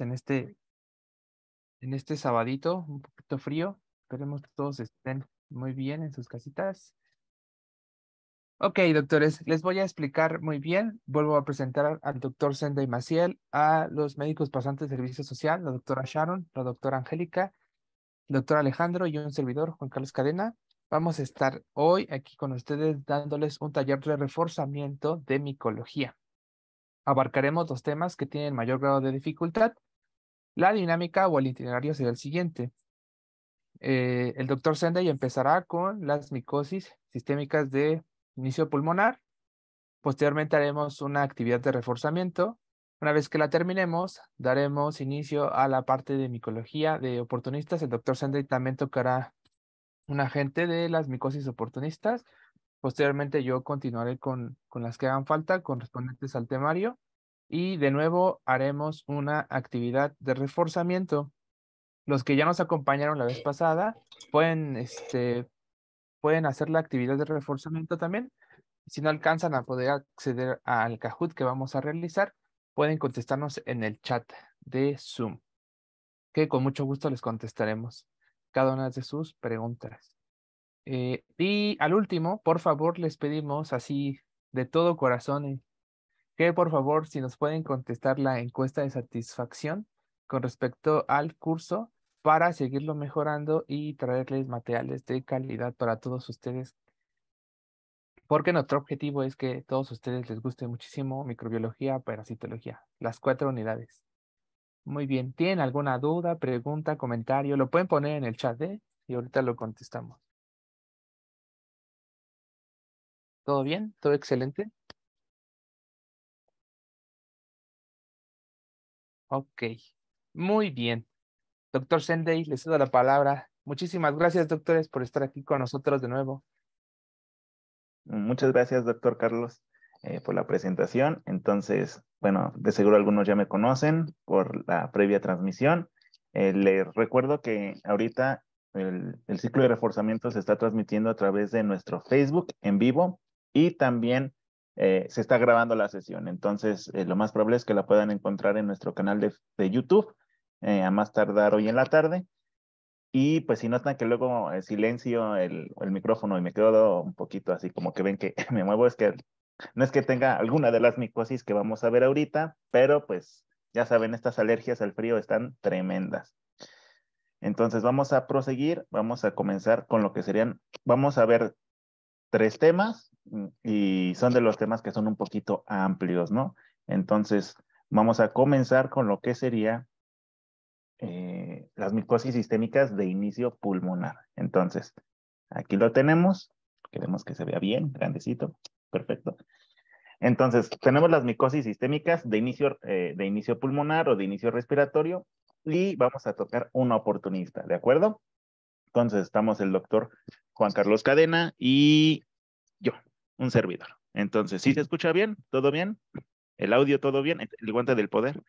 en este, en este sabadito, un poquito frío. Esperemos que todos estén muy bien en sus casitas. Ok, doctores, les voy a explicar muy bien. Vuelvo a presentar al doctor Senda y Maciel, a los médicos pasantes de servicio social, la doctora Sharon, la doctora Angélica, doctor Alejandro y un servidor, Juan Carlos Cadena. Vamos a estar hoy aquí con ustedes dándoles un taller de reforzamiento de micología abarcaremos dos temas que tienen mayor grado de dificultad. La dinámica o el itinerario será el siguiente. Eh, el doctor Sendey empezará con las micosis sistémicas de inicio pulmonar. Posteriormente haremos una actividad de reforzamiento. Una vez que la terminemos, daremos inicio a la parte de micología de oportunistas. El doctor Sendey también tocará un agente de las micosis oportunistas, Posteriormente yo continuaré con, las que hagan falta correspondientes al temario y de nuevo haremos una actividad de reforzamiento. Los que ya nos acompañaron la vez pasada pueden, este, pueden hacer la actividad de reforzamiento también. Si no alcanzan a poder acceder al Kahoot que vamos a realizar, pueden contestarnos en el chat de Zoom, que con mucho gusto les contestaremos cada una de sus preguntas. Eh, y al último, por favor, les pedimos así de todo corazón que por favor, si nos pueden contestar la encuesta de satisfacción con respecto al curso para seguirlo mejorando y traerles materiales de calidad para todos ustedes. Porque nuestro objetivo es que todos ustedes les guste muchísimo microbiología, parasitología, las cuatro unidades. Muy bien, ¿tienen alguna duda, pregunta, comentario? Lo pueden poner en el chat ¿eh? y ahorita lo contestamos. ¿Todo bien? ¿Todo excelente? Ok, muy bien. Doctor Sendey, le cedo la palabra. Muchísimas gracias, doctores, por estar aquí con nosotros de nuevo. Muchas gracias, doctor Carlos, eh, por la presentación. Entonces, bueno, de seguro algunos ya me conocen por la previa transmisión. Eh, les recuerdo que ahorita el, ciclo de reforzamiento se está transmitiendo a través de nuestro Facebook en vivo y también eh, se está grabando la sesión. Entonces, eh, lo más probable es que la puedan encontrar en nuestro canal de, YouTube eh, a más tardar hoy en la tarde. Y pues si notan que luego silencio el, el, micrófono y me quedo un poquito así como que ven que me muevo, es que no es que tenga alguna de las micosis que vamos a ver ahorita, pero pues ya saben, estas alergias al frío están tremendas. Entonces vamos a proseguir, vamos a comenzar con lo que serían, vamos a ver tres temas mm, y son de los temas que son un poquito amplios, ¿no? Entonces, vamos a comenzar con lo que sería eh, las micosis sistémicas de inicio pulmonar. Entonces, aquí lo tenemos. Queremos que se vea bien, grandecito. Perfecto. Entonces, tenemos las micosis sistémicas de inicio, eh, de inicio pulmonar o de inicio respiratorio y vamos a tocar una oportunista, ¿de acuerdo? Entonces, estamos el doctor Juan Carlos Cadena y yo, un servidor. Entonces, ¿sí se escucha bien? ¿Todo bien? ¿El audio todo bien? ¿El guante del poder?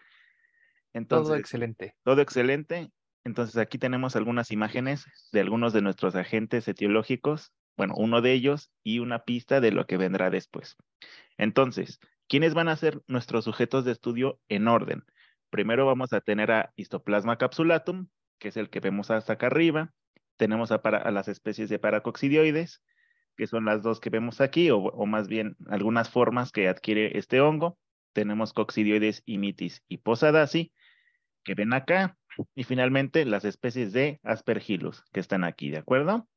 Entonces, todo excelente. Todo excelente. Entonces, aquí tenemos algunas imágenes de algunos de nuestros agentes etiológicos, bueno, uno de ellos y una pista de lo que vendrá después. Entonces, ¿quiénes van a ser nuestros sujetos de estudio en orden? Primero vamos a tener a Histoplasma capsulatum, que es el que vemos hasta acá arriba tenemos a, para, las especies de paracoxidioides, que son las dos que vemos aquí, o, más bien algunas formas que adquiere este hongo. Tenemos coccidioides, imitis y posadasi, que ven acá. Y finalmente las especies de aspergillus, que están aquí, ¿de acuerdo?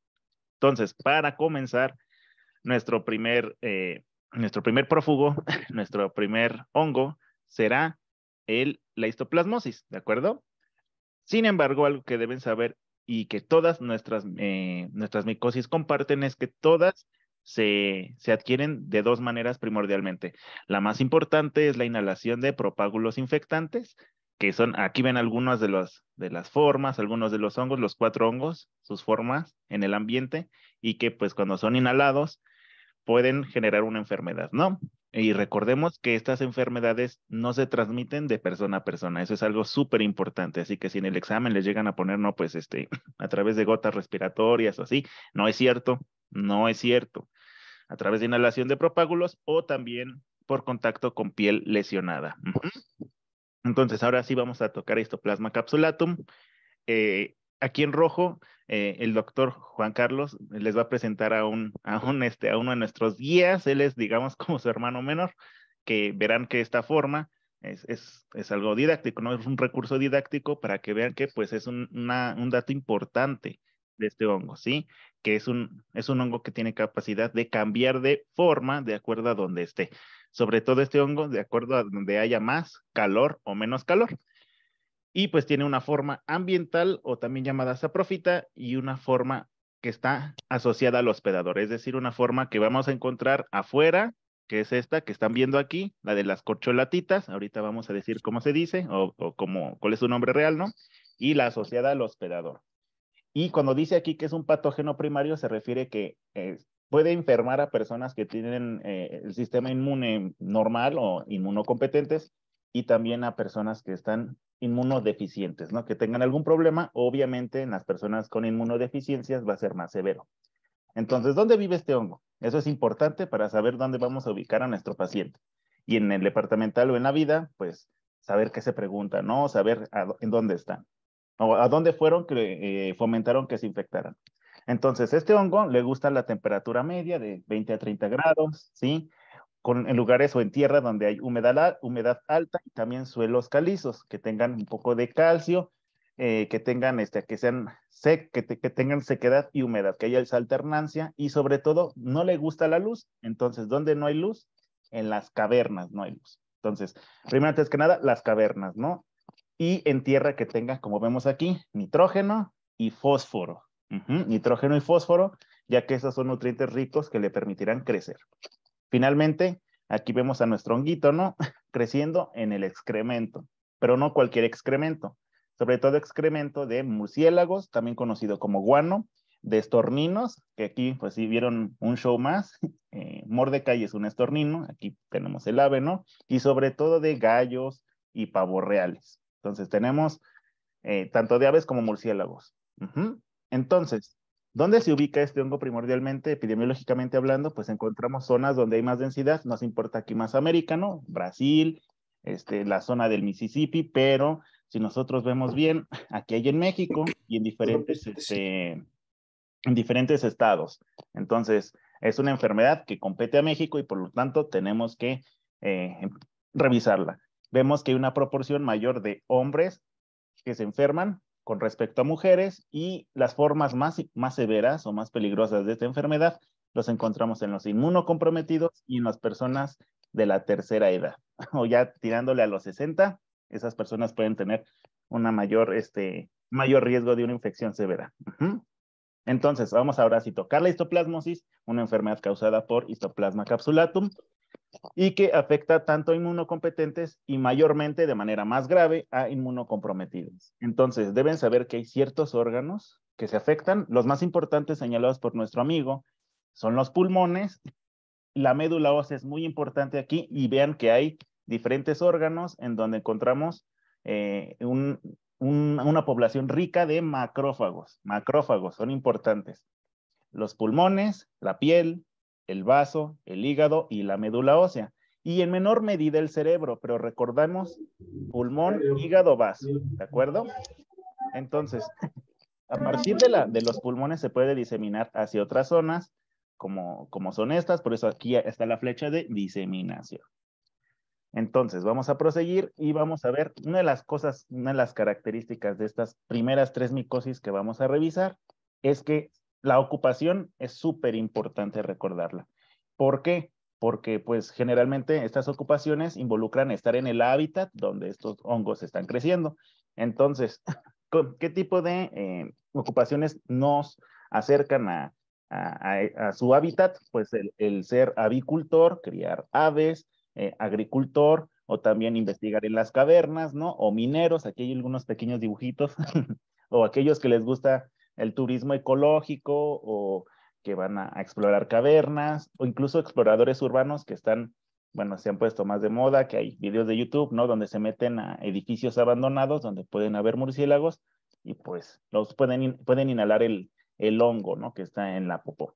Entonces, para comenzar, nuestro primer, eh, nuestro primer prófugo, nuestro primer hongo, será el, la histoplasmosis, ¿de acuerdo? Sin embargo, algo que deben saber y que todas nuestras, eh, nuestras micosis comparten es que todas se, adquieren de dos maneras primordialmente. La más importante es la inhalación de propágulos infectantes, que son, aquí ven algunas de, de las formas, algunos de los hongos, los cuatro hongos, sus formas en el ambiente, y que pues cuando son inhalados pueden generar una enfermedad, ¿no? Y recordemos que estas enfermedades no se transmiten de persona a persona. Eso es algo súper importante. Así que si en el examen les llegan a poner, no, pues este, a través de gotas respiratorias o así, no es cierto, no es cierto. A través de inhalación de propágulos o también por contacto con piel lesionada. Entonces, ahora sí vamos a tocar histoplasma capsulatum. Eh, aquí en rojo, eh, el doctor Juan Carlos les va a presentar a un, a este, a uno de nuestros guías. Él es, digamos, como su hermano menor, que verán que esta forma es, es, es algo didáctico, ¿no? Es un recurso didáctico para que vean que, pues, es un, una, un dato importante de este hongo, ¿sí? Que es un, es un hongo que tiene capacidad de cambiar de forma de acuerdo a donde esté. Sobre todo este hongo, de acuerdo a donde haya más calor o menos calor y pues tiene una forma ambiental o también llamada saprofita y una forma que está asociada al hospedador, es decir, una forma que vamos a encontrar afuera, que es esta que están viendo aquí, la de las corcholatitas, ahorita vamos a decir cómo se dice o, cómo, cuál es su nombre real, ¿no? Y la asociada al hospedador. Y cuando dice aquí que es un patógeno primario, se refiere que eh, puede enfermar a personas que tienen eh, el sistema inmune normal o inmunocompetentes y también a personas que están inmunodeficientes, ¿no? Que tengan algún problema, obviamente en las personas con inmunodeficiencias va a ser más severo. Entonces, ¿dónde vive este hongo? Eso es importante para saber dónde vamos a ubicar a nuestro paciente. Y en el departamental o en la vida, pues saber qué se pregunta, ¿no? Saber en dónde están o a dónde fueron que eh, fomentaron que se infectaran. Entonces, este hongo le gusta la temperatura media de 20 a 30 grados, ¿sí? en lugares o en tierra donde hay humedad, alta y también suelos calizos que tengan un poco de calcio, eh, que tengan este, que sean sec, que, tengan sequedad y humedad, que haya esa alternancia y sobre todo no le gusta la luz. Entonces, ¿dónde no hay luz? En las cavernas no hay luz. Entonces, primero antes que nada, las cavernas, ¿no? Y en tierra que tenga, como vemos aquí, nitrógeno y fósforo. nitrógeno y fósforo, ya que esos son nutrientes ricos que le permitirán crecer. Finalmente, aquí vemos a nuestro honguito, ¿no? Creciendo en el excremento, pero no cualquier excremento, sobre todo excremento de murciélagos, también conocido como guano, de estorninos, que aquí pues sí vieron un show más, eh, Mordecai es un estornino, aquí tenemos el ave, ¿no? Y sobre todo de gallos y pavos reales. Entonces tenemos eh, tanto de aves como murciélagos. Entonces, ¿Dónde se ubica este hongo primordialmente, epidemiológicamente hablando? Pues encontramos zonas donde hay más densidad, nos importa aquí más americano, Brasil, este, la zona del Mississippi, pero si nosotros vemos bien, aquí hay en México y este, en diferentes, estados. Entonces, es una enfermedad que compete a México y por lo tanto tenemos que eh, em, revisarla. Vemos que hay una proporción mayor de hombres que se enferman con respecto a mujeres y las formas más, más severas o más peligrosas de esta enfermedad los encontramos en los inmunocomprometidos y en las personas de la tercera edad. O ya tirándole a los 60, esas personas pueden tener una mayor, este, mayor riesgo de una infección severa. Entonces, vamos ahora a tocar la histoplasmosis, una enfermedad causada por histoplasma capsulatum, y que afecta tanto a inmunocompetentes y mayormente de manera más grave a inmunocomprometidos. Entonces, deben saber que hay ciertos órganos que se afectan. Los más importantes señalados por nuestro amigo son los pulmones. La médula ósea es muy importante aquí y vean que hay diferentes órganos en donde encontramos eh, una población rica de macrófagos. Macrófagos son importantes. Los pulmones, la piel, el vaso, el hígado y la médula ósea. Y en menor medida el cerebro, pero recordamos pulmón, hígado, vaso, ¿de acuerdo? Entonces, a partir de, de los pulmones se puede diseminar hacia otras zonas, como, como son estas, por eso aquí está la flecha de diseminación. Entonces, vamos a proseguir y vamos a ver una de las cosas, una de las características de estas primeras tres micosis que vamos a revisar es que la ocupación es súper importante recordarla. ¿Por qué? Porque pues generalmente estas ocupaciones involucran estar en el hábitat donde estos hongos están creciendo. Entonces, ¿qué tipo de eh, ocupaciones nos acercan a, su hábitat? Pues el, ser avicultor, criar aves, eh, agricultor, o también investigar en las cavernas, ¿no? O mineros, aquí hay algunos pequeños dibujitos, o aquellos que les gusta el turismo ecológico o que van a, explorar cavernas o incluso exploradores urbanos que están, bueno, se han puesto más de moda, que hay videos de YouTube, ¿no? Donde se meten a edificios abandonados, donde pueden haber murciélagos y pues los pueden, pueden inhalar el, el hongo, ¿no? Que está en la popó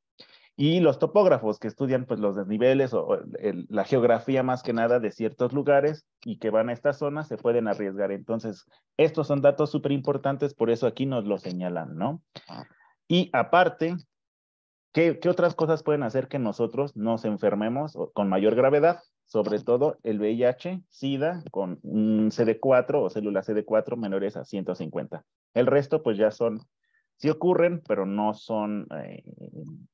y los topógrafos que estudian pues, los desniveles o, la geografía más que nada de ciertos lugares y que van a estas zonas se pueden arriesgar. Entonces, estos son datos súper importantes, por eso aquí nos lo señalan, ¿no? Ah. Y aparte, ¿qué, otras cosas pueden hacer que nosotros nos enfermemos con mayor gravedad? Sobre todo el VIH, SIDA, con un CD4 o células CD4 menores a 150. El resto, pues ya son sí ocurren, pero no son, eh,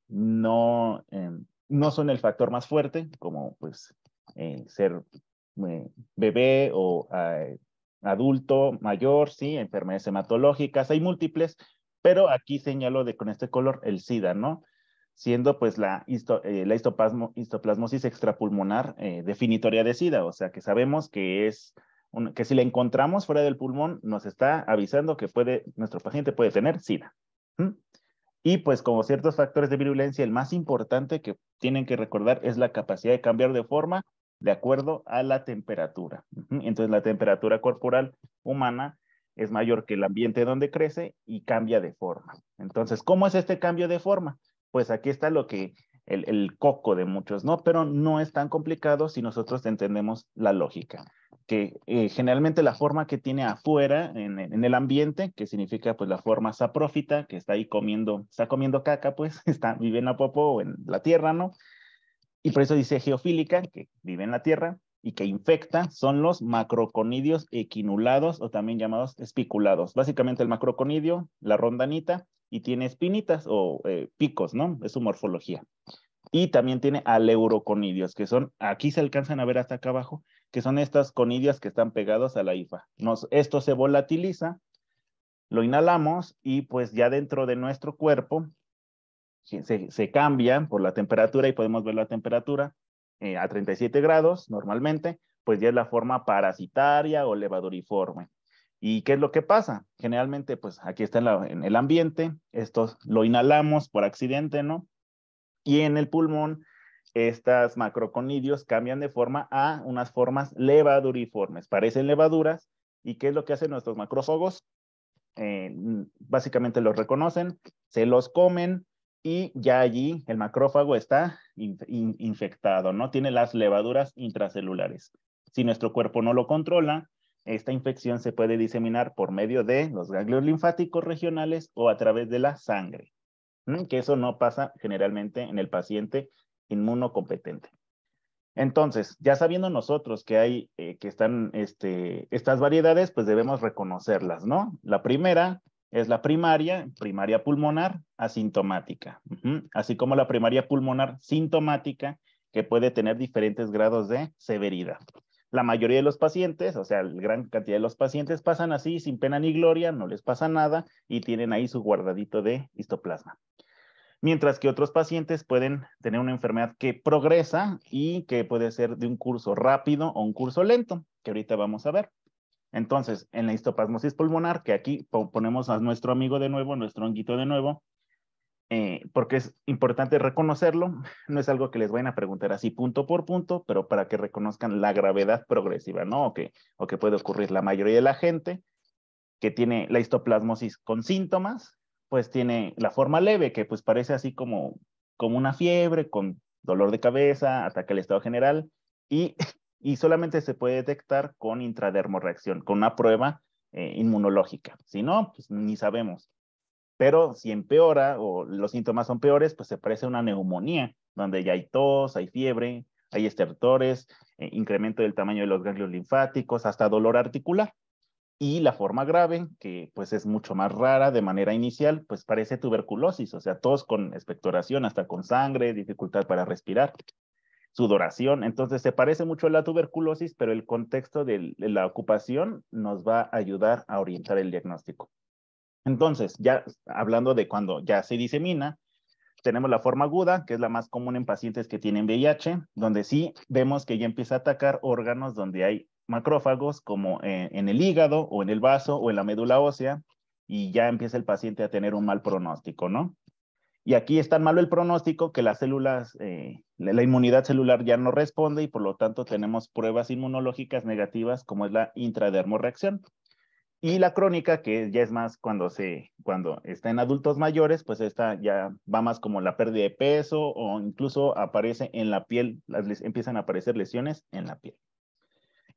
no, eh, no son el factor más fuerte, como pues eh, ser bebé o ah, adulto mayor, sí, enfermedades hematológicas, hay múltiples, pero aquí señalo de con este color el SIDA, ¿no? Siendo pues la, la histoplasmo, histoplasmosis extrapulmonar definitoria de SIDA, o sea que sabemos que es que si la encontramos fuera del pulmón, nos está avisando que puede, nuestro paciente puede tener SIDA. Y pues como ciertos factores de virulencia, el más importante que tienen que recordar es la capacidad de cambiar de forma de acuerdo a la temperatura. Entonces la temperatura corporal humana es mayor que el ambiente donde crece y cambia de forma. Entonces, ¿cómo es este cambio de forma? Pues aquí está lo que el coco de muchos, ¿no? Pero no es tan complicado si nosotros entendemos la lógica que eh, generalmente la forma que tiene afuera en, el ambiente, que significa pues la forma saprófita, que está ahí comiendo, está comiendo caca, pues está, vive a popo en la tierra, ¿no? Y por eso dice geofílica, que vive en la tierra y que infecta, son los macroconidios equinulados o también llamados espiculados. Básicamente el macroconidio, la rondanita, y tiene espinitas o eh, picos, ¿no? Es su morfología. Y también tiene aleuroconidios, que son, aquí se alcanzan a ver hasta acá abajo, que son estas conidias que están pegadas a la IFA. esto se volatiliza, lo inhalamos y pues ya dentro de nuestro cuerpo se, cambia por la temperatura y podemos ver la temperatura eh, a 37 grados normalmente, pues ya es la forma parasitaria o levaduriforme. ¿Y qué es lo que pasa? Generalmente, pues aquí está en el ambiente, esto lo inhalamos por accidente, ¿no? Y en el pulmón estas macroconidios cambian de forma a unas formas levaduriformes. Parecen levaduras. ¿Y qué es lo que hacen nuestros macrófagos? Eh, básicamente los reconocen, se los comen y ya allí el macrófago está infectado, ¿no? Tiene las levaduras intracelulares. Si nuestro cuerpo no lo controla, esta infección se puede diseminar por medio de los ganglios linfáticos regionales o a través de la sangre, que eso no pasa generalmente en el paciente inmunocompetente. Entonces, ya sabiendo nosotros que hay, eh, que están este, estas variedades, pues debemos reconocerlas, ¿no? La primera es la primaria, primaria pulmonar asintomática, así como la primaria pulmonar sintomática, que puede tener diferentes grados de severidad. La mayoría de los pacientes, o sea, la gran cantidad de los pacientes pasan así sin pena ni gloria, no les pasa nada y tienen ahí su guardadito de histoplasma mientras que otros pacientes pueden tener una enfermedad que progresa y que puede ser de un curso rápido o un curso lento, que ahorita vamos a ver. Entonces, en la histoplasmosis pulmonar, que aquí ponemos a nuestro amigo de nuevo, nuestro honguito de nuevo, eh, porque es importante reconocerlo, no es algo que les vayan a preguntar así punto por punto, pero para que reconozcan la gravedad progresiva, ¿no? que, o que puede ocurrir la mayoría de la gente que tiene la histoplasmosis con síntomas, pues tiene la forma leve, que pues parece así como, como una fiebre, con dolor de cabeza, ataque al estado general, y, solamente se puede detectar con intradermoreacción, con una prueba eh, inmunológica. Si no, pues ni sabemos. Pero si empeora o los síntomas son peores, pues se parece a una neumonía, donde ya hay tos, hay fiebre, hay estertores, eh, incremento del tamaño de los ganglios linfáticos, hasta dolor articular y la forma grave, que pues es mucho más rara de manera inicial, pues parece tuberculosis, o sea, todos con expectoración, hasta con sangre, dificultad para respirar, sudoración. Entonces se parece mucho a la tuberculosis, pero el contexto de la ocupación nos va a ayudar a orientar el diagnóstico. Entonces, ya hablando de cuando ya se disemina, tenemos la forma aguda, que es la más común en pacientes que tienen VIH, donde sí vemos que ya empieza a atacar órganos donde hay macrófagos como en, el hígado o en el vaso o en la médula ósea y ya empieza el paciente a tener un mal pronóstico, ¿no? Y aquí es tan malo el pronóstico que las células, eh, la inmunidad celular ya no responde y por lo tanto tenemos pruebas inmunológicas negativas como es la intradermoreacción. Y la crónica, que ya es más cuando, se, cuando está en adultos mayores, pues esta ya va más como la pérdida de peso o incluso aparece en la piel, las, empiezan a aparecer lesiones en la piel.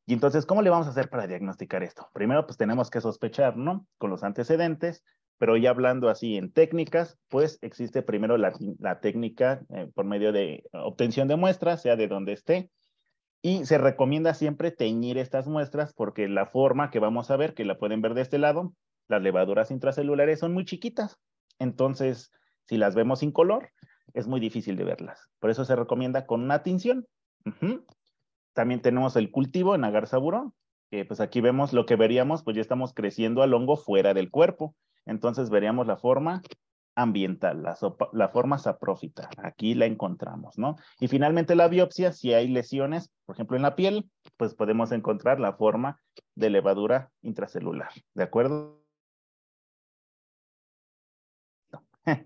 Y entonces, ¿cómo le vamos a hacer para diagnosticar esto? Primero, pues tenemos que sospechar, ¿no? Con los antecedentes, pero ya hablando así en técnicas, pues existe primero la, técnica eh, por medio de obtención de muestras, sea de donde esté, y se recomienda siempre teñir estas muestras porque la forma que vamos a ver, que la pueden ver de este lado, las levaduras intracelulares son muy chiquitas. Entonces, si las vemos sin color, es muy difícil de verlas. Por eso se recomienda con una tinción. También tenemos el cultivo en agar saburón, que pues aquí vemos lo que veríamos, pues ya estamos creciendo al hongo fuera del cuerpo. Entonces veríamos la forma ambiental, la, la, forma saprófita. Aquí la encontramos, ¿no? Y finalmente la biopsia, si hay lesiones, por ejemplo en la piel, pues podemos encontrar la forma de levadura intracelular, ¿de acuerdo?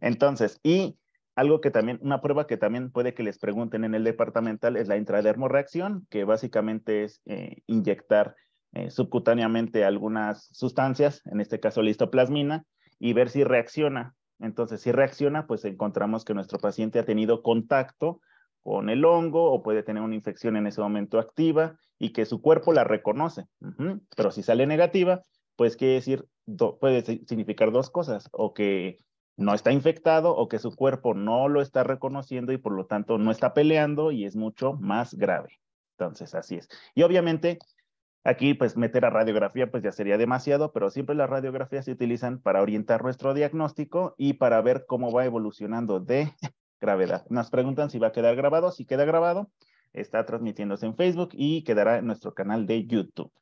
Entonces, y algo que también, una prueba que también puede que les pregunten en el departamental es la intradermoreacción, que básicamente es eh, inyectar eh, subcutáneamente algunas sustancias, en este caso listoplasmina, y ver si reacciona. Entonces, si reacciona, pues encontramos que nuestro paciente ha tenido contacto con el hongo o puede tener una infección en ese momento activa y que su cuerpo la reconoce. Pero si sale negativa, pues quiere decir, puede significar dos cosas, o que no está infectado o que su cuerpo no lo está reconociendo y por lo tanto no está peleando y es mucho más grave. Entonces, así es. Y obviamente, aquí pues meter a radiografía pues ya sería demasiado, pero siempre las radiografías se utilizan para orientar nuestro diagnóstico y para ver cómo va evolucionando de gravedad. Nos preguntan si va a quedar grabado. Si queda grabado, está transmitiéndose en Facebook y quedará en nuestro canal de YouTube.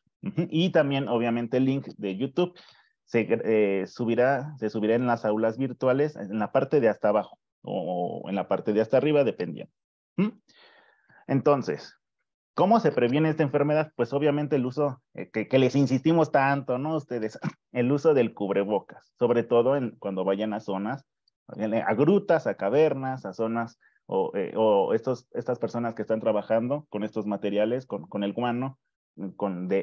Y también, obviamente, el link de YouTube se, eh, subirá, se subirá en las aulas virtuales en la parte de hasta abajo o en la parte de hasta arriba, dependiendo. Entonces, ¿cómo se previene esta enfermedad? Pues obviamente el uso eh, que, les insistimos tanto, ¿no? Ustedes, el uso del cubrebocas, sobre todo cuando vayan a zonas, eh, a grutas, a cavernas, a zonas o, estos, estas personas que están trabajando con estos materiales, con, con el guano,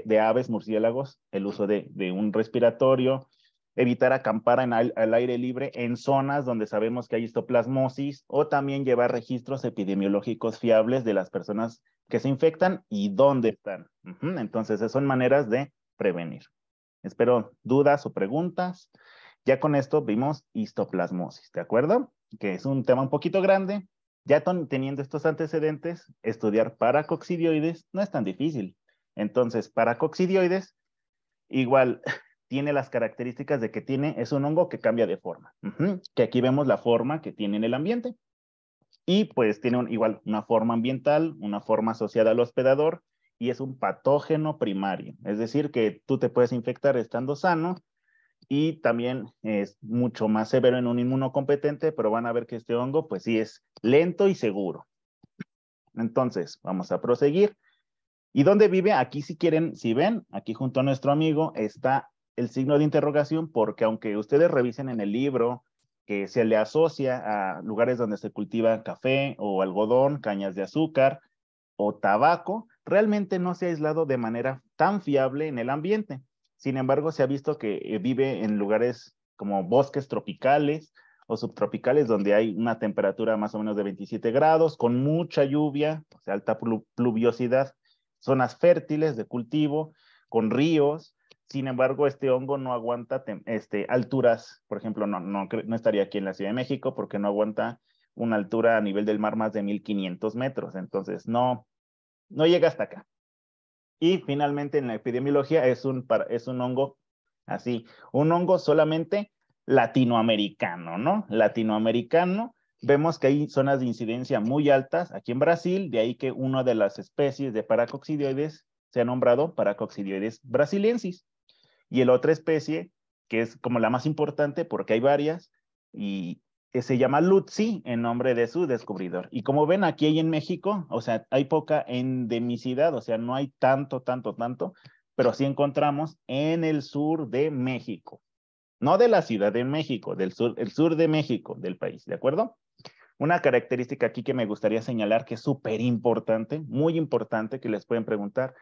de, aves, murciélagos, el uso de, un respiratorio, evitar acampar en al, aire libre en zonas donde sabemos que hay histoplasmosis o también llevar registros epidemiológicos fiables de las personas que se infectan y dónde están. Entonces, esas son maneras de prevenir. Espero dudas o preguntas. Ya con esto vimos histoplasmosis, ¿de acuerdo? Que es un tema un poquito grande. Ya teniendo estos antecedentes, estudiar paracoxidioides no es tan difícil. Entonces, para coccidioides, igual tiene las características de que tiene, es un hongo que cambia de forma, que aquí vemos la forma que tiene en el ambiente. Y pues tiene igual una forma ambiental, una forma asociada al hospedador y es un patógeno primario. Es decir, que tú te puedes infectar estando sano y también es mucho más severo en un inmuno competente, pero van a ver que este hongo pues sí es lento y seguro. Entonces, vamos a proseguir. ¿Y dónde vive? Aquí si quieren, si ven, aquí junto a nuestro amigo está el signo de interrogación porque aunque ustedes revisen en el libro que se le asocia a lugares donde se cultiva café o algodón, cañas de azúcar o tabaco, realmente no se ha aislado de manera tan fiable en el ambiente. Sin embargo, se ha visto que eh, vive en lugares como bosques tropicales o subtropicales donde hay una temperatura más o menos de 27 grados, con mucha lluvia, alta pluviosidad zonas fértiles de cultivo, con ríos. Sin embargo, este hongo no aguanta este, alturas, por ejemplo, no, no, no estaría aquí en la Ciudad de México porque no aguanta una altura a nivel del mar más de 1500 metros, entonces no, no llega hasta acá. Y finalmente en la epidemiología es un, es un hongo así, un hongo solamente latinoamericano, ¿no? Latinoamericano vemos que hay zonas de incidencia muy altas aquí en Brasil, de ahí que una de las especies de paracoccidioides se ha nombrado paracoccidioides brasiliensis. Y la otra especie, que es como la más importante porque hay varias, y que se llama Lutzi en nombre de su descubridor. Y como ven aquí hay en México, o sea, hay poca endemicidad, o sea, no hay tanto, tanto, tanto, pero sí encontramos en el sur de México. No de la Ciudad de México, del sur, el sur de México, del país, ¿de acuerdo? Una característica aquí que me gustaría señalar que es súper importante, muy importante que les pueden preguntar,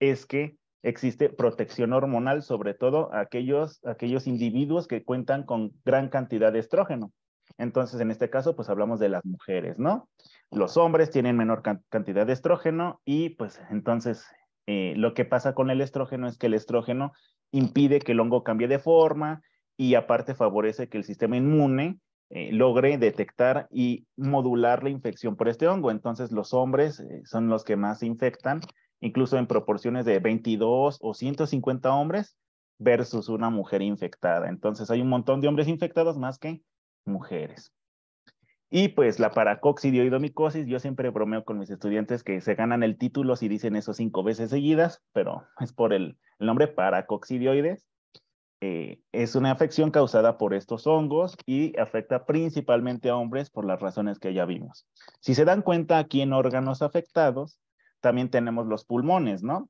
es que existe protección hormonal, sobre todo aquellos, aquellos individuos que cuentan con gran cantidad de estrógeno. Entonces, en este caso, pues hablamos de las mujeres, ¿no? Los hombres tienen menor cantidad de estrógeno y pues entonces eh, lo que pasa con el estrógeno es que el estrógeno impide que el hongo cambie de forma y aparte favorece que el sistema inmune eh, logre detectar y modular la infección por este hongo. Entonces, los hombres eh, son los que más se infectan, incluso en proporciones de 22 o 150 hombres versus una mujer infectada. Entonces, hay un montón de hombres infectados más que mujeres. Y pues la paracoxidioidomicosis, yo siempre bromeo con mis estudiantes que se ganan el título si dicen eso cinco veces seguidas, pero es por el, nombre paracoxidioides. Eh, es una afección causada por estos hongos y afecta principalmente a hombres por las razones que ya vimos. Si se dan cuenta aquí en órganos afectados, también tenemos los pulmones, ¿no?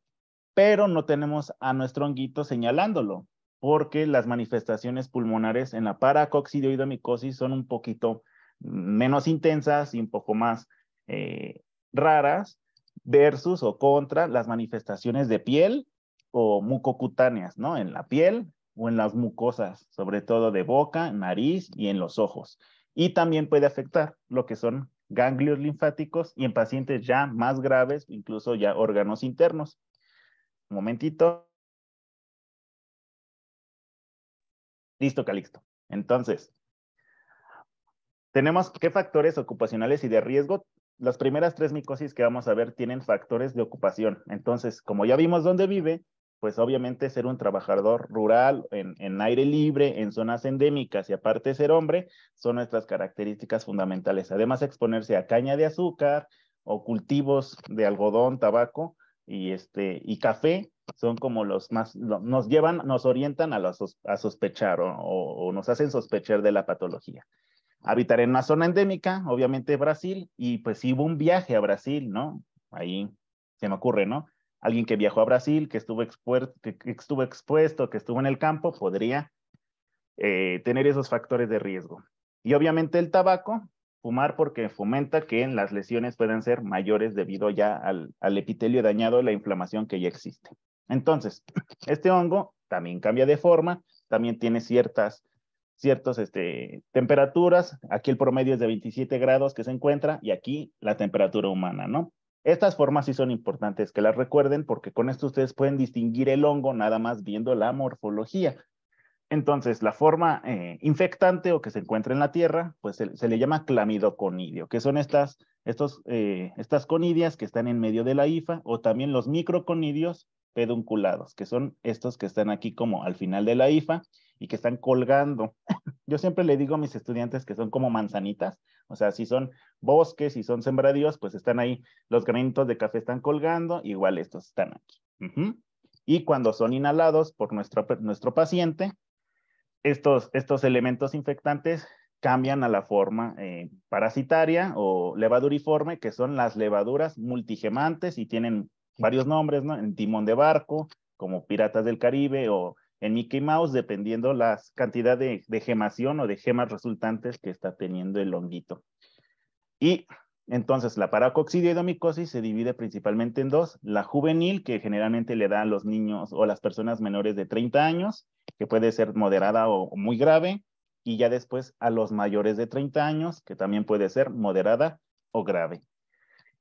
Pero no tenemos a nuestro honguito señalándolo, porque las manifestaciones pulmonares en la paracoxidioidomicosis son un poquito menos intensas y un poco más eh, raras versus o contra las manifestaciones de piel o mucocutáneas, ¿no? En la piel, o en las mucosas, sobre todo de boca, nariz y en los ojos. Y también puede afectar lo que son ganglios linfáticos y en pacientes ya más graves, incluso ya órganos internos. Un momentito. Listo, Calixto. Entonces, tenemos qué factores ocupacionales y de riesgo. Las primeras tres micosis que vamos a ver tienen factores de ocupación. Entonces, como ya vimos dónde vive, pues obviamente ser un trabajador rural en, aire libre, en zonas endémicas y aparte ser hombre, son nuestras características fundamentales. Además, exponerse a caña de azúcar o cultivos de algodón, tabaco y, este, y café son como los más, nos llevan, nos orientan a, a sospechar o, o, nos hacen sospechar de la patología habitar en una zona endémica, obviamente Brasil, y pues si hubo un viaje a Brasil, ¿no? Ahí se me ocurre, ¿no? alguien que viajó a Brasil, que estuvo, estuvo expuesto, que estuvo en el campo, podría eh, tener esos factores de riesgo. Y obviamente el tabaco, fumar porque fomenta que las lesiones puedan ser mayores debido ya al, epitelio dañado, la inflamación que ya existe. Entonces, este hongo también cambia de forma, también tiene ciertas ciertas este, temperaturas. Aquí el promedio es de 27 grados que se encuentra y aquí la temperatura humana, ¿no? Estas formas sí son importantes que las recuerden porque con esto ustedes pueden distinguir el hongo nada más viendo la morfología. Entonces, la forma eh, infectante o que se encuentra en la tierra, pues se, le llama clamidoconidio, que son estas, estos, eh, estas conidias que están en medio de la hifa o también los microconidios pedunculados, que son estos que están aquí como al final de la hifa y que están colgando. Yo siempre le digo a mis estudiantes que son como manzanitas, o sea, si son bosques, si son sembradíos, pues están ahí, los granitos de café están colgando, igual estos están aquí. Y cuando son inhalados por nuestro, nuestro paciente, estos, estos elementos infectantes cambian a la forma eh, parasitaria o levaduriforme, que son las levaduras multigemantes y tienen varios nombres, ¿no? En timón de barco, como piratas del Caribe o en Mickey Mouse, dependiendo la cantidad de, gemación o de gemas resultantes que está teniendo el honguito. Y entonces la paracoxidioidomicosis se divide principalmente en dos, la juvenil, que generalmente le da a los niños o las personas menores de 30 años, que puede ser moderada o muy grave, y ya después a los mayores de 30 años, que también puede ser moderada o grave.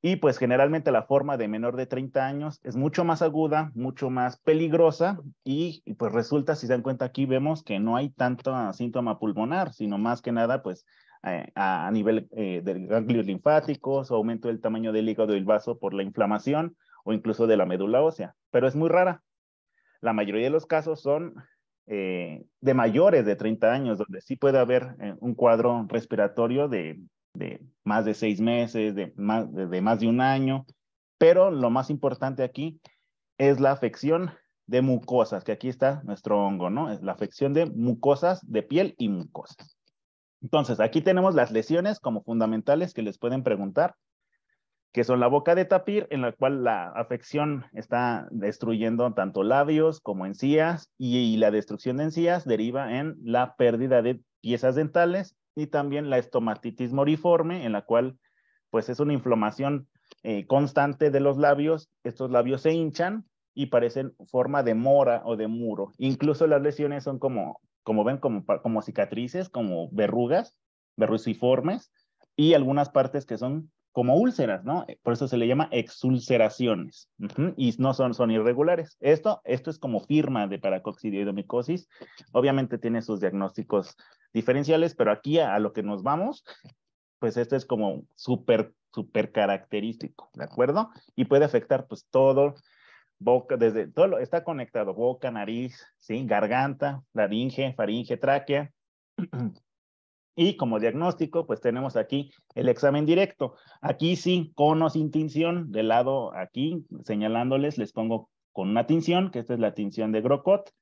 Y pues generalmente la forma de menor de 30 años es mucho más aguda, mucho más peligrosa y, pues resulta, si se dan cuenta aquí, vemos que no hay tanto síntoma pulmonar, sino más que nada pues eh, a, nivel eh, de ganglios linfáticos, aumento del tamaño del hígado y el vaso por la inflamación o incluso de la médula ósea, pero es muy rara. La mayoría de los casos son eh, de mayores de 30 años, donde sí puede haber un cuadro respiratorio de de más de seis meses, de más de, más de un año, pero lo más importante aquí es la afección de mucosas, que aquí está nuestro hongo, ¿no? Es la afección de mucosas de piel y mucosas. Entonces, aquí tenemos las lesiones como fundamentales que les pueden preguntar, que son la boca de tapir, en la cual la afección está destruyendo tanto labios como encías, y la destrucción de encías deriva en la pérdida de piezas dentales y también la estomatitis moriforme, en la cual pues es una inflamación eh, constante de los labios, estos labios se hinchan y parecen forma de mora o de muro. Incluso las lesiones son como, como ven, como, como cicatrices, como verrugas, verruciformes, y algunas partes que son como úlceras, ¿no? Eh, por eso se le llama exulceraciones y no son, son irregulares. Esto, esto es como firma de paracoccidioidomicosis. Obviamente tiene sus diagnósticos diferenciales, pero aquí a, lo que nos vamos, pues esto es como súper, súper característico, ¿de acuerdo? Y puede afectar pues todo, boca, desde todo, lo, está conectado boca, nariz, ¿sí? Garganta, laringe, faringe, tráquea. Y como diagnóstico, pues tenemos aquí el examen directo. Aquí sí, con o sin tinción, del lado aquí, señalándoles, les pongo con una tinción, que esta es la tinción de Grocot,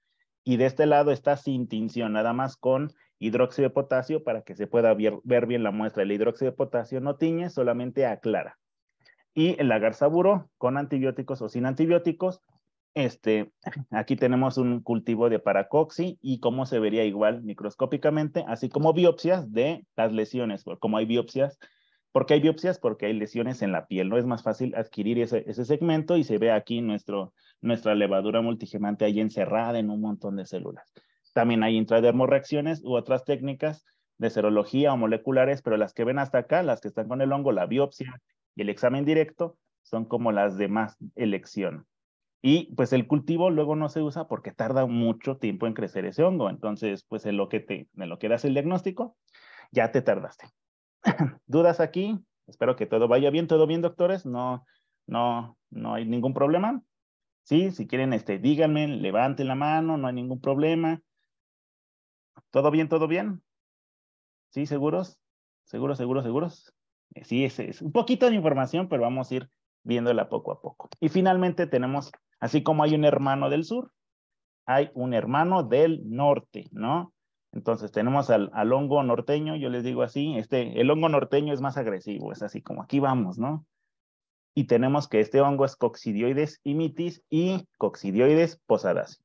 y de este lado está sin tinción, nada más con hidróxido de potasio para que se pueda ver, bien la muestra. El hidróxido de potasio no tiñe, solamente aclara. Y el saburo, con antibióticos o sin antibióticos, este, aquí tenemos un cultivo de paracoxi y cómo se vería igual microscópicamente, así como biopsias de las lesiones, como hay biopsias. ¿Por qué hay biopsias? Porque hay lesiones en la piel, ¿no? Es más fácil adquirir ese, segmento y se ve aquí nuestra levadura multigemante ahí encerrada en un montón de células. También hay intradermoreacciones u otras técnicas de serología o moleculares, pero las que ven hasta acá, las que están con el hongo, la biopsia y el examen directo, son como las de más elección. Y pues el cultivo luego no se usa porque tarda mucho tiempo en crecer ese hongo. Entonces, pues en lo que, te, en lo que das el diagnóstico, ya te tardaste. ¿Dudas aquí? Espero que todo vaya bien, todo bien, doctores. No, no, no hay ningún problema. Sí, si quieren, este, díganme, levanten la mano, no hay ningún problema. ¿Todo bien, todo bien? ¿Sí, seguros? ¿Seguros, seguros, seguros? Eh, sí, es, es un poquito de información, pero vamos a ir viéndola poco a poco. Y finalmente tenemos Así como hay un hermano del sur, hay un hermano del norte, ¿no? Entonces tenemos al, hongo norteño, yo les digo así, este, el hongo norteño es más agresivo, es así como aquí vamos, ¿no? Y tenemos que este hongo es coccidioides imitis y coccidioides posadas.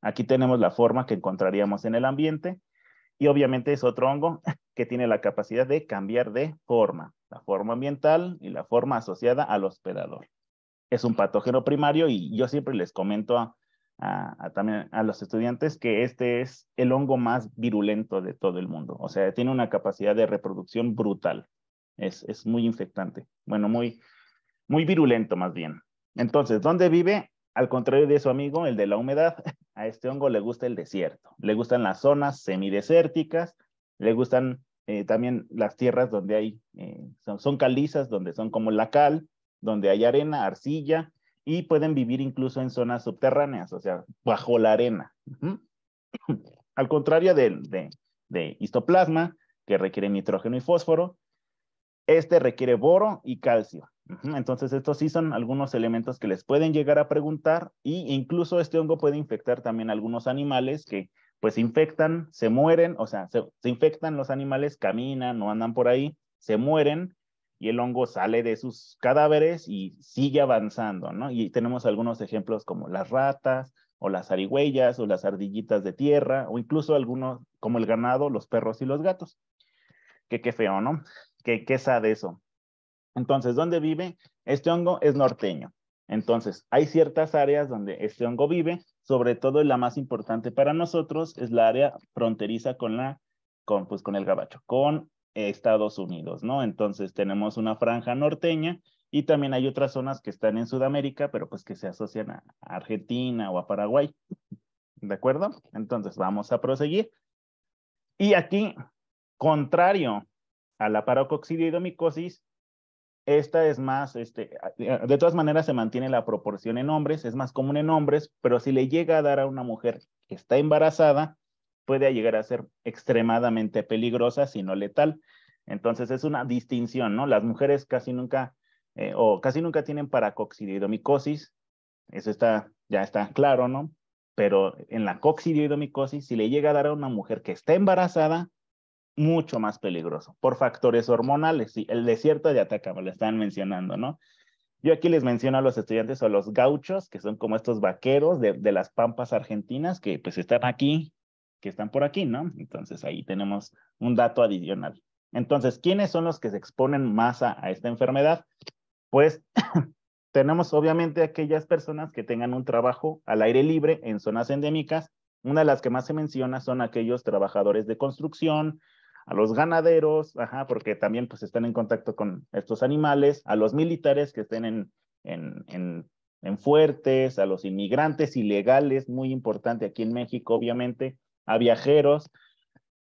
Aquí tenemos la forma que encontraríamos en el ambiente y obviamente es otro hongo que tiene la capacidad de cambiar de forma, la forma ambiental y la forma asociada al hospedador es un patógeno primario y yo siempre les comento a, también a los estudiantes que este es el hongo más virulento de todo el mundo. O sea, tiene una capacidad de reproducción brutal. Es, es muy infectante. Bueno, muy, muy virulento más bien. Entonces, ¿dónde vive? Al contrario de su amigo, el de la humedad, a este hongo le gusta el desierto. Le gustan las zonas semidesérticas, le gustan eh, también las tierras donde hay, eh, son, son calizas, donde son como la cal, donde hay arena, arcilla, y pueden vivir incluso en zonas subterráneas, o sea, bajo la arena. Al contrario de, de, histoplasma, que requiere nitrógeno y fósforo, este requiere boro y calcio. Entonces, estos sí son algunos elementos que les pueden llegar a preguntar y e incluso este hongo puede infectar también algunos animales que pues infectan, se mueren, o sea, se, se, infectan los animales, caminan, no andan por ahí, se mueren y el hongo sale de sus cadáveres y sigue avanzando, ¿no? Y tenemos algunos ejemplos como las ratas o las arihuellas o las ardillitas de tierra o incluso algunos como el ganado, los perros y los gatos. qué feo, ¿no? ¡Qué qué sabe eso. Entonces, ¿dónde vive? Este hongo es norteño. Entonces, hay ciertas áreas donde este hongo vive, sobre todo la más importante para nosotros es la área fronteriza con la con pues con el gabacho, con Estados Unidos, ¿no? Entonces tenemos una franja norteña y también hay otras zonas que están en Sudamérica, pero pues que se asocian a Argentina o a Paraguay. ¿De acuerdo? Entonces vamos a proseguir. Y aquí, contrario a la parococcidioidomicosis, esta es más, este, de todas maneras se mantiene la proporción en hombres, es más común en hombres, pero si le llega a dar a una mujer que está embarazada, puede llegar a ser extremadamente peligrosa, si no letal. Entonces es una distinción, ¿no? Las mujeres casi nunca eh, o casi nunca tienen paracoxidioidomicosis. eso está, ya está claro, ¿no? Pero en la coxidioidomicosis, si le llega a dar a una mujer que está embarazada, mucho más peligroso por factores hormonales. y el desierto de Atacama lo están mencionando, ¿no? Yo aquí les menciono a los estudiantes o los gauchos, que son como estos vaqueros de, de las pampas argentinas, que pues están aquí que están por aquí, ¿no? Entonces ahí tenemos un dato adicional. Entonces, ¿quiénes son los que se exponen más a, esta enfermedad? Pues tenemos obviamente aquellas personas que tengan un trabajo al aire libre en zonas endémicas. Una de las que más se menciona son aquellos trabajadores de construcción, a los ganaderos, ajá, porque también pues están en contacto con estos animales, a los militares que estén en, en, en, en fuertes, a los inmigrantes ilegales, muy importante aquí en México, obviamente, a viajeros.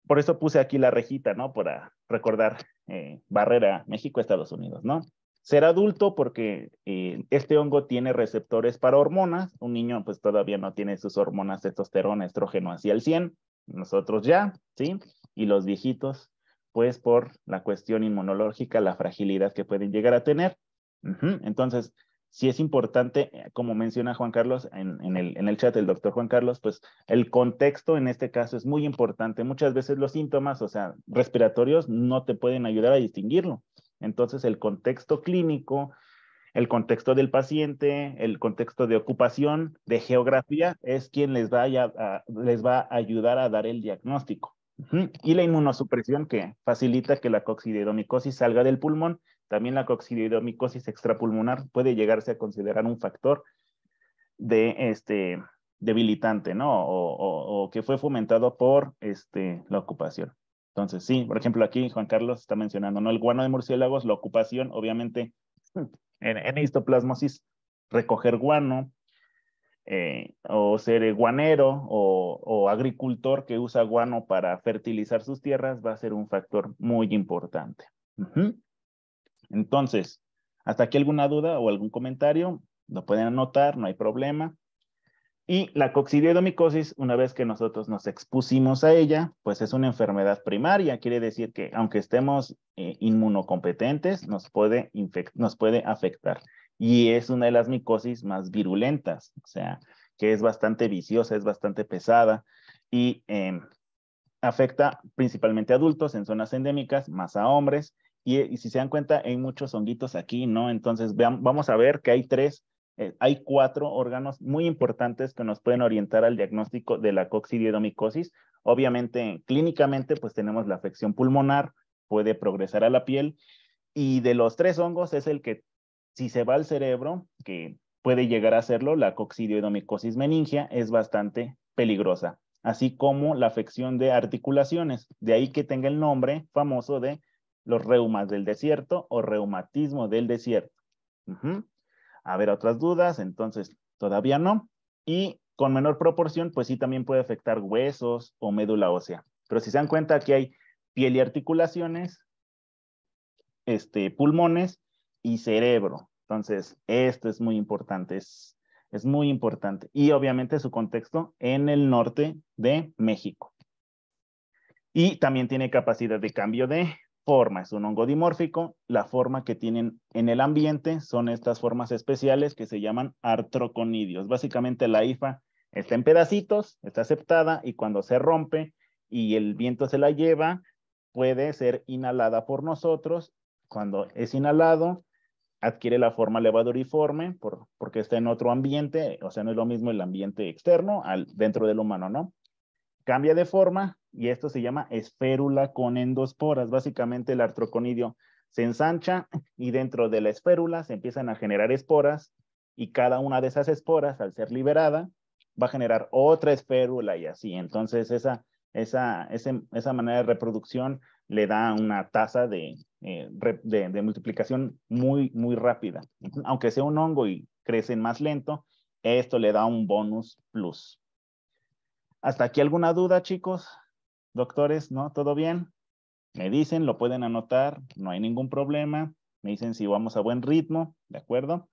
Por eso puse aquí la rejita, ¿no? Para recordar eh, barrera México-Estados Unidos, ¿no? Ser adulto porque eh, este hongo tiene receptores para hormonas. Un niño pues todavía no tiene sus hormonas testosterona, estrógeno así al 100. Nosotros ya, ¿sí? Y los viejitos pues por la cuestión inmunológica, la fragilidad que pueden llegar a tener. Entonces, si es importante, eh, como menciona Juan Carlos en, el, chat, del doctor Juan Carlos, pues el contexto en este caso es muy importante. Muchas veces los síntomas, o sea, respiratorios, no te pueden ayudar a distinguirlo. Entonces, el contexto clínico, el contexto del paciente, el contexto de ocupación, de geografía, es quien les les va a ayudar a dar el diagnóstico. Y la inmunosupresión que facilita que la coccidioidomicosis salga del pulmón. También la coccidioidomicosis extrapulmonar puede llegarse a considerar un factor de este debilitante, ¿no? O, que fue fomentado por este, la ocupación. Entonces, sí, por ejemplo, aquí Juan Carlos está mencionando, ¿no? El guano de murciélagos, la ocupación, obviamente, en histoplasmosis, recoger guano, eh, o ser guanero o, agricultor que usa guano para fertilizar sus tierras va a ser un factor muy importante. Entonces, hasta aquí alguna duda o algún comentario, lo pueden anotar, no hay problema. Y la coccidioidomicosis, una vez que nosotros nos expusimos a ella, pues es una enfermedad primaria, quiere decir que aunque estemos eh, inmunocompetentes, nos puede, nos puede afectar y es una de las micosis más virulentas, o sea, que es bastante viciosa, es bastante pesada y em, afecta principalmente a adultos en zonas endémicas, más a hombres. Y, si se dan cuenta, hay muchos honguitos aquí, ¿no? Entonces, vamos a ver que hay tres, eh, hay cuatro órganos muy importantes que nos pueden orientar al diagnóstico de la coccidiodomicosis, Obviamente, clínicamente, pues tenemos la afección pulmonar, puede progresar a la piel. Y de los tres hongos es el que si se va al cerebro, que puede llegar a serlo, la coccidioidomicosis meningia es bastante peligrosa, así como la afección de articulaciones, de ahí que tenga el nombre famoso de los reumas del desierto o reumatismo del desierto. A ver, otras dudas, entonces todavía no. Y con menor proporción, pues sí también puede afectar huesos o médula ósea. Pero si se dan cuenta, aquí hay piel y articulaciones, este, pulmones y cerebro. Entonces, esto es muy importante, es, muy importante. Y obviamente su contexto en el norte de México. Y también tiene capacidad de cambio de forma, es un hongo dimórfico. La forma que tienen en el ambiente son estas formas especiales que se llaman artroconidios. Básicamente la IFA está en pedacitos, está aceptada y cuando se rompe y el viento se la lleva, puede ser inhalada por nosotros. Cuando es inhalado, adquiere la forma levaduriforme por, porque está en otro ambiente, o sea, no es lo mismo el ambiente externo al dentro del humano, ¿no? Cambia de forma y esto se llama esférula con endosporas. Básicamente el artroconidio se ensancha y dentro de la esférula se empiezan a generar esporas y cada una de esas esporas, al ser liberada, va a generar otra esférula y así. Entonces esa, esa, esa manera de reproducción le da una tasa de, eh, de, de, multiplicación muy, muy rápida. Aunque sea un hongo y crecen más lento, esto le da un bonus plus. ¿Hasta aquí alguna duda, chicos? Doctores, ¿no? ¿Todo bien? Me dicen, lo pueden anotar, no hay ningún problema. Me dicen si vamos a buen ritmo, ¿de acuerdo?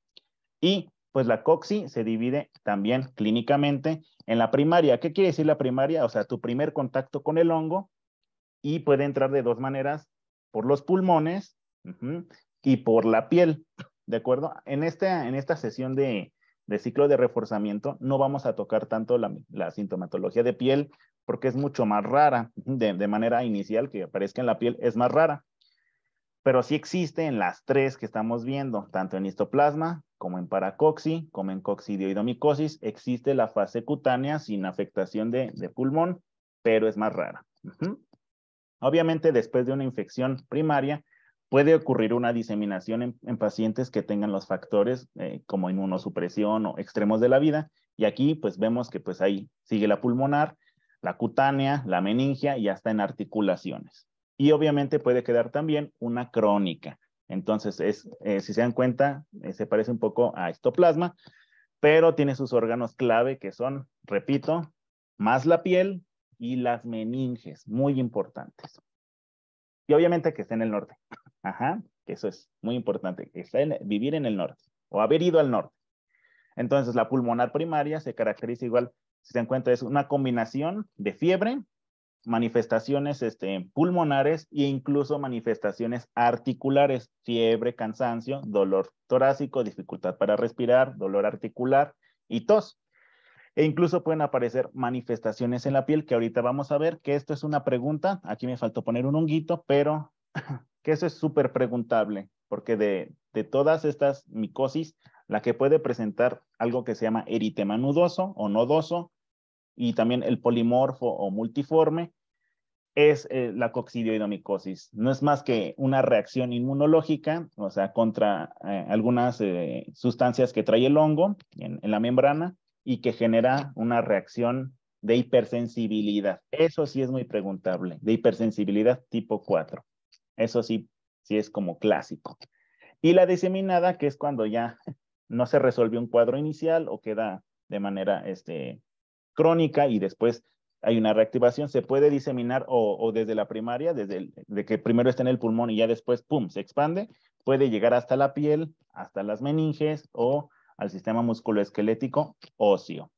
Y pues la COXI se divide también clínicamente en la primaria. ¿Qué quiere decir la primaria? O sea, tu primer contacto con el hongo y puede entrar de dos maneras, por los pulmones y por la piel. ¿De acuerdo? En esta, en esta sesión de, ciclo de reforzamiento no vamos a tocar tanto la, sintomatología de piel porque es mucho más rara. De, manera inicial que aparezca en la piel es más rara. Pero sí existe en las tres que estamos viendo, tanto en histoplasma como en paracoxi, como en coccidioidomicosis, existe la fase cutánea sin afectación de, pulmón, pero es más rara. Obviamente, después de una infección primaria, puede ocurrir una diseminación en, pacientes que tengan los factores eh, como inmunosupresión o extremos de la vida. Y aquí, pues vemos que pues ahí sigue la pulmonar, la cutánea, la meningia y hasta en articulaciones. Y obviamente puede quedar también una crónica. Entonces, es, eh, si se dan cuenta, eh, se parece un poco a estoplasma, pero tiene sus órganos clave que son, repito, más la piel, y las meninges, muy importantes. Y obviamente que está en el norte. Ajá, que eso es muy importante, está vivir en el norte o haber ido al norte. Entonces, la pulmonar primaria se caracteriza igual, si se encuentra, es una combinación de fiebre, manifestaciones este, pulmonares e incluso manifestaciones articulares, fiebre, cansancio, dolor torácico, dificultad para respirar, dolor articular y tos e incluso pueden aparecer manifestaciones en la piel que ahorita vamos a ver, que esto es una pregunta, aquí me faltó poner un honguito, pero que eso es súper preguntable, porque de, todas estas micosis, la que puede presentar algo que se llama eritema nudoso o nodoso, y también el polimorfo o multiforme, es eh, la coccidioidomicosis. No es más que una reacción inmunológica, o sea, contra eh, algunas eh, sustancias que trae el hongo en, la membrana, y que genera una reacción de hipersensibilidad. Eso sí es muy preguntable, de hipersensibilidad tipo 4. Eso sí, sí es como clásico. Y la diseminada, que es cuando ya no se resolvió un cuadro inicial o queda de manera este, crónica y después hay una reactivación, se puede diseminar o, desde la primaria, desde de que primero está en el pulmón y ya después, ¡pum!, se expande, puede llegar hasta la piel, hasta las meninges o al sistema musculoesquelético óseo.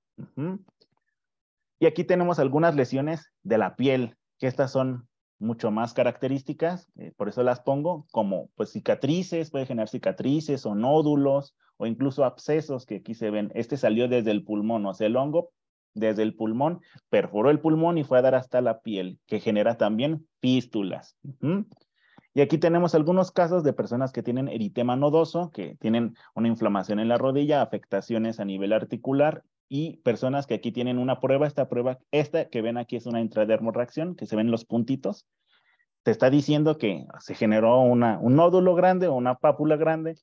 Y aquí tenemos algunas lesiones de la piel, que estas son mucho más características, eh, por eso las pongo como pues, cicatrices, puede generar cicatrices o nódulos o incluso abscesos que aquí se ven. Este salió desde el pulmón, o sea, el hongo desde el pulmón, perforó el pulmón y fue a dar hasta la piel, que genera también fístulas. Y aquí tenemos algunos casos de personas que tienen eritema nodoso, que tienen una inflamación en la rodilla, afectaciones a nivel articular y personas que aquí tienen una prueba, esta prueba, esta que ven aquí es una intradermorreacción, que se ven los puntitos. Te está diciendo que se generó una, un nódulo grande o una pápula grande.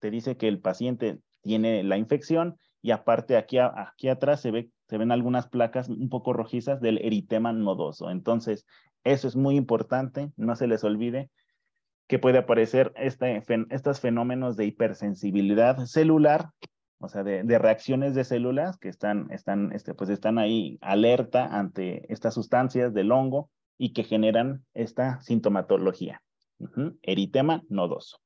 Te dice que el paciente tiene la infección y aparte aquí, aquí atrás se, ve, se ven algunas placas un poco rojizas del eritema nodoso. Entonces, eso es muy importante, no se les olvide que puede aparecer este estos fenómenos de hipersensibilidad celular, o sea, de, reacciones de células que están, están, este, pues están ahí alerta ante estas sustancias del hongo y que generan esta sintomatología. Eritema nodoso.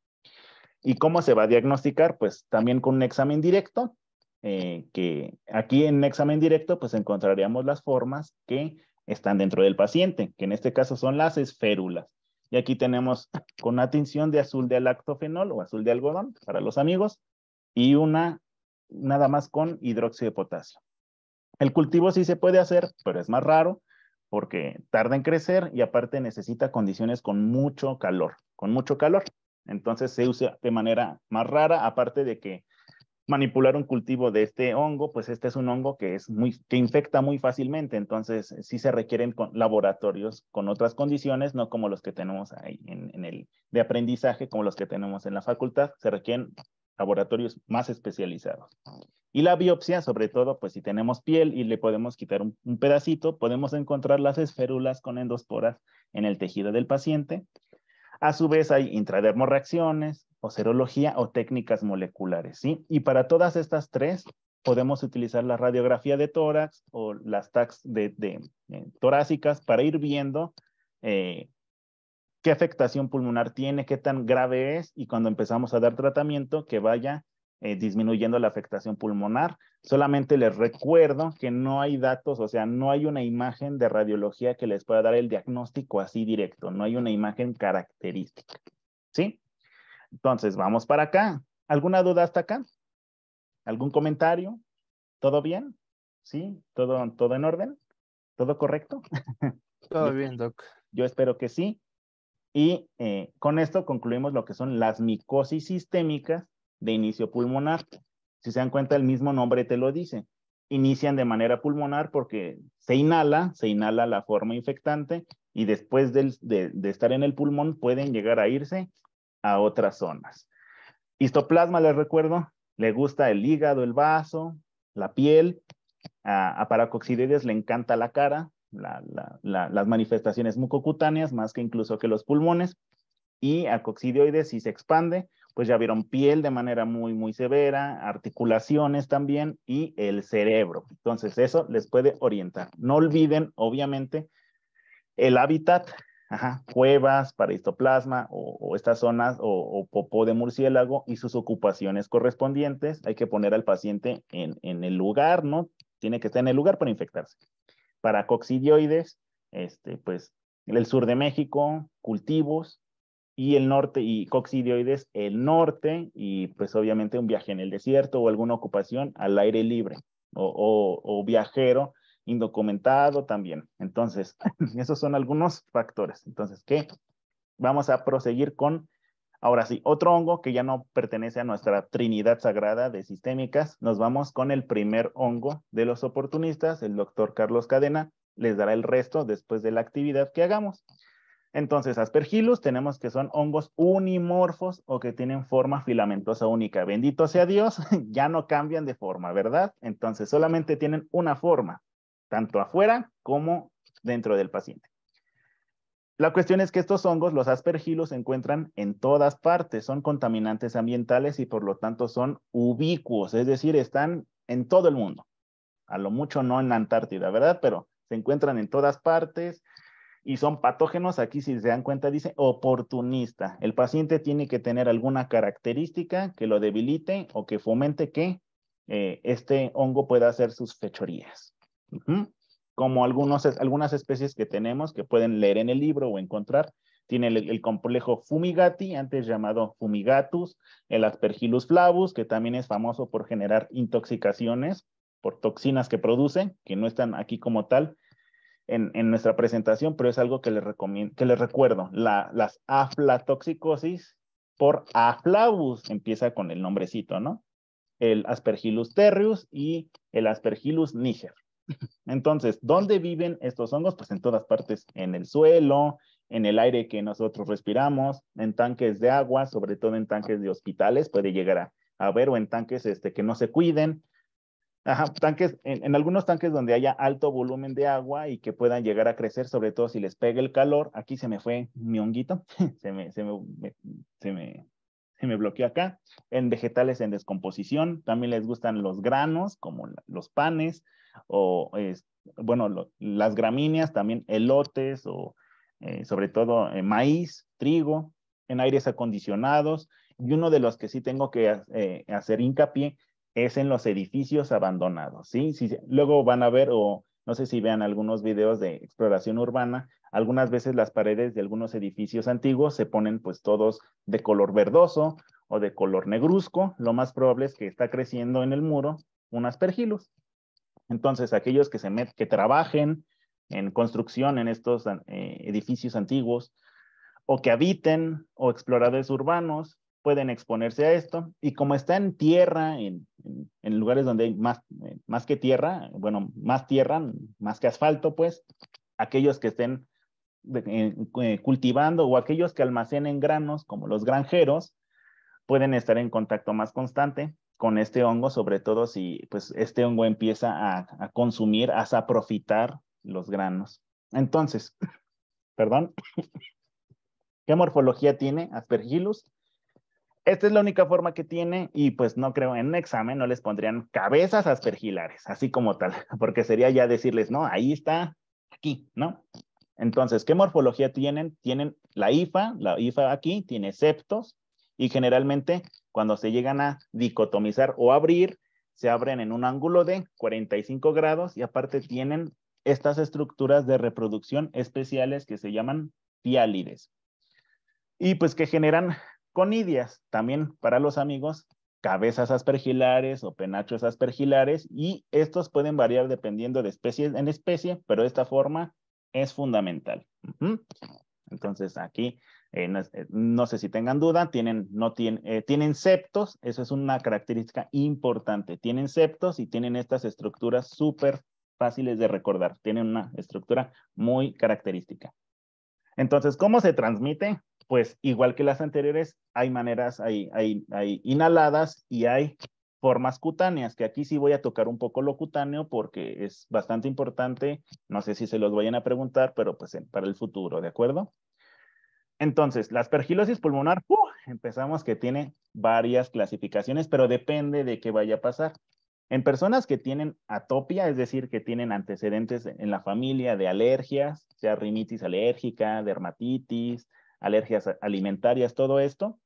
¿Y cómo se va a diagnosticar? Pues también con un examen directo, eh, que aquí en un examen directo pues encontraríamos las formas que están dentro del paciente, que en este caso son las esférulas. Y aquí tenemos con una tinción de azul de lactofenol o azul de algodón para los amigos y una nada más con hidróxido de potasio. El cultivo sí se puede hacer, pero es más raro porque tarda en crecer y aparte necesita condiciones con mucho calor, con mucho calor. Entonces se usa de manera más rara, aparte de que manipular un cultivo de este hongo, pues este es un hongo que es muy que infecta muy fácilmente, entonces sí se requieren laboratorios con otras condiciones, no como los que tenemos ahí en, el de aprendizaje, como los que tenemos en la facultad, se requieren laboratorios más especializados. Y la biopsia, sobre todo, pues si tenemos piel y le podemos quitar un, pedacito, podemos encontrar las esférulas con endosporas en el tejido del paciente. A su vez hay intradermorreacciones, o serología o técnicas moleculares, ¿sí? Y para todas estas tres podemos utilizar la radiografía de tórax o las tags de, eh, torácicas para ir viendo eh, qué afectación pulmonar tiene, qué tan grave es y cuando empezamos a dar tratamiento que vaya eh, disminuyendo la afectación pulmonar. Solamente les recuerdo que no hay datos, o sea, no hay una imagen de radiología que les pueda dar el diagnóstico así directo, no hay una imagen característica. ¿Sí? Entonces, vamos para acá. ¿Alguna duda hasta acá? ¿Algún comentario? ¿Todo bien? ¿Sí? ¿Todo, todo en orden? ¿Todo correcto? Todo bien, Doc. Yo espero que sí. Y eh, con esto concluimos lo que son las micosis sistémicas de inicio pulmonar. Si se dan cuenta, el mismo nombre te lo dice. Inician de manera pulmonar porque se inhala, se inhala la forma infectante y después de estar en el pulmón pueden llegar a irse a otras zonas. Histoplasma, les recuerdo, le gusta el hígado, el vaso, la piel. A, a le encanta la cara, las manifestaciones mucocutáneas, más que incluso que los pulmones. Y a coccidioides, si se expande, pues ya vieron piel de manera muy, muy severa, articulaciones también y el cerebro. Entonces, eso les puede orientar. No olviden, obviamente, el hábitat ajá, cuevas para histoplasma o, estas zonas o, popó de murciélago y sus ocupaciones correspondientes. Hay que poner al paciente en, en el lugar, ¿no? Tiene que estar en el lugar para infectarse. Para coccidioides, este, pues el sur de México, cultivos, y el norte, y coccidioides, el norte, y pues obviamente un viaje en el desierto o alguna ocupación al aire libre o, o viajero indocumentado también. Entonces, esos son algunos factores. Entonces, ¿qué? Vamos a proseguir con, ahora sí, otro hongo que ya no pertenece a nuestra trinidad sagrada de sistémicas. Nos vamos con el primer hongo de los oportunistas, el doctor Carlos Cadena. Les dará el resto después de la actividad que hagamos. Entonces, aspergillus tenemos que son hongos unimorfos o que tienen forma filamentosa única. Bendito sea Dios, ya no cambian de forma, ¿verdad? Entonces, solamente tienen una forma tanto afuera como dentro del paciente. La cuestión es que estos hongos, los aspergilos, se encuentran en todas partes, son contaminantes ambientales y por lo tanto son ubicuos, es decir, están en todo el mundo. A lo mucho no en la Antártida, ¿verdad? Pero se encuentran en todas partes y son patógenos. Aquí, si se dan cuenta, dice oportunista. El paciente tiene que tener alguna característica que lo debilite o que fomente que eh, este hongo pueda hacer sus fechorías. Como algunas especies que tenemos que pueden leer en el libro o encontrar. Tiene el, complejo fumigati, antes llamado fumigatus, el aspergillus flavus, que también es famoso por generar intoxicaciones por toxinas que produce, que no están aquí como tal, en, nuestra presentación, pero es algo que les, recomiendo, que les recuerdo. las aflatoxicosis por aflavus empieza con el nombrecito, ¿no? El Aspergillus terrius y el Aspergillus niger. Entonces, ¿dónde viven estos hongos? Pues en todas partes, en el suelo, en el aire que nosotros respiramos, en tanques de agua, sobre todo en tanques de hospitales, puede llegar a, haber, ver, o en tanques este, que no se cuiden. tanques, en, algunos tanques donde haya alto volumen de agua y que puedan llegar a crecer, sobre todo si les pega el calor. Aquí se me fue mi honguito, se se me bloqueó acá. En vegetales en descomposición, también les gustan los granos, como los panes, o bueno, las gramíneas, también elotes o eh, sobre todo eh, maíz, trigo, en aires acondicionados. Y uno de los que sí tengo que eh, hacer hincapié es en los edificios abandonados, ¿sí? luego van a ver o no sé si vean algunos videos de exploración urbana, algunas veces las paredes de algunos edificios antiguos se ponen pues todos de color verdoso o de color negruzco, lo más probable es que está creciendo en el muro un aspergilus, entonces, aquellos que, se que trabajen en construcción en estos eh, edificios antiguos o que habiten o exploradores urbanos pueden exponerse a esto. Y como está en tierra, en, lugares donde hay más, eh, más que tierra, bueno, más tierra, más que asfalto, pues, aquellos que estén eh, cultivando o aquellos que almacenen granos, como los granjeros, pueden estar en contacto más constante con este hongo, sobre todo si pues, este hongo empieza a, consumir, a saprofitar los granos. Entonces, perdón, ¿qué morfología tiene Aspergillus? Esta es la única forma que tiene y pues no creo, en un examen no les pondrían cabezas aspergilares, así como tal, porque sería ya decirles, no, ahí está, aquí, ¿no? Entonces, ¿qué morfología tienen? Tienen la IFA, la IFA aquí tiene septos y generalmente cuando se llegan a dicotomizar o abrir, se abren en un ángulo de 45 grados y aparte tienen estas estructuras de reproducción especiales que se llaman piálides. Y pues que generan conidias, también para los amigos, cabezas aspergilares o penachos aspergilares, y estos pueden variar dependiendo de especie en especie, pero esta forma es fundamental. Entonces aquí eh, eh, no, sé si tengan duda, tienen, no eh, tienen, septos, eso es una característica importante, tienen septos y tienen estas estructuras súper fáciles de recordar, tienen una estructura muy característica. Entonces, ¿cómo se transmite? Pues igual que las anteriores, hay maneras, hay, hay, hay inhaladas y hay formas cutáneas, que aquí sí voy a tocar un poco lo cutáneo porque es bastante importante, no sé si se los vayan a preguntar, pero pues para el futuro, ¿de acuerdo? Entonces, la aspergilosis pulmonar, empezamos que tiene varias clasificaciones, pero depende de qué vaya a pasar. En personas que tienen atopia, es decir, que tienen antecedentes en la familia de alergias, sea rinitis alérgica, dermatitis, alergias alimentarias, todo esto,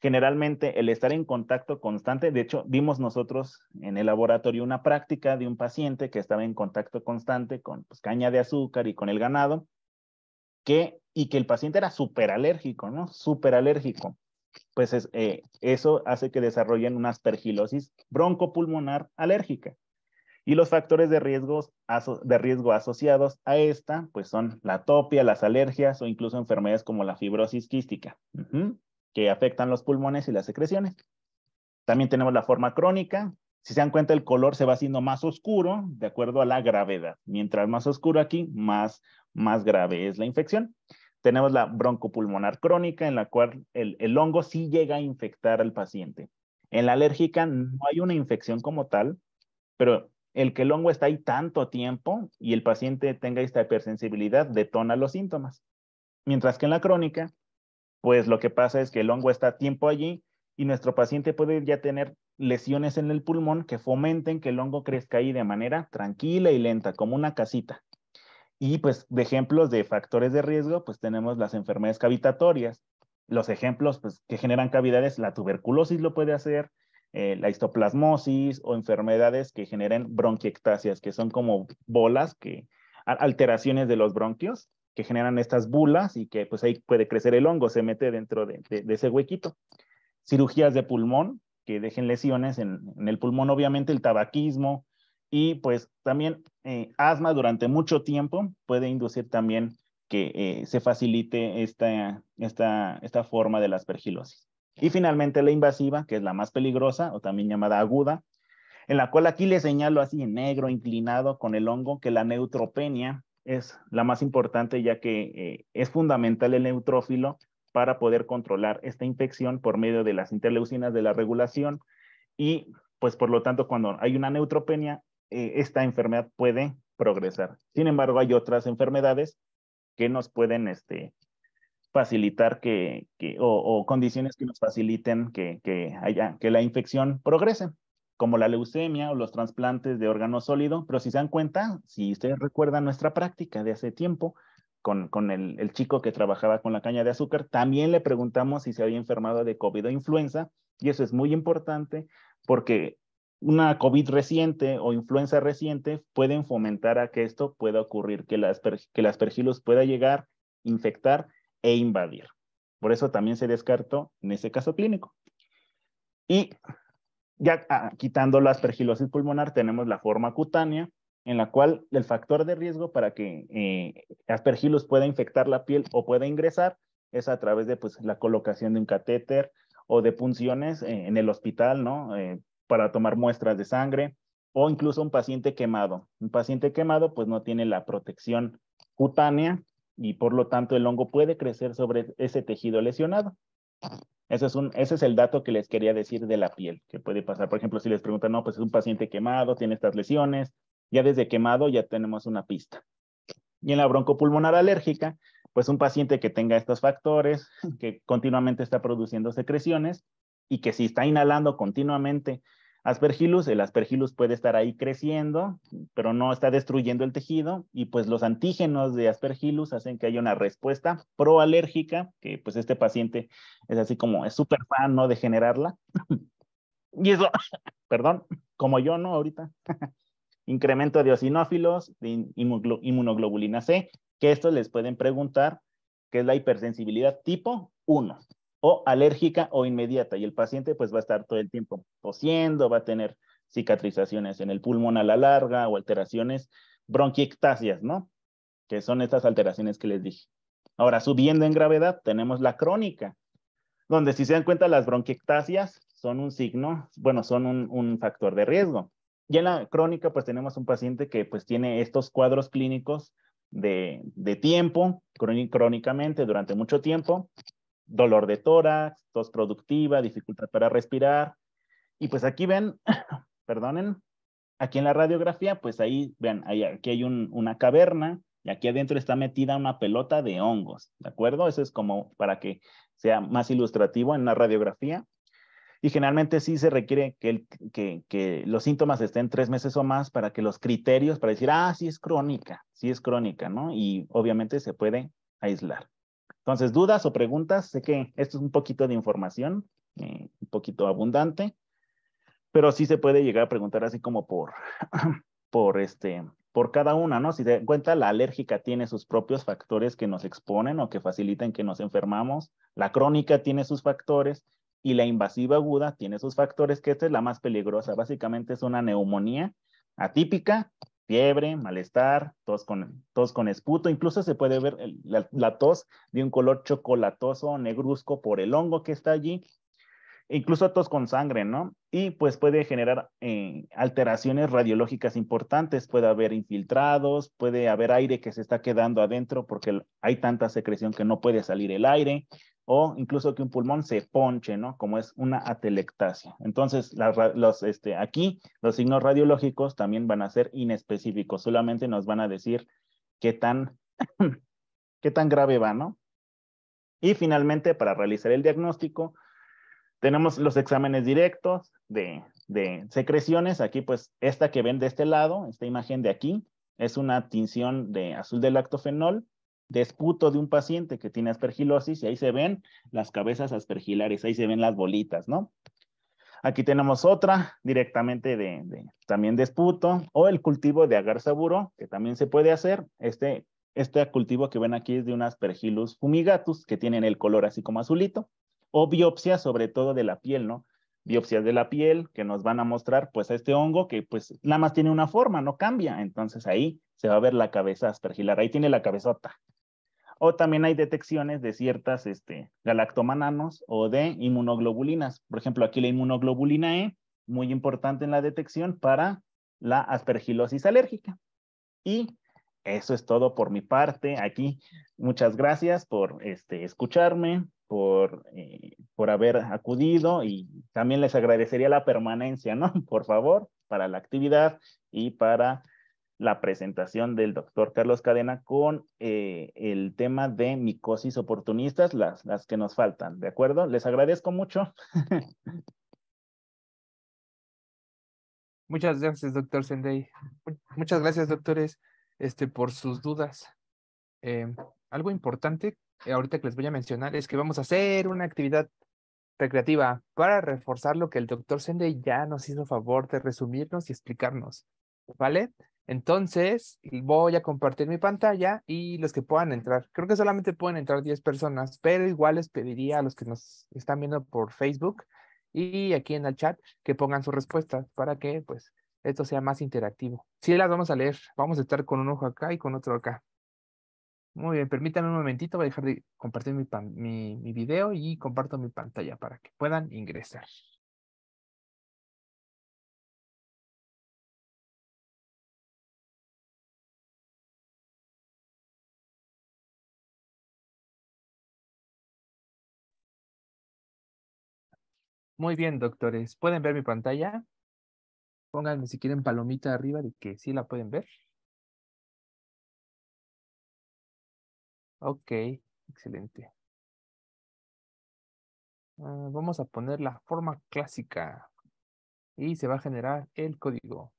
generalmente el estar en contacto constante, de hecho, vimos nosotros en el laboratorio una práctica de un paciente que estaba en contacto constante con pues, caña de azúcar y con el ganado, que y que el paciente era súper alérgico, ¿no? Súper alérgico. Pues eh, eso hace que desarrollen una aspergilosis broncopulmonar alérgica. Y los factores de, riesgos de riesgo asociados a esta, pues son la topia las alergias o incluso enfermedades como la fibrosis quística, que afectan los pulmones y las secreciones. También tenemos la forma crónica. Si se dan cuenta, el color se va haciendo más oscuro de acuerdo a la gravedad. Mientras más oscuro aquí, más, más grave es la infección. Tenemos la broncopulmonar crónica, en la cual el, el hongo sí llega a infectar al paciente. En la alérgica no hay una infección como tal, pero el que el hongo está ahí tanto tiempo y el paciente tenga esta hipersensibilidad detona los síntomas. Mientras que en la crónica, pues lo que pasa es que el hongo está tiempo allí y nuestro paciente puede ya tener lesiones en el pulmón que fomenten que el hongo crezca ahí de manera tranquila y lenta, como una casita. Y pues de ejemplos de factores de riesgo, pues tenemos las enfermedades cavitatorias. Los ejemplos pues, que generan cavidades, la tuberculosis lo puede hacer, eh, la histoplasmosis o enfermedades que generen bronquiectasias, que son como bolas, que, alteraciones de los bronquios que generan estas bulas y que pues ahí puede crecer el hongo, se mete dentro de, ese huequito. Cirugías de pulmón que dejen lesiones en el pulmón, obviamente el tabaquismo, y pues también eh, asma durante mucho tiempo puede inducir también que eh, se facilite esta, esta, esta forma de la aspergilosis. Y finalmente la invasiva, que es la más peligrosa o también llamada aguda, en la cual aquí le señalo así en negro, inclinado con el hongo, que la neutropenia es la más importante ya que eh, es fundamental el neutrófilo para poder controlar esta infección por medio de las interleucinas de la regulación y pues por lo tanto cuando hay una neutropenia eh, esta enfermedad puede progresar. Sin embargo, hay otras enfermedades que nos pueden este, facilitar que, o, condiciones que nos faciliten que, que, haya, que la infección progrese, como la leucemia o los trasplantes de órgano sólido. Pero si se dan cuenta, si ustedes recuerdan nuestra práctica de hace tiempo, con, con el, el, chico que trabajaba con la caña de azúcar, también le preguntamos si se había enfermado de COVID o influenza, y eso es muy importante porque una COVID reciente o influenza reciente pueden fomentar a que esto pueda ocurrir, que las que el aspergilos pueda llegar, infectar e invadir. Por eso también se descartó en ese caso clínico. Y ya ah, quitando la aspergilosis pulmonar, tenemos la forma cutánea, en la cual el factor de riesgo para que eh, aspergilos pueda infectar la piel o pueda ingresar es a través de pues, la colocación de un catéter o de punciones eh, en el hospital, ¿no? Eh, para tomar muestras de sangre o incluso un paciente quemado. Un paciente quemado pues no tiene la protección cutánea y por lo tanto el hongo puede crecer sobre ese tejido lesionado. Ese es, un, ese es el dato que les quería decir de la piel, que puede pasar. Por ejemplo, si les preguntan, no, pues es un paciente quemado, tiene estas lesiones, ya desde quemado ya tenemos una pista. Y en la broncopulmonar alérgica, pues un paciente que tenga estos factores, que continuamente está produciendo secreciones y que si está inhalando continuamente aspergillus, el aspergillus puede estar ahí creciendo, pero no está destruyendo el tejido y pues los antígenos de aspergillus hacen que haya una respuesta proalérgica, que pues este paciente es así como es súper fan, ¿no? De generarla. y eso, perdón, como yo, ¿no? Ahorita. Incremento de osinófilos, de inmunoglobulina C, que estos les pueden preguntar que es la hipersensibilidad tipo 1 o alérgica o inmediata y el paciente pues va a estar todo el tiempo tosiendo, va a tener cicatrizaciones en el pulmón a la larga o alteraciones bronquiectasias, ¿no? Que son estas alteraciones que les dije. Ahora, subiendo en gravedad, tenemos la crónica, donde si se dan cuenta las bronquiectasias son un signo, bueno, son un, factor de riesgo. Y en la crónica pues tenemos un paciente que pues tiene estos cuadros clínicos de, de tiempo, crónicamente, durante mucho tiempo, dolor de tórax, tos productiva, dificultad para respirar. Y pues aquí ven, perdonen, aquí en la radiografía, pues ahí, vean, aquí hay una caverna y aquí adentro está metida una pelota de hongos, ¿de acuerdo? Eso es como para que sea más ilustrativo en la radiografía. Y generalmente sí se requiere que, el, que, que los síntomas estén tres meses o más para que los criterios para decir, ah, sí es crónica, sí es crónica, ¿no? Y obviamente se puede aislar. Entonces, dudas o preguntas, sé que esto es un poquito de información, eh, un poquito abundante, pero sí se puede llegar a preguntar así como por, por este, por cada una, ¿no? Si se cuenta, la alérgica tiene sus propios factores que nos exponen o que facilitan que nos enfermamos, la crónica tiene sus factores y la invasiva aguda tiene sus factores, que esta es la más peligrosa, básicamente es una neumonía atípica fiebre, malestar, tos con, tos con esputo, incluso se puede ver la, tos de un color chocolatoso, negruzco por el hongo que está allí, incluso tos con sangre, ¿no? Y pues puede generar eh, alteraciones radiológicas importantes, puede haber infiltrados, puede haber aire que se está quedando adentro porque hay tanta secreción que no puede salir el aire, o incluso que un pulmón se ponche, ¿no? Como es una atelectasia. Entonces, los, este, aquí los signos radiológicos también van a ser inespecíficos, solamente nos van a decir qué tan, qué tan grave va, ¿no? Y finalmente, para realizar el diagnóstico, tenemos los exámenes directos de, de secreciones. Aquí, pues, esta que ven de este lado, esta imagen de aquí, es una tinción de azul de lactofenol desputo de un paciente que tiene aspergilosis y ahí se ven las cabezas aspergilares, ahí se ven las bolitas, ¿no? Aquí tenemos otra directamente de, también desputo o el cultivo de agar saburo, que también se puede hacer. Este, este cultivo que ven aquí es de un aspergillus fumigatus, que tienen el color así como azulito, o biopsia sobre todo de la piel, ¿no? biopsias de la piel que nos van a mostrar pues a este hongo que pues nada más tiene una forma, no cambia, entonces ahí se va a ver la cabeza aspergilar, ahí tiene la cabezota, o también hay detecciones de ciertas este, galactomananos o de inmunoglobulinas. Por ejemplo, aquí la inmunoglobulina E, muy importante en la detección para la aspergilosis alérgica. Y eso es todo por mi parte aquí. Muchas gracias por este, escucharme, por, eh, por haber acudido y también les agradecería la permanencia, ¿no? Por favor, para la actividad y para la presentación del doctor Carlos Cadena con eh, el tema de micosis oportunistas, las, las que nos faltan, ¿de acuerdo? Les agradezco mucho. Muchas gracias, doctor Sendei. Muchas gracias, doctores, este, por sus dudas. Em, algo importante, eh, ahorita que les voy a mencionar, es que vamos a hacer una actividad recreativa para reforzar lo que el doctor Sendei ya nos hizo favor de resumirnos y explicarnos. ¿Vale? Entonces, voy a compartir mi pantalla y los que puedan entrar. Creo que solamente pueden entrar 10 personas, pero igual les pediría a los que nos están viendo por Facebook y aquí en el chat que pongan sus respuestas para que pues esto sea más interactivo. Sí, las vamos a leer. Vamos a estar con un ojo acá y con otro acá. Muy bien, permítanme un momentito, voy a dejar de compartir mi video y comparto mi pantalla para que puedan ingresar. Muy bien, doctores. ¿Pueden ver mi pantalla? Pónganme si quieren palomita arriba de que sí la pueden ver. Ok, excelente. Ah, vamos a poner la forma clásica y se va a generar el código.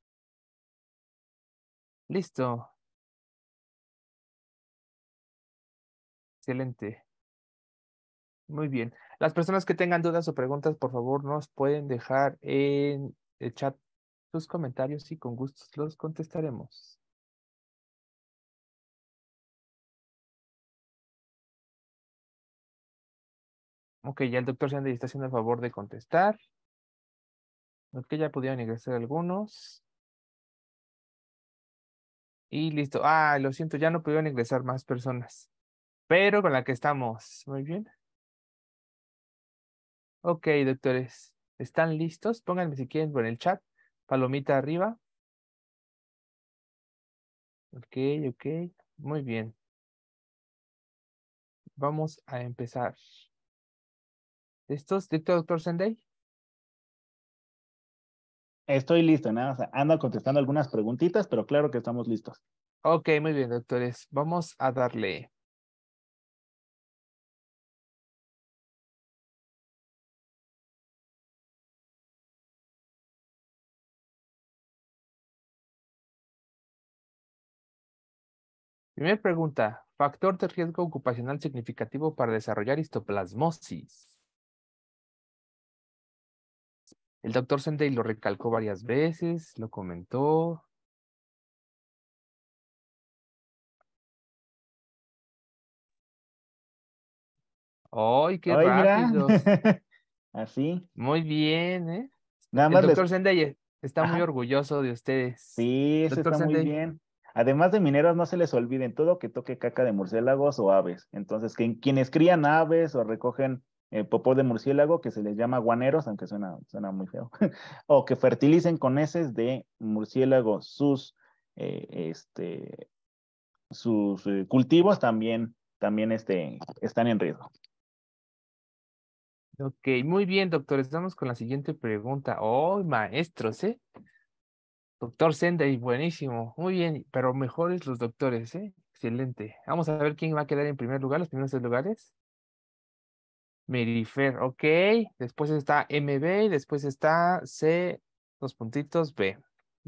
Listo. Excelente. Muy bien. Las personas que tengan dudas o preguntas, por favor, nos pueden dejar en el chat sus comentarios y con gusto los contestaremos. Ok, ya el doctor Sandy está haciendo el favor de contestar. Ok, ya pudieron ingresar algunos. Y listo. Ah, lo siento, ya no pudieron ingresar más personas. Pero con la que estamos. Muy bien. Ok, doctores. ¿Están listos? Pónganme si quieren por el chat. Palomita arriba. Ok, ok. Muy bien. Vamos a empezar. ¿Listos, doctor Sendai? Estoy listo, nada más. Ando contestando algunas preguntitas, pero claro que estamos listos. Ok, muy bien, doctores. Vamos a darle. Primera pregunta, factor de riesgo ocupacional significativo para desarrollar histoplasmosis. El doctor Sendey lo recalcó varias veces, lo comentó. ¡Ay, qué Así. Muy bien, ¿eh? Nada más El doctor Sendey está muy orgulloso de ustedes. Sí, está muy bien. Además de mineros, no se les olviden todo que toque caca de murciélagos o aves. Entonces, que, quienes crían aves o recogen eh, popó de murciélago, que se les llama guaneros, aunque suena, suena muy feo, o que fertilicen con heces de murciélago sus, eh, este, sus eh, cultivos, también, también este, están en riesgo. Ok, muy bien, doctor. Estamos con la siguiente pregunta. Oh, maestros, ¿eh? Doctor Sendai, buenísimo. Muy bien, pero mejores los doctores, ¿eh? Excelente. Vamos a ver quién va a quedar en primer lugar, los primeros lugares. Merifer, ok. Después está MB y después está C, dos puntitos, B.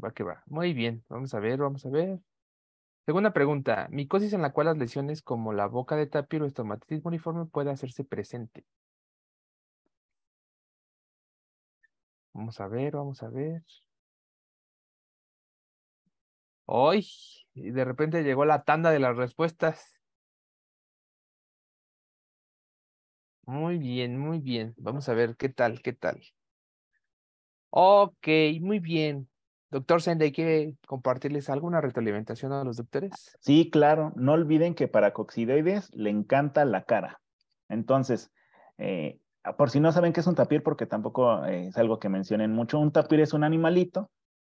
Va que va. Muy bien, vamos a ver, vamos a ver. Segunda pregunta, micosis en la cual las lesiones como la boca de tapir o estomatitis uniforme puede hacerse presente. Vamos a ver, vamos a ver hoy y de repente llegó la tanda de las respuestas. Muy bien, muy bien. Vamos a ver qué tal, qué tal. Ok, muy bien. Doctor Sende, ¿quiere compartirles alguna retroalimentación a los doctores? Sí, claro. No olviden que para coxidoides le encanta la cara. Entonces, eh, por si no saben qué es un tapir, porque tampoco eh, es algo que mencionen mucho, un tapir es un animalito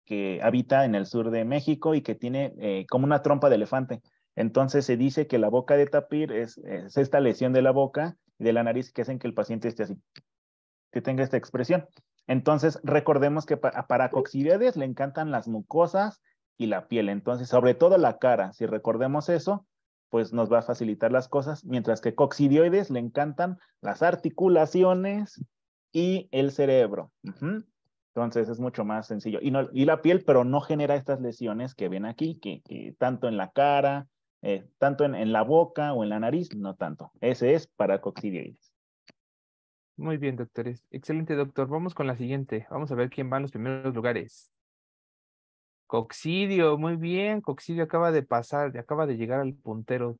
que habita en el sur de México y que tiene eh, como una trompa de elefante. Entonces se dice que la boca de tapir es, esta lesión de la boca y de la nariz que hacen que el paciente esté así, que tenga esta expresión. Entonces recordemos que para, coccidioides le encantan las mucosas y la piel, entonces sobre todo la cara, si recordemos eso, pues nos va a facilitar las cosas, mientras que coccidioides le encantan las articulaciones y el cerebro. Entonces es mucho más sencillo. Y, la piel, pero no genera estas lesiones que ven aquí, que, tanto en la cara, eh, tanto en, en, la boca o en la nariz, no tanto. Ese es para coccidioides. Muy bien, doctores. Excelente, doctor. Vamos con la siguiente. Vamos a ver quién va en los primeros lugares. Coccidio, muy bien. Coccidio acaba de pasar, acaba de llegar al puntero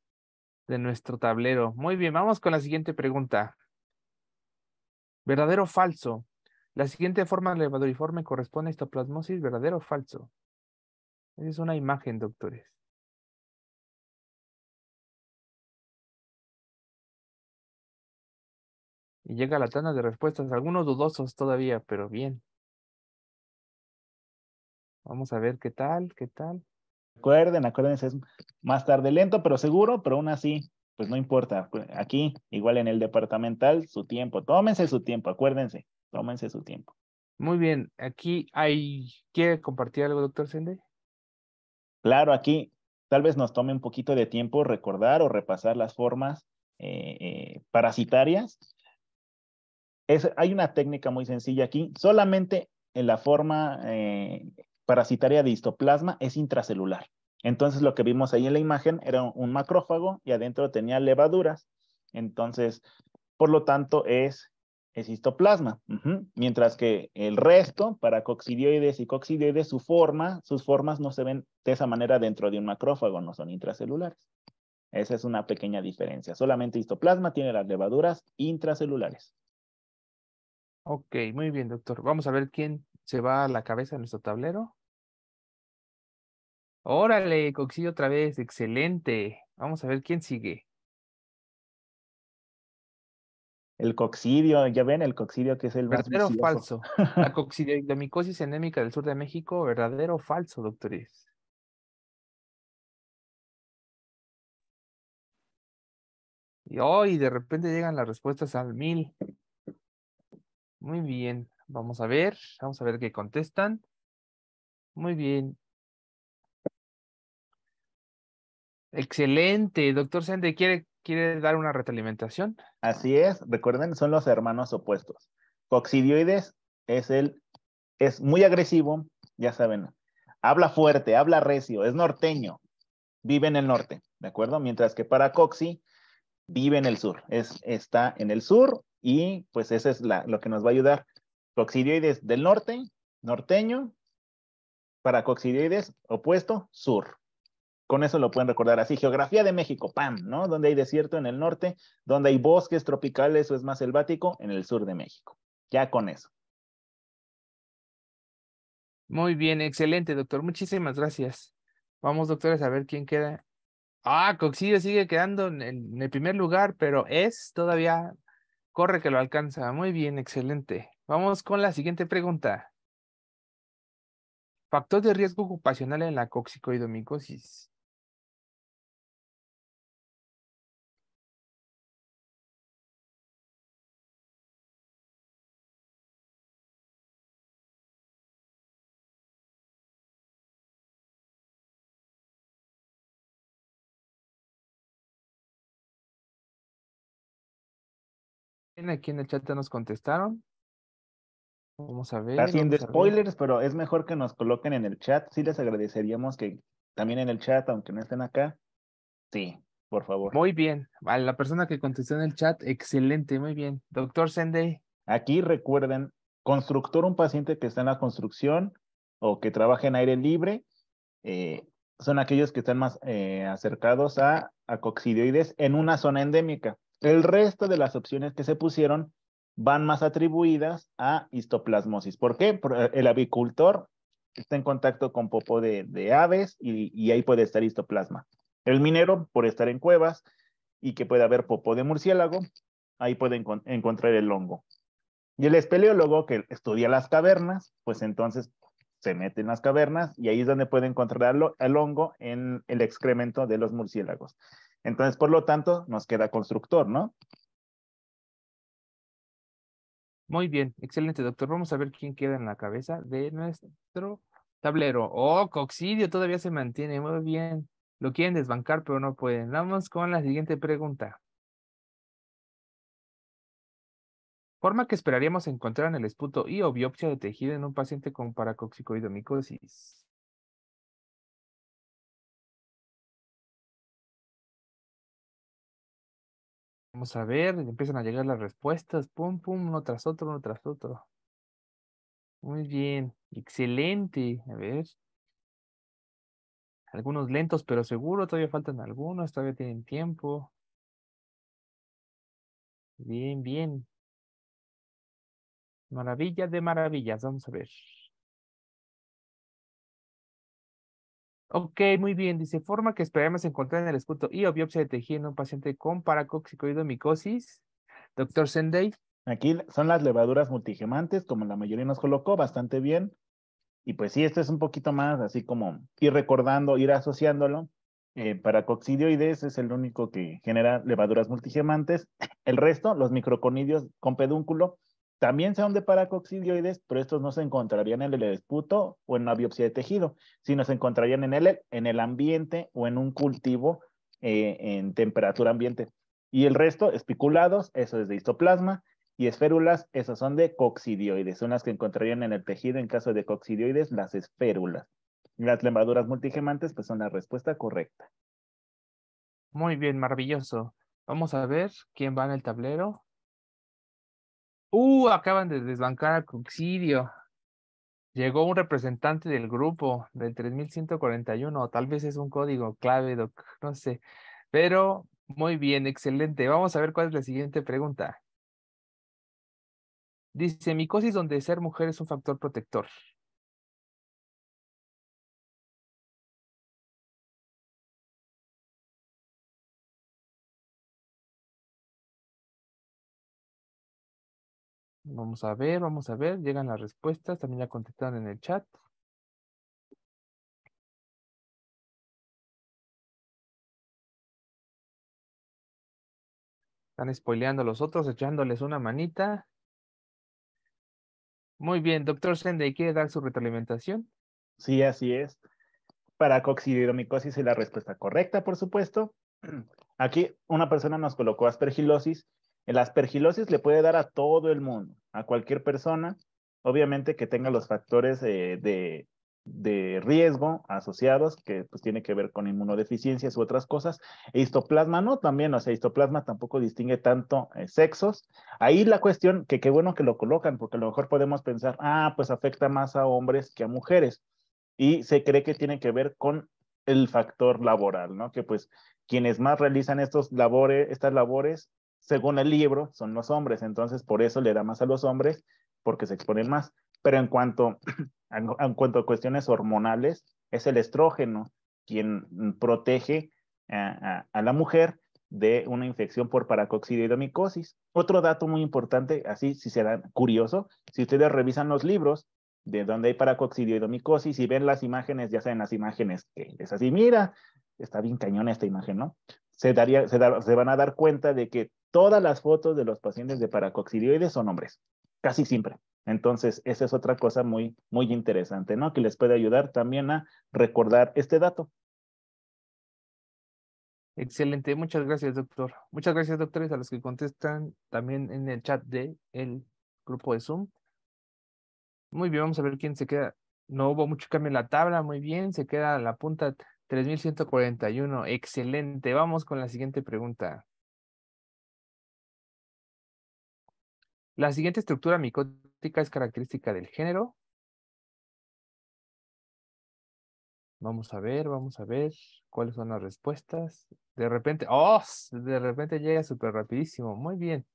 de nuestro tablero. Muy bien, vamos con la siguiente pregunta. ¿Verdadero o falso? La siguiente forma levaduriforme corresponde a histoplasmosis, verdadero o falso. Esa es una imagen, doctores. Y llega la tanda de respuestas, algunos dudosos todavía, pero bien. Vamos a ver qué tal, qué tal. Acuerden, acuérdense, es más tarde lento, pero seguro, pero aún así, pues no importa. Aquí, igual en el departamental, su tiempo. Tómense su tiempo, acuérdense tómense su tiempo. Muy bien, aquí hay, ¿quiere compartir algo, doctor Sende? Claro, aquí tal vez nos tome un poquito de tiempo recordar o repasar las formas eh, eh, parasitarias. Es, hay una técnica muy sencilla aquí, solamente en la forma eh, parasitaria de histoplasma es intracelular. Entonces lo que vimos ahí en la imagen era un macrófago y adentro tenía levaduras. Entonces, por lo tanto, es es histoplasma, mientras que el resto, para coccidioides y coccidioides, su forma, sus formas no se ven de esa manera dentro de un macrófago, no son intracelulares. Esa es una pequeña diferencia. Solamente histoplasma tiene las levaduras intracelulares. Ok, muy bien, doctor. Vamos a ver quién se va a la cabeza de nuestro tablero. Órale, Coxidio otra vez, excelente. Vamos a ver quién sigue. el coccidio, ya ven, el coccidio que es el ¿Verdadero o falso? La coccidioidomicosis endémica del sur de México, ¿verdadero o falso, doctores? Y hoy oh, de repente llegan las respuestas al mil. Muy bien, vamos a ver, vamos a ver qué contestan. Muy bien. Excelente, doctor Sende, ¿quiere quiere dar una retroalimentación. Así es, recuerden, son los hermanos opuestos. Coxidioides es el, es muy agresivo, ya saben, habla fuerte, habla recio, es norteño, vive en el norte, ¿de acuerdo? Mientras que para Coxi vive en el sur, es, está en el sur y pues eso es la, lo que nos va a ayudar. Coxidioides del norte, norteño, para coxidioides opuesto, sur con eso lo pueden recordar así, geografía de México, pam, ¿no? Donde hay desierto en el norte, donde hay bosques tropicales o es más selvático en el sur de México. Ya con eso. Muy bien, excelente, doctor. Muchísimas gracias. Vamos, doctores, a ver quién queda. Ah, Coxillo sigue quedando en, el primer lugar, pero es todavía, corre que lo alcanza. Muy bien, excelente. Vamos con la siguiente pregunta. Factor de riesgo ocupacional en la coxicoidomicosis. Aquí en el chat nos contestaron. Vamos a ver. Está haciendo spoilers, pero es mejor que nos coloquen en el chat. Sí les agradeceríamos que también en el chat, aunque no estén acá. Sí, por favor. Muy bien. A la persona que contestó en el chat, excelente, muy bien. Doctor Sende. Aquí recuerden, constructor, un paciente que está en la construcción o que trabaja en aire libre, eh, son aquellos que están más eh, acercados a, a coccidioides en una zona endémica. El resto de las opciones que se pusieron van más atribuidas a histoplasmosis. ¿Por qué? Eh, el avicultor está en contacto con popó de, aves y, ahí puede estar histoplasma. El minero, por estar en cuevas y que puede haber popó de murciélago, ahí puede encontrar el hongo. Y el espeleólogo que estudia las cavernas, pues entonces se mete en las cavernas y ahí es donde puede encontrar el hongo en el excremento de los murciélagos. Entonces, por lo tanto, nos queda constructor, ¿no? Muy bien, excelente, doctor. Vamos a ver quién queda en la cabeza de nuestro tablero. Oh, Coxidio todavía se mantiene. Muy bien. Lo quieren desbancar, pero no pueden. Vamos con la siguiente pregunta. Forma que esperaríamos encontrar en el esputo y o biopsia de tejido en un paciente con paracoxicoidomicosis. Vamos a ver, empiezan a llegar las respuestas, pum, pum, uno tras otro, uno tras otro. Muy bien, excelente. A ver. Algunos lentos, pero seguro, todavía faltan algunos, todavía tienen tiempo. Bien, bien. Maravilla de maravillas, vamos a ver. Ok, muy bien. Dice, forma que esperamos encontrar en el escuto y biopsia de tejido en un paciente con paracoxicoidomicosis. Doctor Sendei. Aquí son las levaduras multigemantes, como la mayoría nos colocó, bastante bien. Y pues sí, esto es un poquito más así como ir recordando, ir asociándolo. Eh, Paracoxidioides es el único que genera levaduras multigemantes. El resto, los microconidios con pedúnculo, también son de paracoxidioides, pero estos no se encontrarían en el esputo o en la biopsia de tejido, sino se encontrarían en el, en el ambiente o en un cultivo eh, en temperatura ambiente. Y el resto, espiculados, eso es de histoplasma, y esférulas, esas son de coccidioides, son las que encontrarían en el tejido en caso de coccidioides, las esférulas. Las levaduras multigemantes, pues son la respuesta correcta. Muy bien, maravilloso. Vamos a ver quién va en el tablero. Uh, acaban de desbancar a Cuxidio. Llegó un representante del grupo del 3141. Tal vez es un código clave, No sé. Pero muy bien, excelente. Vamos a ver cuál es la siguiente pregunta. Dice, micosis donde ser mujer es un factor protector. Vamos a ver, vamos a ver. Llegan las respuestas. También la contestaron en el chat. Están spoileando a los otros, echándoles una manita. Muy bien, doctor Sendey, ¿quiere dar su retroalimentación? Sí, así es. Para coxidiromicosis es la respuesta correcta, por supuesto. Aquí una persona nos colocó aspergilosis la aspergilosis le puede dar a todo el mundo, a cualquier persona, obviamente que tenga los factores eh, de, riesgo asociados, que pues tiene que ver con inmunodeficiencias u otras cosas. E histoplasma no, también, o sea, histoplasma tampoco distingue tanto eh, sexos. Ahí la cuestión, que qué bueno que lo colocan, porque a lo mejor podemos pensar, ah, pues afecta más a hombres que a mujeres. Y se cree que tiene que ver con el factor laboral, ¿no? Que pues quienes más realizan estos labores, estas labores según el libro, son los hombres, entonces por eso le da más a los hombres, porque se exponen más. Pero en cuanto, en cuanto a cuestiones hormonales, es el estrógeno quien protege a, la mujer de una infección por paracoxidoidomicosis. Otro dato muy importante, así si será curioso, si ustedes revisan los libros de donde hay paracoxidoidomicosis y ven las imágenes, ya saben las imágenes que es así, mira, está bien cañona esta imagen, ¿no? se, se, van a dar cuenta de que todas las fotos de los pacientes de paracoxiloides son hombres, casi siempre. Entonces, esa es otra cosa muy, muy interesante, ¿no? Que les puede ayudar también a recordar este dato. Excelente, muchas gracias, doctor. Muchas gracias, doctores, a los que contestan también en el chat del grupo de Zoom. Muy bien, vamos a ver quién se queda. No hubo mucho cambio en la tabla, muy bien, se queda la punta 3141. Excelente. Vamos con la siguiente pregunta. La siguiente estructura micótica es característica del género. Vamos a ver, vamos a ver cuáles son las respuestas. De repente, ¡oh! De repente llega súper rapidísimo. Muy bien.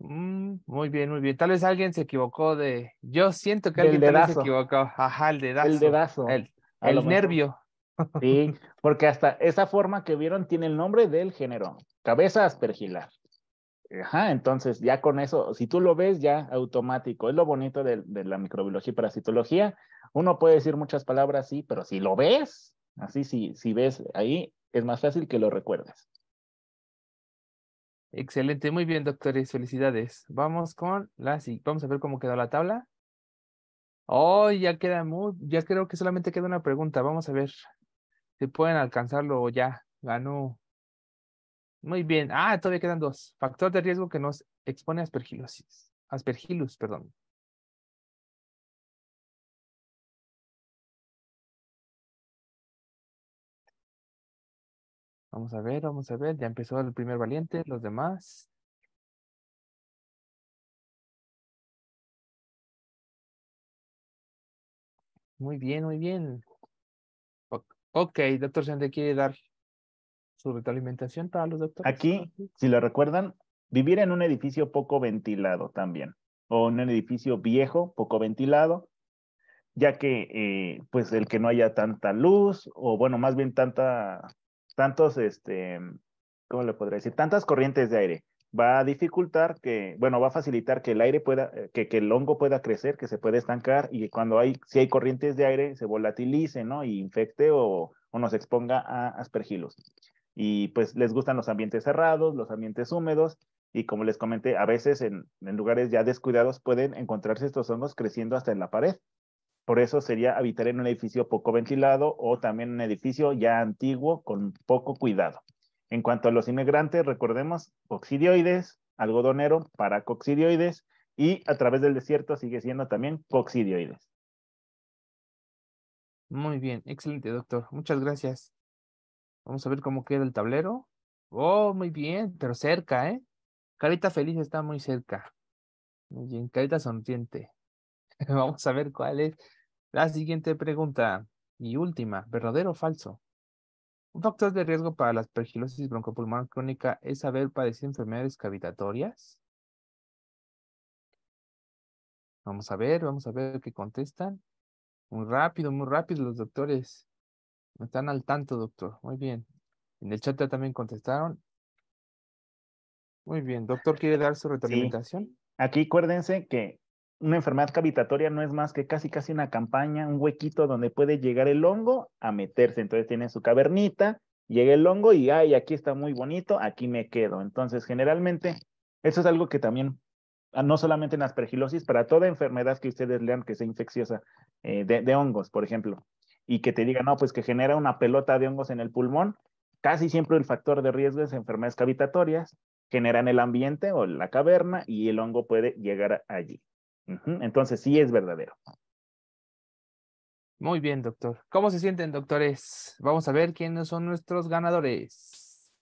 Mm, muy bien, muy bien. Tal vez alguien se equivocó de. Yo siento que alguien se equivocó. Ajá, el dedazo. El dedazo el nervio. Sí, porque hasta esa forma que vieron tiene el nombre del género, cabeza aspergilar. Ajá, entonces ya con eso, si tú lo ves ya automático, es lo bonito de, la microbiología y parasitología. Uno puede decir muchas palabras, sí, pero si lo ves, así si, si ves ahí, es más fácil que lo recuerdes. Excelente, muy bien, doctores, felicidades. Vamos con la, y vamos a ver cómo quedó la tabla. Oh, ya queda muy, ya creo que solamente queda una pregunta. Vamos a ver si pueden alcanzarlo ya. Ganó. Muy bien. Ah, todavía quedan dos. Factor de riesgo que nos expone a aspergilosis. Aspergillus, perdón. Vamos a ver, vamos a ver. Ya empezó el primer valiente, los demás. Muy bien, muy bien. Ok, doctor Sende quiere dar su retroalimentación para los doctores. Aquí, si lo recuerdan, vivir en un edificio poco ventilado también, o en un edificio viejo, poco ventilado, ya que eh, pues el que no haya tanta luz, o bueno, más bien tanta, tantos, este, ¿cómo le podría decir? Tantas corrientes de aire, va a dificultar que, bueno, va a facilitar que el aire pueda, eh, que, que el hongo pueda crecer, que se pueda estancar y cuando hay, si hay corrientes de aire, se volatilice, ¿no? Y infecte o, o nos exponga a aspergilos. Y pues les gustan los ambientes cerrados, los ambientes húmedos y como les comenté, a veces en, en lugares ya descuidados pueden encontrarse estos hongos creciendo hasta en la pared. Por eso sería habitar en un edificio poco ventilado o también un edificio ya antiguo con poco cuidado. En cuanto a los inmigrantes, recordemos, coccidioides, algodonero, para paracoccidioides, y a través del desierto sigue siendo también coccidioides. Muy bien, excelente, doctor. Muchas gracias. Vamos a ver cómo queda el tablero. Oh, muy bien, pero cerca, ¿eh? Carita feliz está muy cerca. Muy bien, carita sonriente. Vamos a ver cuál es la siguiente pregunta y última, ¿verdadero o falso? Un factor de riesgo para la aspergilosis broncopulmonar crónica es haber padecido enfermedades cavitatorias. Vamos a ver, vamos a ver qué contestan. Muy rápido, muy rápido los doctores. Están al tanto, doctor. Muy bien. En el chat ya también contestaron. Muy bien, doctor, ¿quiere dar su retroalimentación? Aquí acuérdense que una enfermedad cavitatoria no es más que casi casi una campaña, un huequito donde puede llegar el hongo a meterse. Entonces tiene su cavernita, llega el hongo y ay, aquí está muy bonito, aquí me quedo. Entonces, generalmente, eso es algo que también, ah, no solamente en aspergilosis, para toda enfermedad que ustedes lean que sea infecciosa eh, de, de hongos, por ejemplo, y que te digan, no, pues que genera una pelota de hongos en el pulmón, casi siempre el factor de riesgo es enfermedades cavitatorias, generan el ambiente o la caverna y el hongo puede llegar allí. Entonces sí es verdadero. Muy bien, doctor. ¿Cómo se sienten, doctores? Vamos a ver quiénes son nuestros ganadores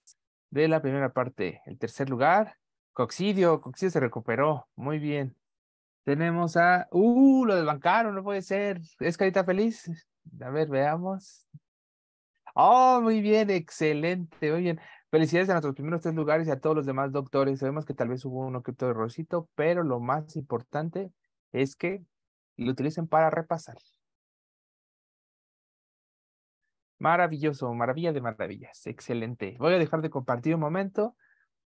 de la primera parte. El tercer lugar, Coxidio. Coxidio se recuperó. Muy bien. Tenemos a... ¡Uh! Lo desbancaron, no puede ser. ¿Es carita feliz? A ver, veamos. ¡Oh! Muy bien, excelente, muy bien. Felicidades a nuestros primeros tres lugares y a todos los demás doctores. Sabemos que tal vez hubo uno que otro errorcito, pero lo más importante es que lo utilicen para repasar. Maravilloso, maravilla de maravillas, excelente. Voy a dejar de compartir un momento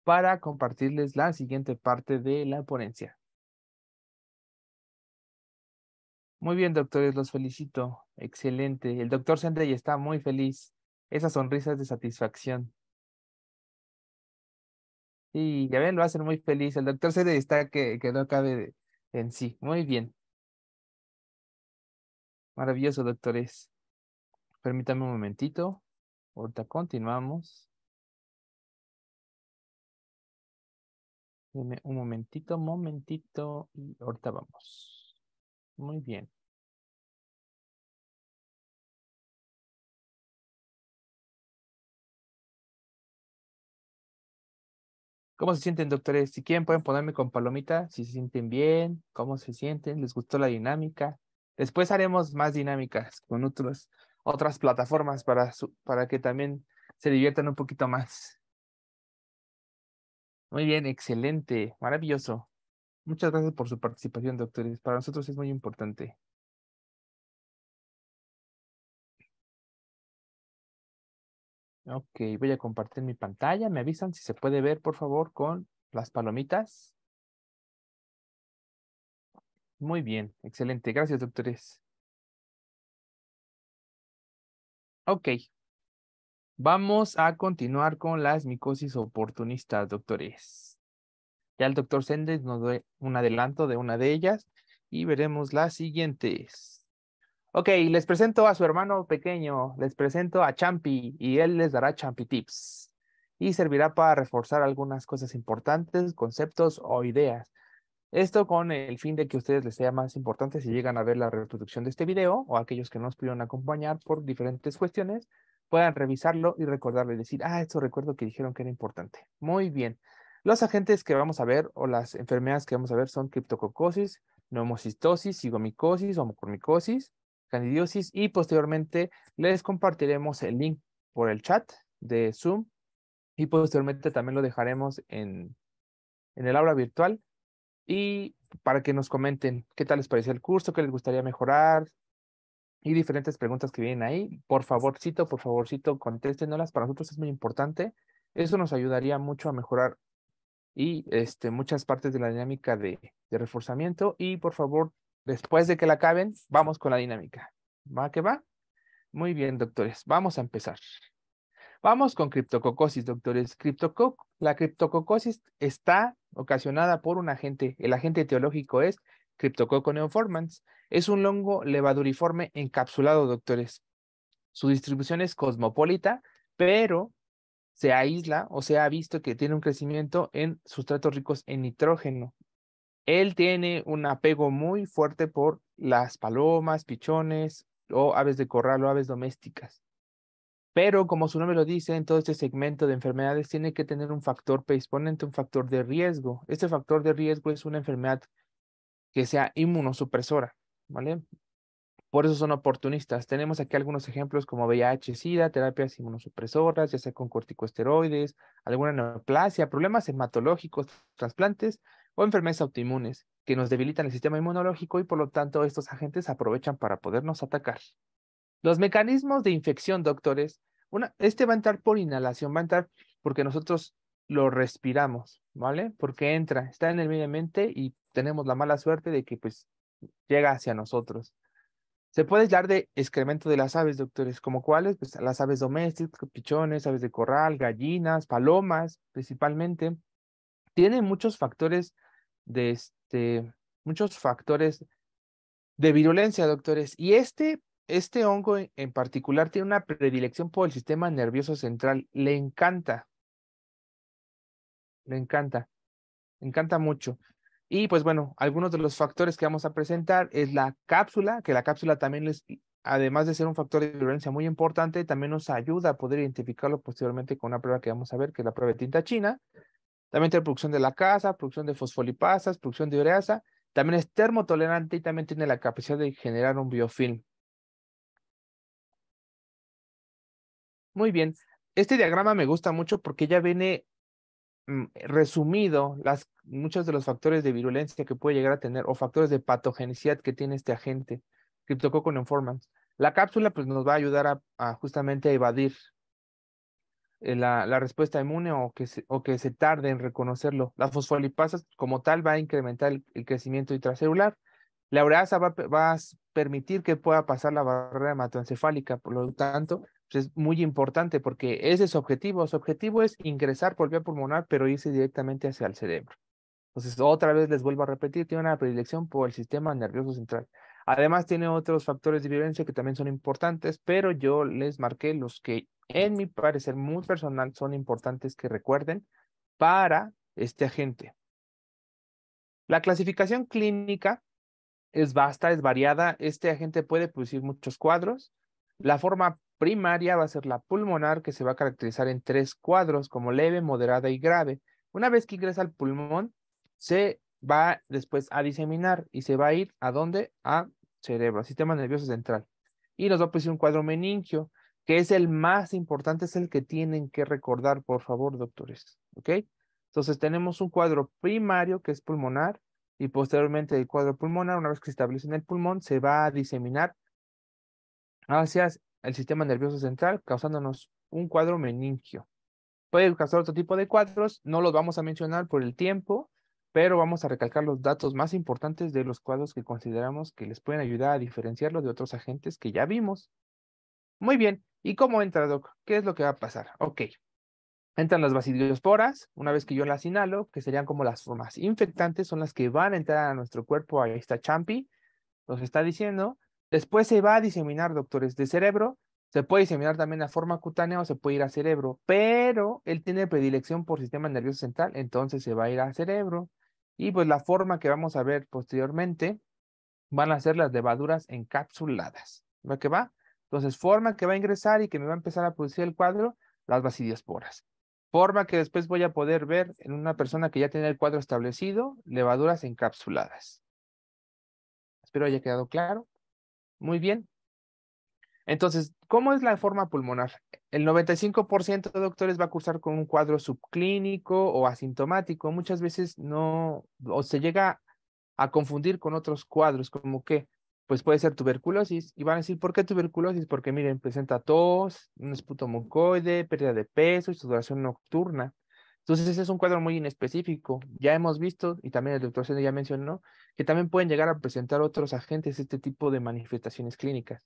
para compartirles la siguiente parte de la ponencia. Muy bien, doctores, los felicito. Excelente. El doctor Sendey está muy feliz. Esa sonrisa es de satisfacción. Y ya ven, lo hacen muy feliz. El doctor Sendey está que, quedó, acabe de en sí. Muy bien. Maravilloso, doctores. Permítanme un momentito. Ahorita continuamos. un momentito, momentito, y ahorita vamos. Muy bien. ¿Cómo se sienten, doctores? Si quieren, pueden ponerme con palomita, si se sienten bien, cómo se sienten, les gustó la dinámica. Después haremos más dinámicas con otras plataformas para, para que también se diviertan un poquito más. Muy bien, excelente, maravilloso. Muchas gracias por su participación, doctores. Para nosotros es muy importante. Ok, voy a compartir mi pantalla. Me avisan si se puede ver, por favor, con las palomitas. Muy bien, excelente. Gracias, doctores. Ok. Vamos a continuar con las micosis oportunistas, doctores. Ya el doctor Sendes nos dio un adelanto de una de ellas y veremos las siguientes. Ok, les presento a su hermano pequeño, les presento a Champi y él les dará Champi Tips y servirá para reforzar algunas cosas importantes, conceptos o ideas. Esto con el fin de que a ustedes les sea más importante si llegan a ver la reproducción de este video o aquellos que no nos pudieron acompañar por diferentes cuestiones, puedan revisarlo y recordarle decir, ah, esto recuerdo que dijeron que era importante. Muy bien. Los agentes que vamos a ver o las enfermedades que vamos a ver son criptococosis, neumocistosis, cigomicosis, homocormicosis, candidiosis y posteriormente les compartiremos el link por el chat de Zoom y posteriormente también lo dejaremos en, el aula virtual y para que nos comenten qué tal les parece el curso, qué les gustaría mejorar y diferentes preguntas que vienen ahí. Por favorcito, por favorcito, contéstenolas. Para nosotros es muy importante. Eso nos ayudaría mucho a mejorar y este, muchas partes de la dinámica de, de reforzamiento. Y por favor, Después de que la acaben, vamos con la dinámica. ¿Va que va? Muy bien, doctores. Vamos a empezar. Vamos con criptococosis, doctores. la criptococosis está ocasionada por un agente. El agente etiológico es Cryptococcus Es un longo levaduriforme encapsulado, doctores. Su distribución es cosmopolita, pero se aísla o se ha visto que tiene un crecimiento en sustratos ricos en nitrógeno. Él tiene un apego muy fuerte por las palomas, pichones o aves de corral o aves domésticas. Pero como su nombre lo dice, en todo este segmento de enfermedades tiene que tener un factor predisponente, un factor de riesgo. Este factor de riesgo es una enfermedad que sea inmunosupresora, ¿vale? Por eso son oportunistas. Tenemos aquí algunos ejemplos como VIH, SIDA, terapias inmunosupresoras, ya sea con corticosteroides, alguna neoplasia, problemas hematológicos, trasplantes, o enfermedades autoinmunes que nos debilitan el sistema inmunológico y por lo tanto estos agentes aprovechan para podernos atacar. Los mecanismos de infección, doctores, este va a entrar por inhalación, va a entrar porque nosotros lo respiramos, ¿vale? Porque entra, está en el medio ambiente y tenemos la mala suerte de que pues llega hacia nosotros. Se puede hablar de excremento de las aves, doctores, como cuáles, pues las aves domésticas, pichones, aves de corral, gallinas, palomas, principalmente. Tienen muchos factores de este, muchos factores de virulencia, doctores. Y este, este hongo en particular tiene una predilección por el sistema nervioso central. Le encanta. Le encanta. Le encanta mucho. Y pues bueno, algunos de los factores que vamos a presentar es la cápsula, que la cápsula también es además de ser un factor de virulencia muy importante, también nos ayuda a poder identificarlo posteriormente con una prueba que vamos a ver, que es la prueba de tinta china. También tiene producción de la casa, producción de fosfolipasas, producción de ureasa. También es termotolerante y también tiene la capacidad de generar un biofilm. Muy bien. Este diagrama me gusta mucho porque ya viene mm, resumido las, muchos de los factores de virulencia que puede llegar a tener o factores de patogenicidad que tiene este agente, Cryptococcus La cápsula pues, nos va a ayudar justamente a evadir eh, la, respuesta inmune o que, se, o que se tarde en reconocerlo. La fosfolipasa como tal va a incrementar el, crecimiento intracelular. La ureasa va, va, a permitir que pueda pasar la barrera hematoencefálica, por lo tanto, pues, es muy importante porque ese es su objetivo. Su objetivo es ingresar por vía pulmonar, pero irse directamente hacia el cerebro. Entonces, otra vez les vuelvo a repetir, tiene una predilección por el sistema nervioso central. Además tiene otros factores de violencia que también son importantes, pero yo les marqué los que en mi parecer muy personal son importantes que recuerden para este agente. La clasificación clínica es vasta, es variada. Este agente puede producir muchos cuadros. La forma primaria va a ser la pulmonar, que se va a caracterizar en tres cuadros como leve, moderada y grave. Una vez que ingresa al pulmón, se va después a diseminar y se va a ir a dónde? A cerebro, sistema nervioso central. Y nos va a producir un cuadro meningio, que es el más importante, es el que tienen que recordar, por favor, doctores. ¿Ok? Entonces tenemos un cuadro primario que es pulmonar y posteriormente el cuadro pulmonar, una vez que se establece en el pulmón, se va a diseminar hacia el sistema nervioso central, causándonos un cuadro meningio. Puede causar otro tipo de cuadros, no los vamos a mencionar por el tiempo, pero vamos a recalcar los datos más importantes de los cuadros que consideramos que les pueden ayudar a diferenciarlo de otros agentes que ya vimos. Muy bien, ¿y cómo entra, Doc? ¿Qué es lo que va a pasar? Ok, entran las basidiosporas, una vez que yo las inhalo, que serían como las formas infectantes, son las que van a entrar a nuestro cuerpo, ahí está Champi, nos está diciendo. Después se va a diseminar, doctores, de cerebro, se puede diseminar también a forma cutánea o se puede ir a cerebro, pero él tiene predilección por sistema nervioso central, entonces se va a ir a cerebro. Y pues la forma que vamos a ver posteriormente van a ser las levaduras encapsuladas. ¿Va que va? Entonces, forma que va a ingresar y que me va a empezar a producir el cuadro, las poras. Forma que después voy a poder ver en una persona que ya tiene el cuadro establecido, levaduras encapsuladas. Espero haya quedado claro. Muy bien, entonces, ¿cómo es la forma pulmonar? El 95% de doctores va a cursar con un cuadro subclínico o asintomático. Muchas veces no, o se llega a confundir con otros cuadros, como que, pues puede ser tuberculosis. Y van a decir, ¿por qué tuberculosis? Porque miren, presenta tos, un esputo mucoide, pérdida de peso y sudoración nocturna. Entonces, ese es un cuadro muy inespecífico. Ya hemos visto, y también el doctor Sene ya mencionó, que también pueden llegar a presentar otros agentes este tipo de manifestaciones clínicas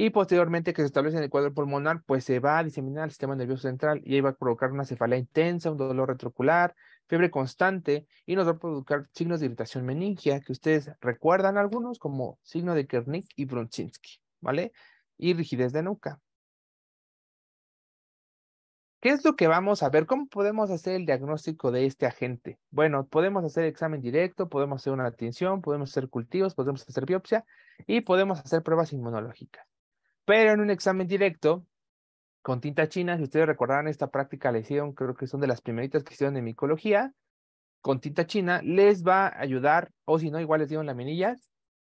y posteriormente que se establece en el cuadro pulmonar, pues se va a diseminar al sistema nervioso central y ahí va a provocar una cefalea intensa, un dolor retrocular, fiebre constante y nos va a provocar signos de irritación meningia que ustedes recuerdan algunos como signo de Kernick y Brunchinsky, ¿vale? Y rigidez de nuca. ¿Qué es lo que vamos a ver? ¿Cómo podemos hacer el diagnóstico de este agente? Bueno, podemos hacer examen directo, podemos hacer una atención, podemos hacer cultivos, podemos hacer biopsia y podemos hacer pruebas inmunológicas. Pero en un examen directo, con tinta china, si ustedes recordarán esta práctica la hicieron, creo que son de las primeritas que hicieron en micología, con tinta china, les va a ayudar, o si no, igual les dieron laminillas,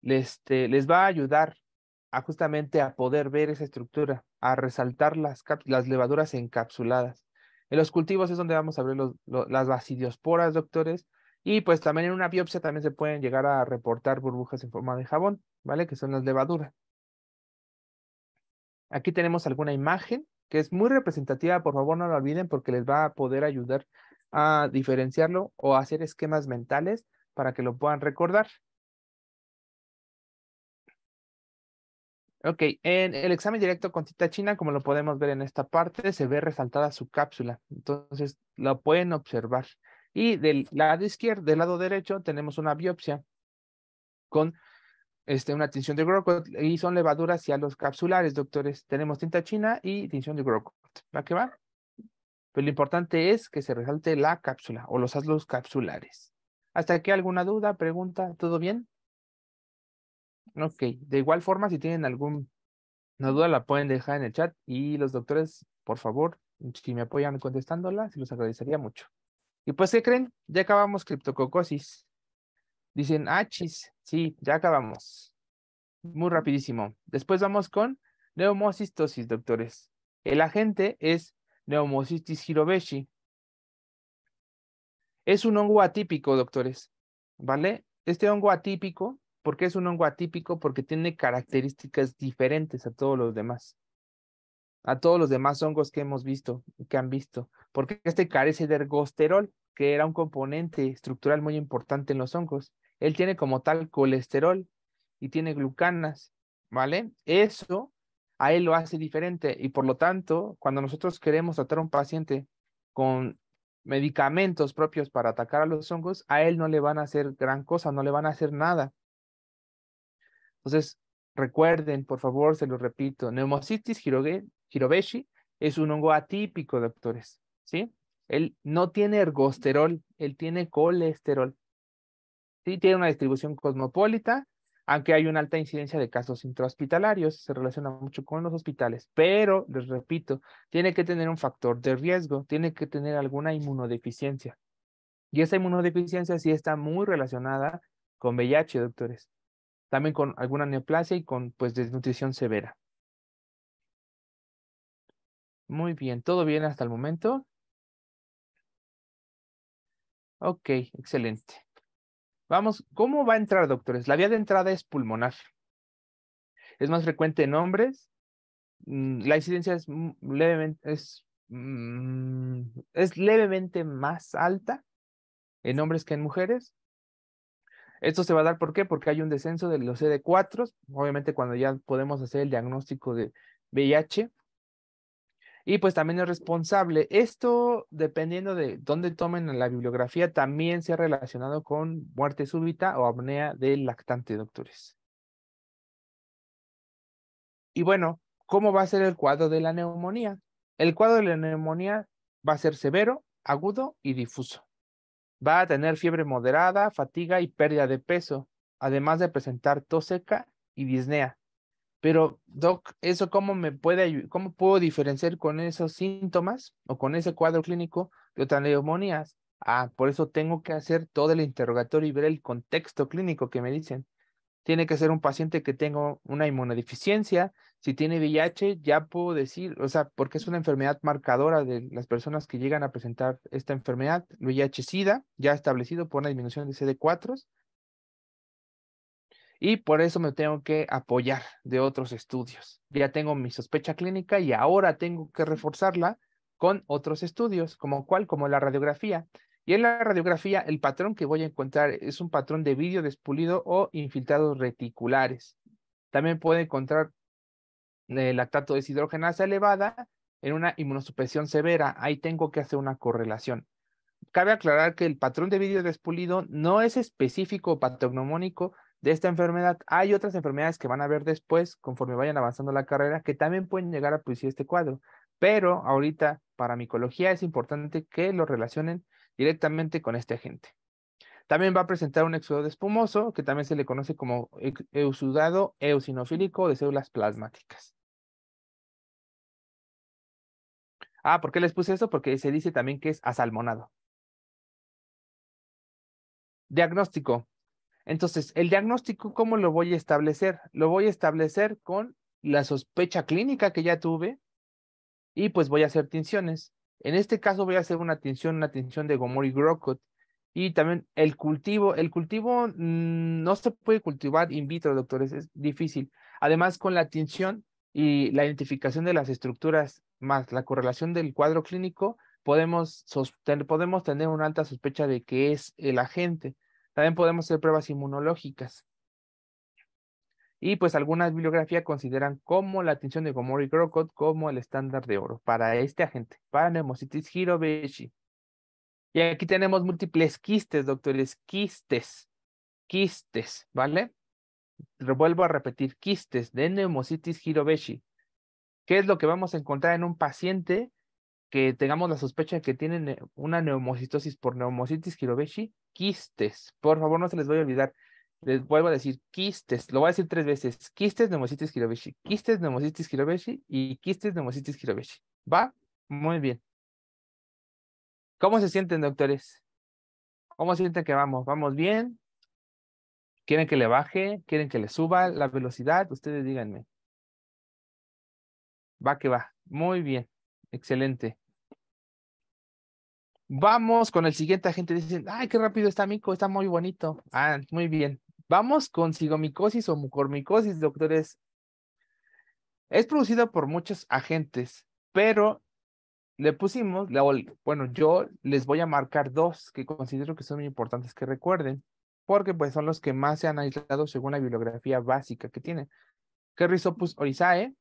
les, este, les va a ayudar a justamente a poder ver esa estructura, a resaltar las, levaduras encapsuladas. En los cultivos es donde vamos a ver las vasidiosporas, doctores, y pues también en una biopsia también se pueden llegar a reportar burbujas en forma de jabón, ¿vale? Que son las levaduras. Aquí tenemos alguna imagen que es muy representativa, por favor no lo olviden porque les va a poder ayudar a diferenciarlo o hacer esquemas mentales para que lo puedan recordar. Ok, en el examen directo con tinta china, como lo podemos ver en esta parte, se ve resaltada su cápsula. Entonces, lo pueden observar. Y del lado izquierdo, del lado derecho, tenemos una biopsia con este, una tinción de Grocott y son levaduras y a los capsulares, doctores. Tenemos tinta china y tinción de Grocott. ¿Va que va? Pero pues lo importante es que se resalte la cápsula o los hazlos capsulares. ¿Hasta aquí alguna duda, pregunta? ¿Todo bien? Ok. De igual forma, si tienen alguna duda, la pueden dejar en el chat y los doctores, por favor, si me apoyan contestándola, se los agradecería mucho. Y pues, ¿qué creen? Ya acabamos criptococosis. Dicen, ah, sí, ya acabamos. Muy rapidísimo. Después vamos con neumocistosis, doctores. El agente es neumocistis hirobeshi. Es un hongo atípico, doctores. ¿Vale? Este hongo atípico, ¿por qué es un hongo atípico? Porque tiene características diferentes a todos los demás. A todos los demás hongos que hemos visto, que han visto. Porque este carece de ergosterol, que era un componente estructural muy importante en los hongos. Él tiene como tal colesterol y tiene glucanas, ¿vale? Eso a él lo hace diferente y por lo tanto, cuando nosotros queremos tratar a un paciente con medicamentos propios para atacar a los hongos, a él no le van a hacer gran cosa, no le van a hacer nada. Entonces, recuerden, por favor, se lo repito, neumocitis girobeshi es un hongo atípico, doctores, ¿sí? Él no tiene ergosterol, él tiene colesterol. Sí, tiene una distribución cosmopolita, aunque hay una alta incidencia de casos intrahospitalarios, se relaciona mucho con los hospitales, pero les repito, tiene que tener un factor de riesgo, tiene que tener alguna inmunodeficiencia. Y esa inmunodeficiencia sí está muy relacionada con VIH, doctores. También con alguna neoplasia y con pues desnutrición severa. Muy bien, ¿todo bien hasta el momento? Ok, excelente. Vamos, ¿cómo va a entrar, doctores? La vía de entrada es pulmonar. Es más frecuente en hombres. Mm, la incidencia es levemente, es, mm, es levemente más alta en hombres que en mujeres. Esto se va a dar, ¿por qué? Porque hay un descenso de los CD4, obviamente cuando ya podemos hacer el diagnóstico de VIH, y pues también es responsable. Esto, dependiendo de dónde tomen la bibliografía, también se ha relacionado con muerte súbita o apnea del lactante, doctores. Y bueno, ¿cómo va a ser el cuadro de la neumonía? El cuadro de la neumonía va a ser severo, agudo y difuso. Va a tener fiebre moderada, fatiga y pérdida de peso, además de presentar tos seca y disnea. Pero, Doc, ¿eso cómo me puede cómo puedo diferenciar con esos síntomas o con ese cuadro clínico de neumonías? Ah, por eso tengo que hacer todo el interrogatorio y ver el contexto clínico que me dicen. Tiene que ser un paciente que tenga una inmunodeficiencia. Si tiene VIH, ya puedo decir, o sea, porque es una enfermedad marcadora de las personas que llegan a presentar esta enfermedad, VIH-Sida, ya establecido por una disminución de CD4 y por eso me tengo que apoyar de otros estudios. Ya tengo mi sospecha clínica y ahora tengo que reforzarla con otros estudios, como cuál, como la radiografía. Y en la radiografía, el patrón que voy a encontrar es un patrón de vidrio despulido o infiltrados reticulares. También puede encontrar eh, lactato deshidrogenasa elevada en una inmunosupresión severa. Ahí tengo que hacer una correlación. Cabe aclarar que el patrón de vidrio despulido no es específico o patognomónico de esta enfermedad. Hay otras enfermedades que van a ver después, conforme vayan avanzando la carrera, que también pueden llegar a producir pues este cuadro. Pero ahorita, para micología, es importante que lo relacionen directamente con este agente. También va a presentar un exudado espumoso, que también se le conoce como exudado eosinofílico de células plasmáticas. Ah, ¿por qué les puse eso? Porque se dice también que es asalmonado. Diagnóstico. Entonces, el diagnóstico, ¿cómo lo voy a establecer? Lo voy a establecer con la sospecha clínica que ya tuve y pues voy a hacer tinciones. En este caso voy a hacer una tinción, una tinción de Gomori Grocott y también el cultivo. El cultivo mm, no se puede cultivar in vitro, doctores, es difícil. Además, con la tinción y la identificación de las estructuras más la correlación del cuadro clínico, podemos, podemos tener una alta sospecha de que es el agente. También podemos hacer pruebas inmunológicas. Y pues algunas bibliografías consideran como la atención de Gomori y como el estándar de oro para este agente, para neumocitis hirobeshi. Y aquí tenemos múltiples quistes, doctores, quistes, quistes, ¿vale? Vuelvo a repetir, quistes de neumocitis hirobeshi. ¿Qué es lo que vamos a encontrar en un paciente que tengamos la sospecha de que tienen eh, una neumocitosis por neumocitis Hirobeshi, quistes. Por favor, no se les voy a olvidar. Les vuelvo a decir quistes, lo voy a decir tres veces. Quistes, neumocitis Hirobeshi, quistes, neumocitis Hirobeshi y quistes, neumocitis Hirobeshi. ¿Va? Muy bien. ¿Cómo se sienten, doctores? ¿Cómo sienten que vamos? ¿Vamos bien? ¿Quieren que le baje? ¿Quieren que le suba la velocidad? Ustedes díganme. Va que va. Muy bien. Excelente. Vamos con el siguiente agente. Dicen, ay, qué rápido está Mico, está muy bonito. Ah, muy bien. Vamos con cigomicosis o mucormicosis, doctores. Es producido por muchos agentes, pero le pusimos, bueno, yo les voy a marcar dos que considero que son muy importantes que recuerden, porque pues son los que más se han aislado según la bibliografía básica que tiene. Que Rhizopus orizae,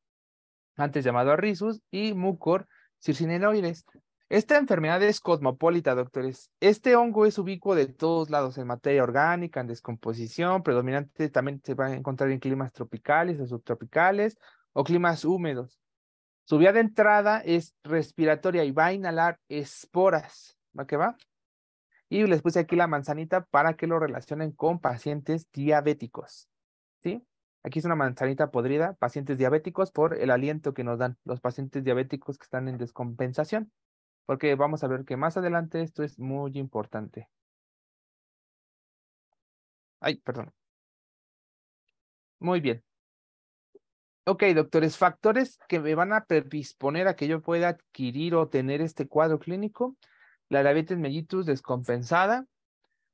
antes llamado Rhizus, y Mucor circineloides. Esta enfermedad es cosmopolita, doctores. Este hongo es ubicuo de todos lados, en materia orgánica, en descomposición, predominante también se va a encontrar en climas tropicales o subtropicales o climas húmedos. Su vía de entrada es respiratoria y va a inhalar esporas. ¿Va que va? Y les puse aquí la manzanita para que lo relacionen con pacientes diabéticos. ¿Sí? Aquí es una manzanita podrida, pacientes diabéticos por el aliento que nos dan los pacientes diabéticos que están en descompensación porque vamos a ver que más adelante esto es muy importante. Ay, perdón. Muy bien. Ok, doctores, factores que me van a predisponer a que yo pueda adquirir o tener este cuadro clínico, la diabetes mellitus descompensada,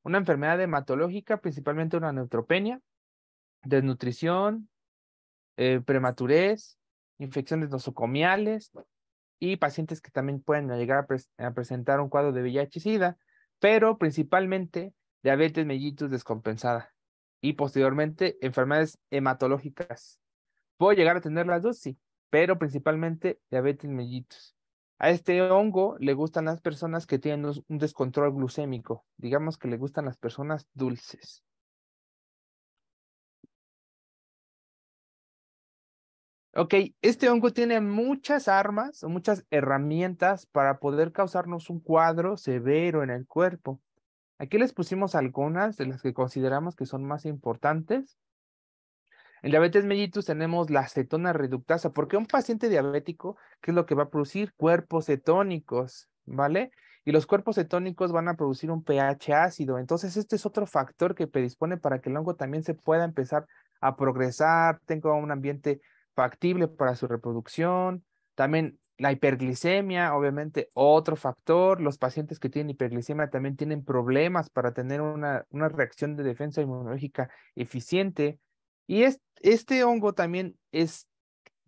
una enfermedad hematológica, principalmente una neutropenia, desnutrición, eh, prematurez, infecciones nosocomiales, y pacientes que también pueden llegar a, presentar un cuadro de VIH-Sida, pero principalmente diabetes mellitus descompensada y posteriormente enfermedades hematológicas. Puedo llegar a tener las dos, sí, pero principalmente diabetes mellitus. A este hongo le gustan las personas que tienen un descontrol glucémico, digamos que le gustan las personas dulces. Ok, este hongo tiene muchas armas o muchas herramientas para poder causarnos un cuadro severo en el cuerpo. Aquí les pusimos algunas de las que consideramos que son más importantes. En diabetes mellitus tenemos la acetona reductasa, porque un paciente diabético, que es lo que va a producir? Cuerpos cetónicos, ¿vale? Y los cuerpos cetónicos van a producir un pH ácido. Entonces, este es otro factor que predispone para que el hongo también se pueda empezar a progresar, tenga un ambiente factible para su reproducción. También la hiperglicemia, obviamente, otro factor. Los pacientes que tienen hiperglicemia también tienen problemas para tener una, una reacción de defensa inmunológica eficiente. Y este hongo también es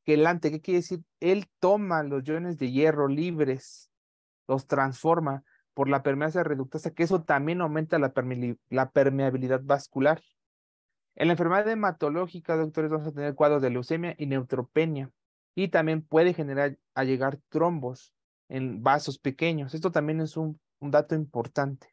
quelante, ¿qué quiere decir? Él toma los iones de hierro libres, los transforma por la permeancia reductasa, que eso también aumenta la permeabilidad vascular. En la enfermedad hematológica, doctores, vamos a tener cuadros de leucemia y neutropenia. Y también puede generar, a llegar trombos en vasos pequeños. Esto también es un, dato importante.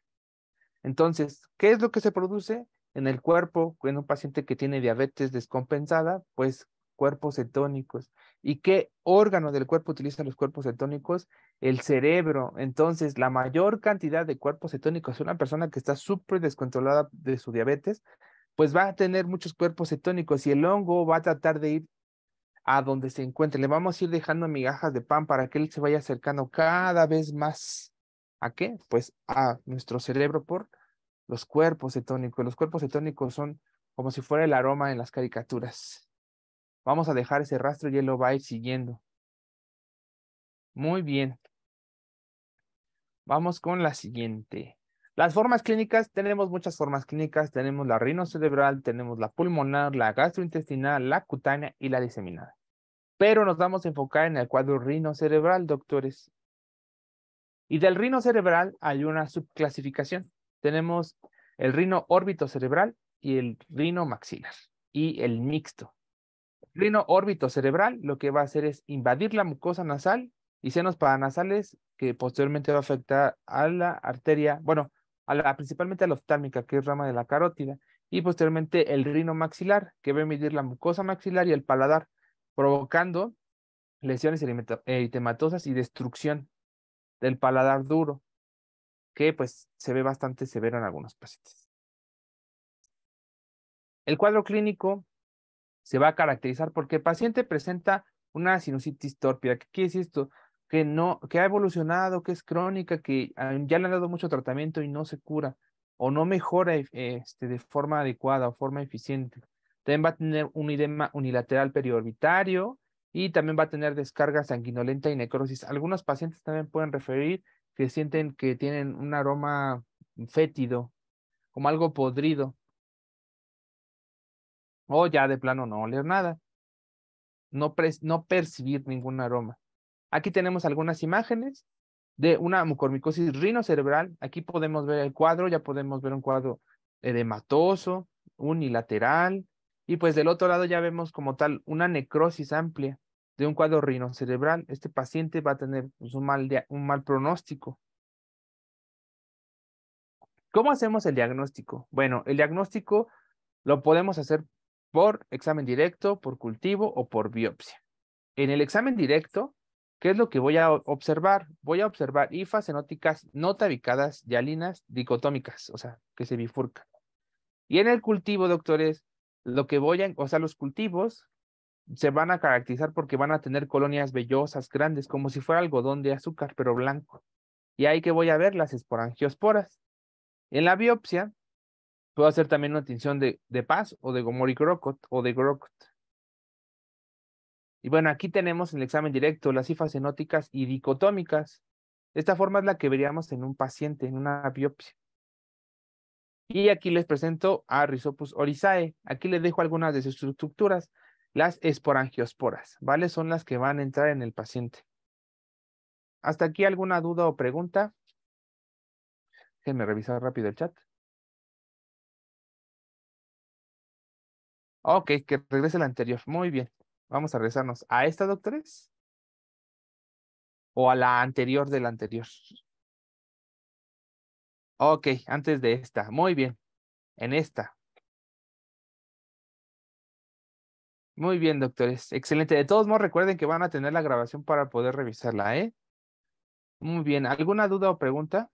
Entonces, ¿qué es lo que se produce en el cuerpo en un paciente que tiene diabetes descompensada? Pues cuerpos cetónicos. ¿Y qué órgano del cuerpo utilizan los cuerpos cetónicos? El cerebro. Entonces, la mayor cantidad de cuerpos cetónicos es una persona que está súper descontrolada de su diabetes pues va a tener muchos cuerpos cetónicos y el hongo va a tratar de ir a donde se encuentre. Le vamos a ir dejando migajas de pan para que él se vaya acercando cada vez más. ¿A qué? Pues a nuestro cerebro por los cuerpos cetónicos. Los cuerpos cetónicos son como si fuera el aroma en las caricaturas. Vamos a dejar ese rastro y él lo va a ir siguiendo. Muy bien. Vamos con la siguiente. Las formas clínicas, tenemos muchas formas clínicas, tenemos la rinocerebral, tenemos la pulmonar, la gastrointestinal, la cutánea y la diseminada. Pero nos vamos a enfocar en el cuadro rinocerebral, doctores. Y del rinocerebral cerebral hay una subclasificación. Tenemos el rino órbito cerebral y el rino maxilar y el mixto. rino órbito cerebral lo que va a hacer es invadir la mucosa nasal y senos paranasales que posteriormente va a afectar a la arteria, bueno, principalmente a la oftámica que es rama de la carótida, y posteriormente el rino maxilar, que va a medir la mucosa maxilar y el paladar, provocando lesiones eritematosas y destrucción del paladar duro, que pues se ve bastante severo en algunos pacientes. El cuadro clínico se va a caracterizar porque el paciente presenta una sinusitis tórpida. ¿Qué es esto? que no, que ha evolucionado, que es crónica, que ya le han dado mucho tratamiento y no se cura o no mejora e, este, de forma adecuada o forma eficiente. También va a tener un edema unilateral periorbitario y también va a tener descarga sanguinolenta y necrosis. Algunos pacientes también pueden referir que sienten que tienen un aroma fétido, como algo podrido. O ya de plano no oler nada, no, no percibir ningún aroma. Aquí tenemos algunas imágenes de una mucormicosis rinocerebral. Aquí podemos ver el cuadro, ya podemos ver un cuadro edematoso, unilateral, y pues del otro lado ya vemos como tal una necrosis amplia de un cuadro rinocerebral. Este paciente va a tener pues, un mal pronóstico. ¿Cómo hacemos el diagnóstico? Bueno, el diagnóstico lo podemos hacer por examen directo, por cultivo o por biopsia. En el examen directo, ¿Qué es lo que voy a observar? Voy a observar ifas enóticas no tabicadas yalinas, dicotómicas, o sea, que se bifurcan. Y en el cultivo, doctores, lo que voy a, o sea, los cultivos se van a caracterizar porque van a tener colonias vellosas grandes, como si fuera algodón de azúcar, pero blanco. Y ahí que voy a ver las esporangiosporas. En la biopsia, puedo hacer también una tinción de, de paz o de gomoricrocot o de grocot. Y bueno, aquí tenemos en el examen directo las cifras cenóticas y dicotómicas. Esta forma es la que veríamos en un paciente, en una biopsia. Y aquí les presento a Rhizopus orizae. Aquí les dejo algunas de sus estructuras. Las esporangiosporas, ¿vale? Son las que van a entrar en el paciente. ¿Hasta aquí alguna duda o pregunta? Déjenme revisar rápido el chat. Ok, que regrese la anterior. Muy bien. Vamos a regresarnos a esta, doctores. O a la anterior de la anterior. Ok, antes de esta. Muy bien. En esta. Muy bien, doctores. Excelente. De todos modos, recuerden que van a tener la grabación para poder revisarla, ¿eh? Muy bien. ¿Alguna duda o pregunta?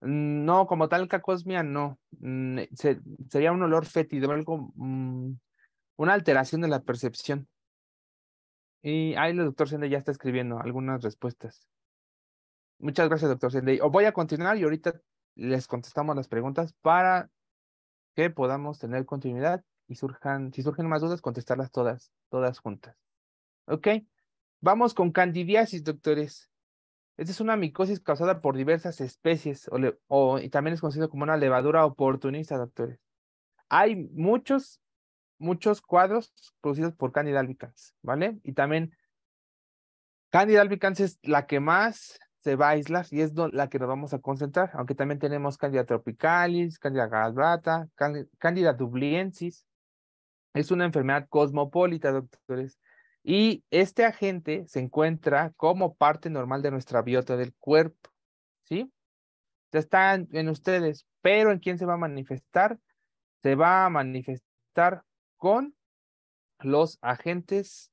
Mm, no, como tal, cacosmia, no. Mm, sería un olor fétido, algo mm, una alteración de la percepción. Y ahí el doctor Sende ya está escribiendo algunas respuestas. Muchas gracias, doctor Sende. Voy a continuar y ahorita les contestamos las preguntas para que podamos tener continuidad y surjan, si surgen más dudas, contestarlas todas, todas juntas. Ok, vamos con candidiasis, doctores. Esta es una micosis causada por diversas especies y también es conocida como una levadura oportunista, doctores. Hay muchos muchos cuadros producidos por Candida albicans, ¿vale? Y también Candida albicans es la que más se va a aislar y es la que nos vamos a concentrar, aunque también tenemos Candida tropicalis, Candida galbrata, Candida dubliensis. Es una enfermedad cosmopolita, doctores. Y este agente se encuentra como parte normal de nuestra biota del cuerpo, ¿sí? está en ustedes, pero ¿en quién se va a manifestar? Se va a manifestar con los agentes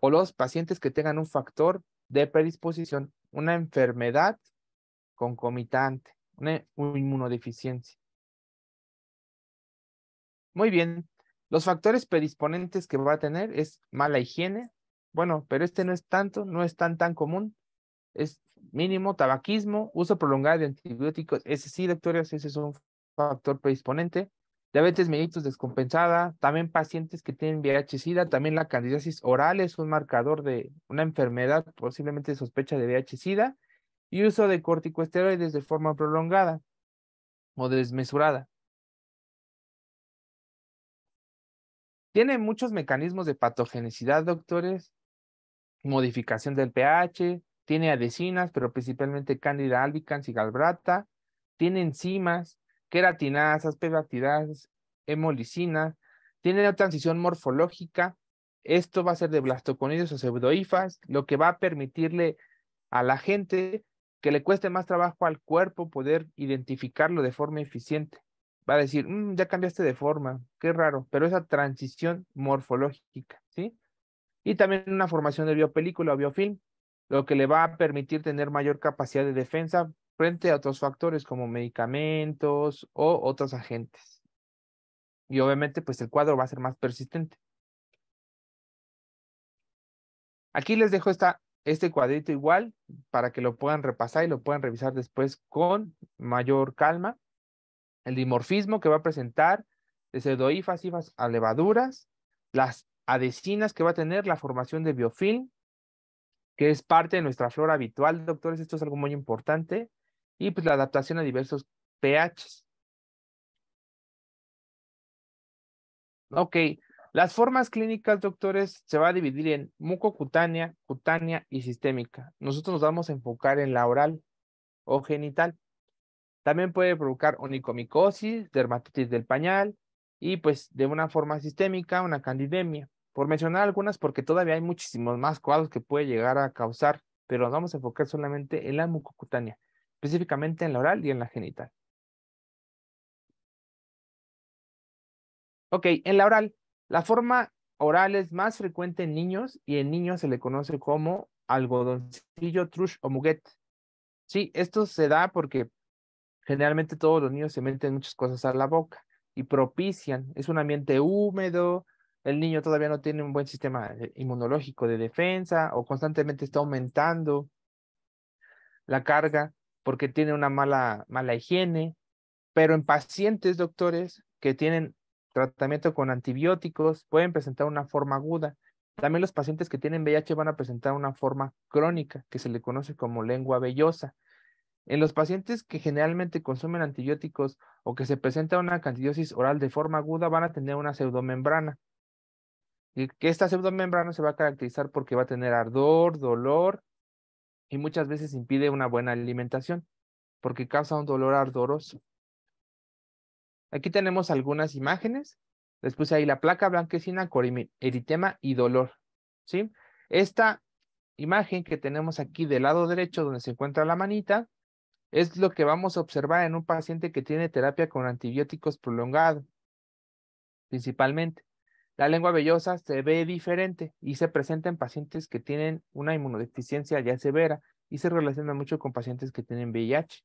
o los pacientes que tengan un factor de predisposición, una enfermedad concomitante, una, inmunodeficiencia. Muy bien, los factores predisponentes que va a tener es mala higiene, bueno, pero este no es tanto, no es tan tan común, es mínimo tabaquismo, uso prolongado de antibióticos, ese sí, doctores, ese es un factor predisponente, diabetes mellitus descompensada, también pacientes que tienen VIH-Sida, también la candidiasis oral es un marcador de una enfermedad posiblemente sospecha de VIH-Sida y uso de corticosteroides de forma prolongada o desmesurada. Tiene muchos mecanismos de patogenicidad, doctores, modificación del pH, tiene adhesinas, pero principalmente cándida albicans y galbrata, tiene enzimas, queratinasas, peptidas, hemolicina, tiene una transición morfológica. Esto va a ser de blastoconidios o pseudoifas, lo que va a permitirle a la gente que le cueste más trabajo al cuerpo poder identificarlo de forma eficiente. Va a decir, mm, ya cambiaste de forma, qué raro, pero esa transición morfológica, ¿sí? Y también una formación de biopelícula o biofilm, lo que le va a permitir tener mayor capacidad de defensa frente a otros factores como medicamentos o otros agentes. Y obviamente, pues el cuadro va a ser más persistente. Aquí les dejo esta, este cuadrito igual para que lo puedan repasar y lo puedan revisar después con mayor calma. El dimorfismo que va a presentar, de pseudoifas, a levaduras, las adhesinas que va a tener, la formación de biofilm, que es parte de nuestra flora habitual, doctores, esto es algo muy importante y pues la adaptación a diversos pH Ok, las formas clínicas, doctores, se va a dividir en mucocutánea, cutánea y sistémica. Nosotros nos vamos a enfocar en la oral o genital. También puede provocar onicomicosis, dermatitis del pañal y pues de una forma sistémica una candidemia. Por mencionar algunas porque todavía hay muchísimos más cuadros que puede llegar a causar, pero nos vamos a enfocar solamente en la mucocutánea específicamente en la oral y en la genital. Ok, en la oral, la forma oral es más frecuente en niños y en niños se le conoce como algodoncillo, trush o muguet. Sí, esto se da porque generalmente todos los niños se meten muchas cosas a la boca y propician, es un ambiente húmedo, el niño todavía no tiene un buen sistema eh, inmunológico de defensa o constantemente está aumentando la carga porque tiene una mala, mala higiene, pero en pacientes, doctores, que tienen tratamiento con antibióticos, pueden presentar una forma aguda. También los pacientes que tienen VIH van a presentar una forma crónica, que se le conoce como lengua vellosa. En los pacientes que generalmente consumen antibióticos o que se presenta una candidosis oral de forma aguda, van a tener una pseudomembrana. Y que esta pseudomembrana se va a caracterizar porque va a tener ardor, dolor y muchas veces impide una buena alimentación porque causa un dolor ardoroso. Aquí tenemos algunas imágenes. después puse ahí la placa blanquecina con eritema y dolor. ¿sí? Esta imagen que tenemos aquí del lado derecho donde se encuentra la manita es lo que vamos a observar en un paciente que tiene terapia con antibióticos prolongado, principalmente. La lengua vellosa se ve diferente y se presenta en pacientes que tienen una inmunodeficiencia ya severa y se relaciona mucho con pacientes que tienen VIH.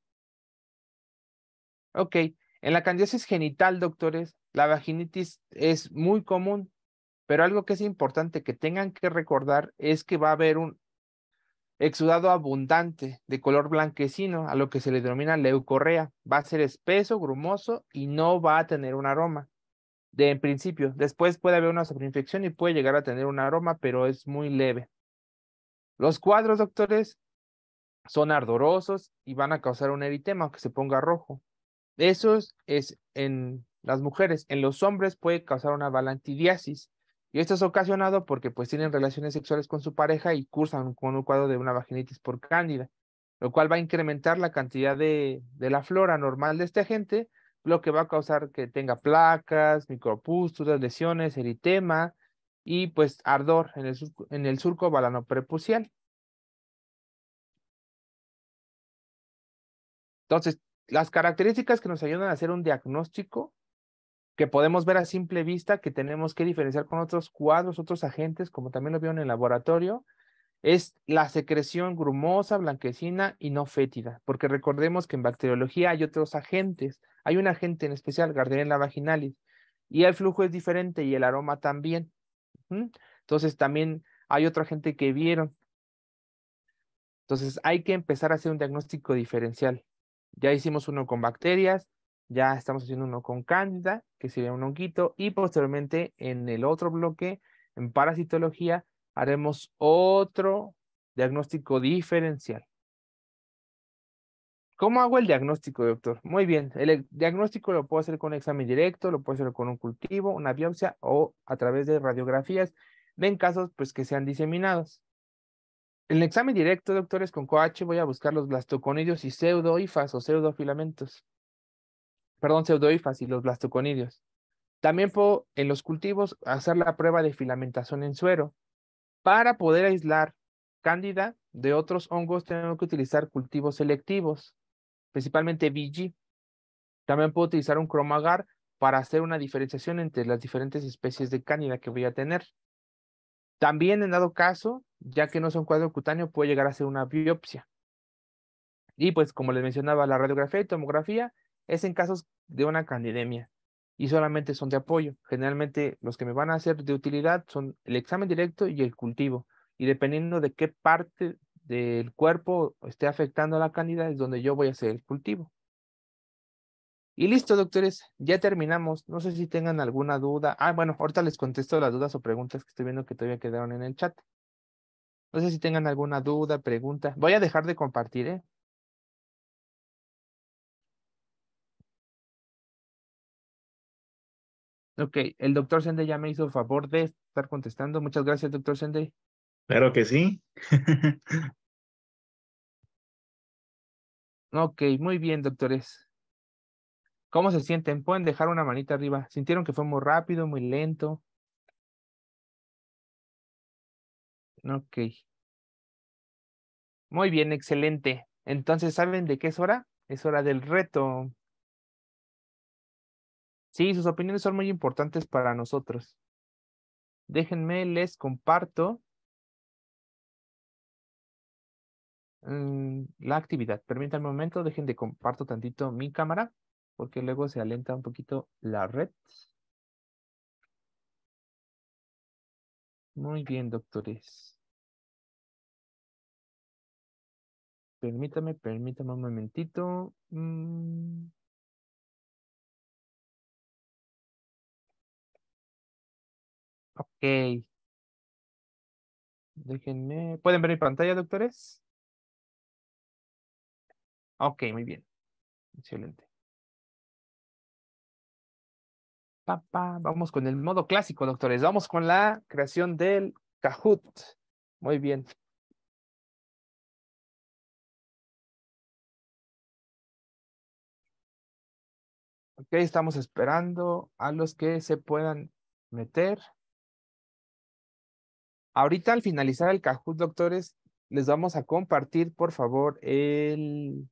Ok, en la candidiasis genital, doctores, la vaginitis es muy común, pero algo que es importante que tengan que recordar es que va a haber un exudado abundante de color blanquecino, a lo que se le denomina leucorrea. Va a ser espeso, grumoso y no va a tener un aroma de en principio. Después puede haber una sobreinfección y puede llegar a tener un aroma, pero es muy leve. Los cuadros, doctores, son ardorosos y van a causar un eritema que se ponga rojo. Eso es en las mujeres. En los hombres puede causar una balantidiasis Y esto es ocasionado porque pues tienen relaciones sexuales con su pareja y cursan con un cuadro de una vaginitis por cándida, lo cual va a incrementar la cantidad de, de la flora normal de este agente, lo que va a causar que tenga placas, micropústulas, lesiones, eritema y pues ardor en el, surco, en el balanoprepucial. Entonces, las características que nos ayudan a hacer un diagnóstico que podemos ver a simple vista que tenemos que diferenciar con otros cuadros, otros agentes, como también lo vieron en el laboratorio, es la secreción grumosa, blanquecina y no fétida, porque recordemos que en bacteriología hay otros agentes hay un agente en especial, Gardnerella vaginalis, y el flujo es diferente y el aroma también. Entonces también hay otra gente que vieron. Entonces hay que empezar a hacer un diagnóstico diferencial. Ya hicimos uno con bacterias, ya estamos haciendo uno con cándida, que sería un honguito, y posteriormente en el otro bloque, en parasitología, haremos otro diagnóstico diferencial. ¿Cómo hago el diagnóstico, doctor? Muy bien, el e-, diagnóstico lo puedo hacer con un examen directo, lo puedo hacer con un cultivo, una biopsia o a través de radiografías, en casos pues que sean diseminados. En el examen directo, doctores, con COH voy a buscar los blastoconidios y pseudoifas o pseudofilamentos. Perdón, pseudoifas y los blastoconidios. También puedo en los cultivos hacer la prueba de filamentación en suero. Para poder aislar cándida de otros hongos tengo que utilizar cultivos selectivos principalmente BG. También puedo utilizar un cromagar para hacer una diferenciación entre las diferentes especies de cánida que voy a tener. También en dado caso, ya que no son cuadro cutáneo, puedo llegar a hacer una biopsia. Y pues como les mencionaba, la radiografía y tomografía es en casos de una candidemia y solamente son de apoyo. Generalmente los que me van a hacer de utilidad son el examen directo y el cultivo. Y dependiendo de qué parte del cuerpo esté afectando a la cantidad es donde yo voy a hacer el cultivo. Y listo, doctores, ya terminamos. No sé si tengan alguna duda. Ah, bueno, ahorita les contesto las dudas o preguntas que estoy viendo que todavía quedaron en el chat. No sé si tengan alguna duda, pregunta. Voy a dejar de compartir, ¿eh? Ok, el doctor Sende ya me hizo el favor de estar contestando. Muchas gracias, doctor Sende. Claro que sí. ok, muy bien, doctores. ¿Cómo se sienten? ¿Pueden dejar una manita arriba? ¿Sintieron que fue muy rápido, muy lento? Ok. Muy bien, excelente. Entonces, ¿saben de qué es hora? Es hora del reto. Sí, sus opiniones son muy importantes para nosotros. Déjenme, les comparto Mm, la actividad. Permítanme un momento, dejen de comparto tantito mi cámara, porque luego se alenta un poquito la red. Muy bien, doctores. Permítame, permítame un momentito. Mm. Ok. Déjenme. ¿Pueden ver mi pantalla, doctores? Ok, muy bien. Excelente. Papá, vamos con el modo clásico, doctores. Vamos con la creación del Kahoot. Muy bien. Ok, estamos esperando a los que se puedan meter. Ahorita al finalizar el Kahoot, doctores, les vamos a compartir, por favor, el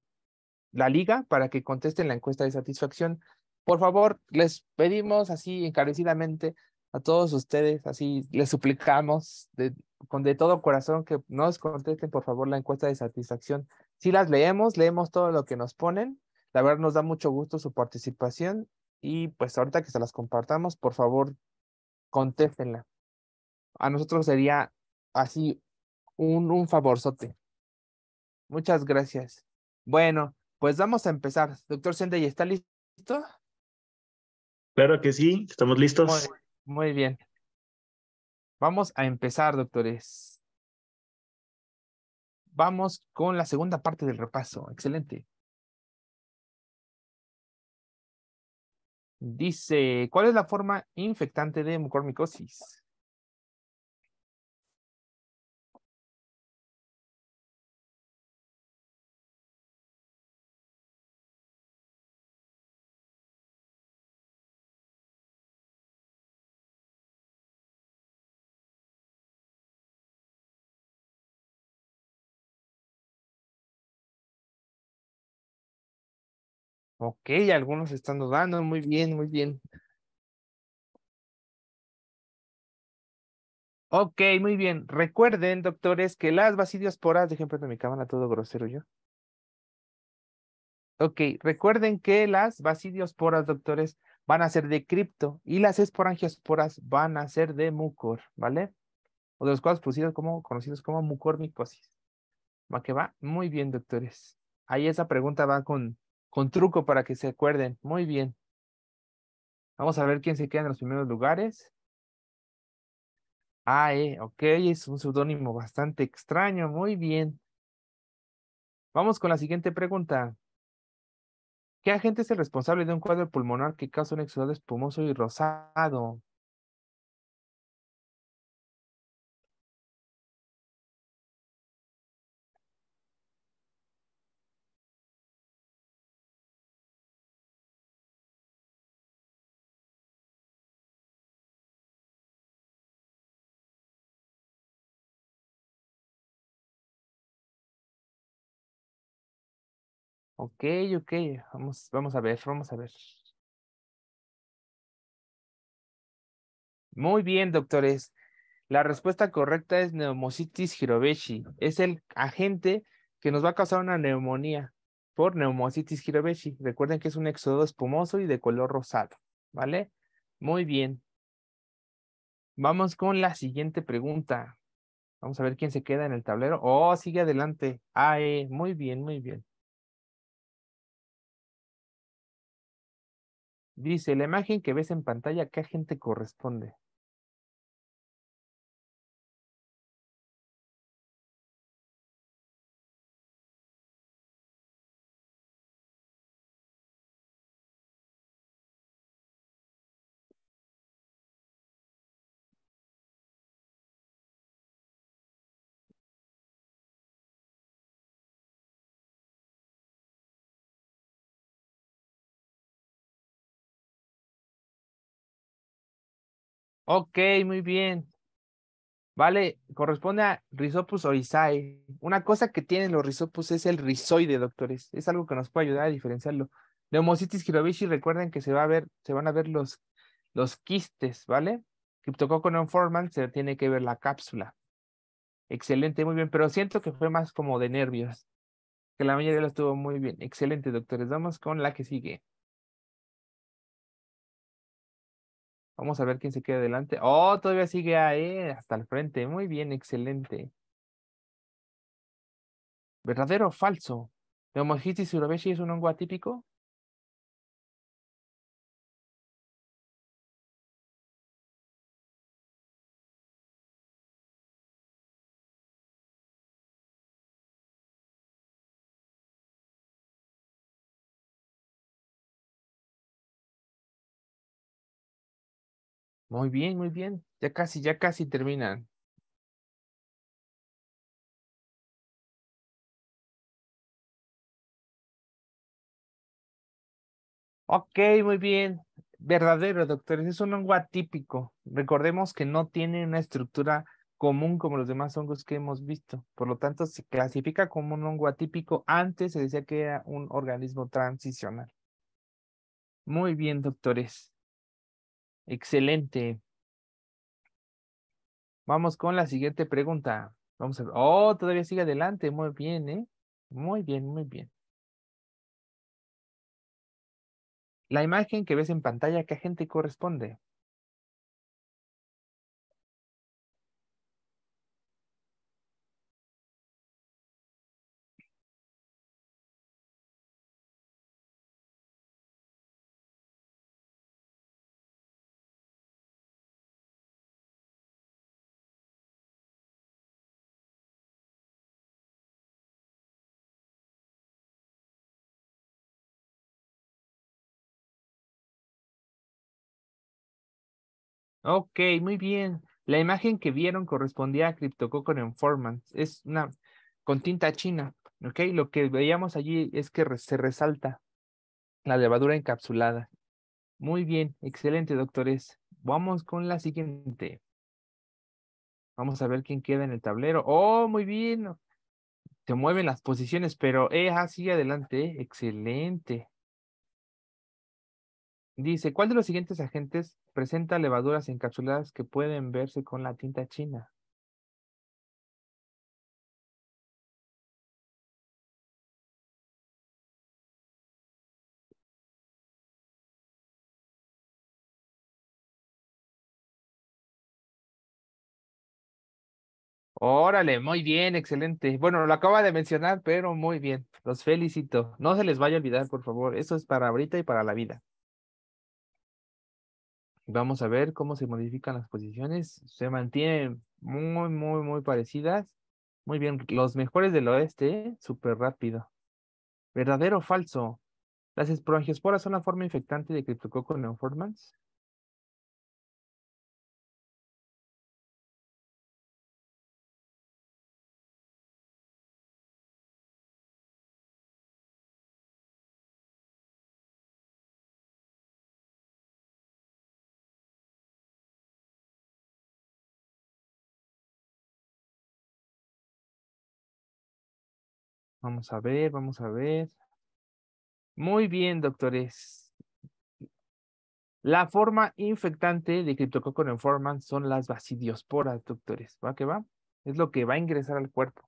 la liga para que contesten la encuesta de satisfacción. Por favor, les pedimos así encarecidamente a todos ustedes, así les suplicamos de, con de todo corazón que nos contesten por favor la encuesta de satisfacción. Si las leemos, leemos todo lo que nos ponen. La verdad nos da mucho gusto su participación y pues ahorita que se las compartamos, por favor, contéstenla. A nosotros sería así un, un favorzote. Muchas gracias. Bueno, pues vamos a empezar. Doctor Sendey, ¿está listo? Claro que sí, estamos listos. Muy, muy bien. Vamos a empezar, doctores. Vamos con la segunda parte del repaso. Excelente. Dice, ¿cuál es la forma infectante de mucormicosis? Ok, algunos están dudando, muy bien, muy bien. Ok, muy bien. Recuerden, doctores, que las basidiosporas, dejen me mi cámara todo grosero yo. Ok, recuerden que las basidiosporas, doctores, van a ser de cripto y las esporangiosporas van a ser de mucor, ¿vale? O de los cuales pusieron como, conocidos como mucormicosis. ¿Va que va? Muy bien, doctores. Ahí esa pregunta va con, con truco para que se acuerden. Muy bien. Vamos a ver quién se queda en los primeros lugares. Ah, eh, ok, es un seudónimo bastante extraño. Muy bien. Vamos con la siguiente pregunta. ¿Qué agente es el responsable de un cuadro pulmonar que causa un exudado espumoso y rosado? Ok, ok, vamos, vamos a ver, vamos a ver. Muy bien, doctores. La respuesta correcta es neumocitis Hiroveshi. Es el agente que nos va a causar una neumonía por neumocitis hiroveshi. Recuerden que es un exodo espumoso y de color rosado, ¿vale? Muy bien. Vamos con la siguiente pregunta. Vamos a ver quién se queda en el tablero. Oh, sigue adelante. Ah, muy bien, muy bien. Dice, la imagen que ves en pantalla, ¿qué gente corresponde? Ok, muy bien. Vale, corresponde a Rhizopus orizae. Una cosa que tienen los Rizopus es el rizoide, doctores. Es algo que nos puede ayudar a diferenciarlo. Neumocitis kirovici. recuerden que se va a ver, se van a ver los, los quistes, ¿vale? Cryptococcus non formal se tiene que ver la cápsula. Excelente, muy bien, pero siento que fue más como de nervios. Que la mayoría lo estuvo muy bien. Excelente, doctores. Vamos con la que sigue. Vamos a ver quién se queda adelante. Oh, todavía sigue ahí hasta el frente. Muy bien, excelente. ¿Verdadero o falso? ¿Neomojiti urobeshi es un hongo atípico? Muy bien, muy bien. Ya casi, ya casi terminan. Ok, muy bien. Verdadero, doctores. Es un hongo atípico. Recordemos que no tiene una estructura común como los demás hongos que hemos visto. Por lo tanto, se clasifica como un hongo atípico. Antes se decía que era un organismo transicional. Muy bien, doctores. Excelente. Vamos con la siguiente pregunta. Vamos a Oh, todavía sigue adelante. Muy bien, ¿eh? Muy bien, muy bien. La imagen que ves en pantalla, ¿qué agente corresponde? Ok, muy bien. La imagen que vieron correspondía a Cryptococcus Enformance Es una con tinta china. Ok, lo que veíamos allí es que se resalta la levadura encapsulada. Muy bien, excelente, doctores. Vamos con la siguiente. Vamos a ver quién queda en el tablero. Oh, muy bien. Se mueven las posiciones, pero eh, así ah, adelante. Eh. Excelente. Dice, ¿cuál de los siguientes agentes presenta levaduras encapsuladas que pueden verse con la tinta china? Órale, muy bien, excelente. Bueno, lo acaba de mencionar, pero muy bien. Los felicito. No se les vaya a olvidar, por favor. Eso es para ahorita y para la vida. Vamos a ver cómo se modifican las posiciones. Se mantienen muy, muy, muy parecidas. Muy bien, los mejores del oeste, ¿eh? súper rápido. ¿Verdadero o falso? ¿Las esporangiosporas son la forma infectante de Cryptococcus neoformans? Vamos a ver, vamos a ver. Muy bien, doctores. La forma infectante de Cryptococcus son las basidiosporas, doctores. ¿Va que va? Es lo que va a ingresar al cuerpo.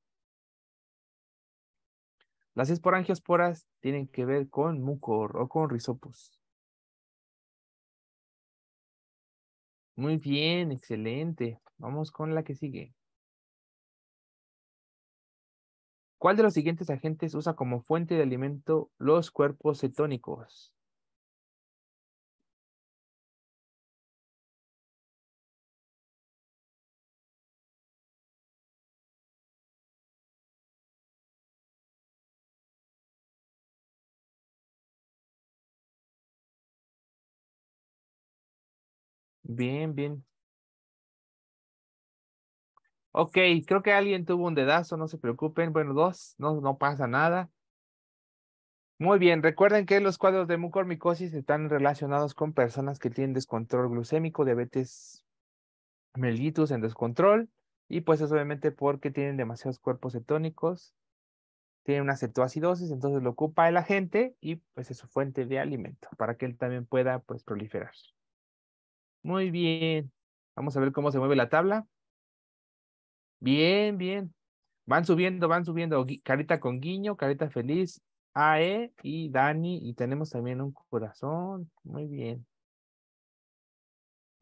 Las esporangiosporas tienen que ver con mucor o con rizopus. Muy bien, excelente. Vamos con la que sigue. ¿Cuál de los siguientes agentes usa como fuente de alimento los cuerpos cetónicos? Bien, bien. Ok, creo que alguien tuvo un dedazo, no se preocupen. Bueno, dos, no, no pasa nada. Muy bien, recuerden que los cuadros de mucormicosis están relacionados con personas que tienen descontrol glucémico, diabetes mellitus en descontrol, y pues es obviamente porque tienen demasiados cuerpos cetónicos, tienen una cetoacidosis, entonces lo ocupa el agente y pues es su fuente de alimento para que él también pueda pues proliferar. Muy bien, vamos a ver cómo se mueve la tabla. Bien, bien. Van subiendo, van subiendo. Carita con guiño, carita feliz. AE y Dani. Y tenemos también un corazón. Muy bien.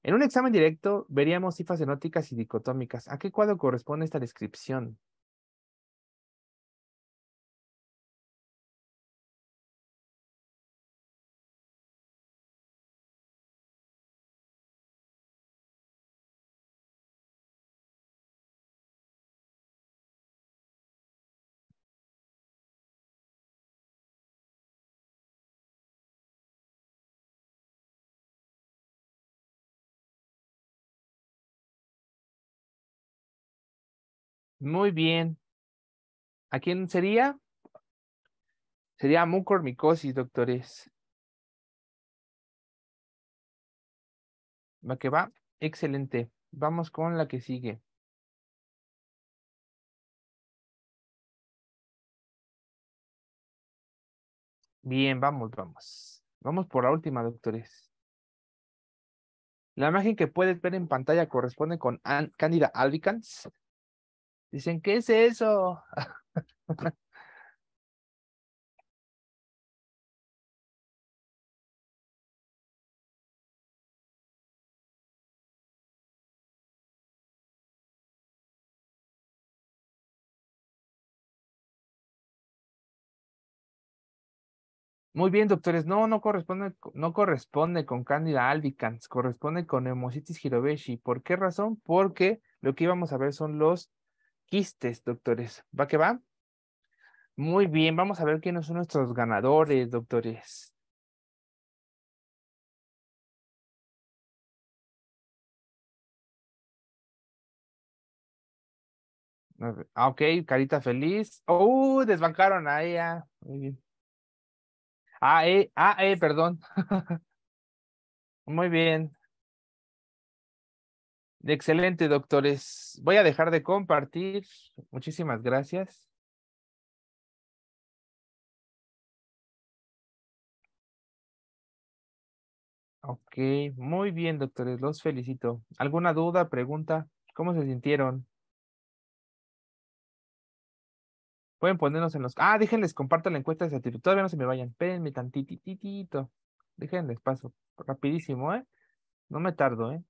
En un examen directo veríamos cifras enóticas y dicotómicas. ¿A qué cuadro corresponde esta descripción? Muy bien. ¿A quién sería? Sería mucormicosis, doctores. Va que va. Excelente. Vamos con la que sigue. Bien, vamos, vamos. Vamos por la última, doctores. La imagen que puedes ver en pantalla corresponde con Candida albicans, Dicen, ¿qué es eso? Muy bien, doctores. No, no corresponde, no corresponde con Candida albicans, corresponde con Hemositis Hiroveshi. ¿Por qué razón? Porque lo que íbamos a ver son los quistes, doctores. ¿Va que va? Muy bien, vamos a ver quiénes son nuestros ganadores, doctores. Ah, ok, carita feliz. ¡Oh! Desbancaron a ella. Muy bien. Ah, eh, ah, eh, perdón. Muy bien. Excelente, doctores. Voy a dejar de compartir. Muchísimas gracias. Ok, muy bien, doctores. Los felicito. ¿Alguna duda, pregunta? ¿Cómo se sintieron? Pueden ponernos en los... Ah, déjenles, comparto la encuesta de actitud. Todavía no se me vayan. Espérenme tantititito. Déjenles paso. Rapidísimo, ¿eh? No me tardo, ¿eh?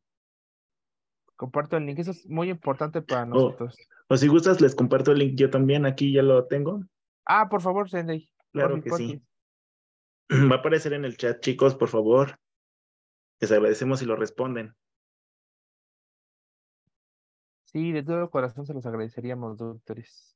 Comparto el link, eso es muy importante para nosotros. O, si gustas, les comparto el link yo también, aquí ya lo tengo. Ah, por favor, Sendey. Claro que sí. Va a aparecer en el chat, chicos, por favor. Les agradecemos si lo responden. Sí, de todo corazón se los agradeceríamos, doctores.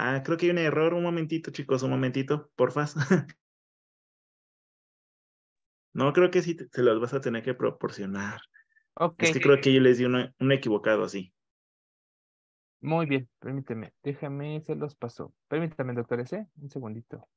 Ah, creo que hay un error. Un momentito, chicos, un momentito, porfa. no, creo que sí se los vas a tener que proporcionar. Okay. Es que creo que yo les di un equivocado así. Muy bien, permíteme. Déjame, se los paso. Permítame, doctores, ¿eh? Un segundito.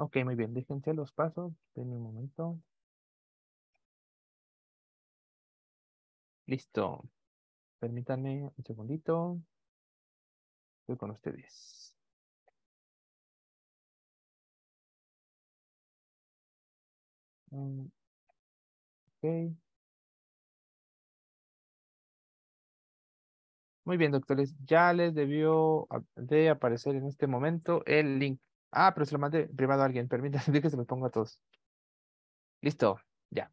Ok, muy bien, déjense los pasos, denme un momento. Listo. Permítanme un segundito. Estoy con ustedes. Mm, ok. Muy bien, doctores. Ya les debió de aparecer en este momento el link. Ah, pero se lo mandé privado a alguien. Permítanme que se me ponga a todos. Listo, ya.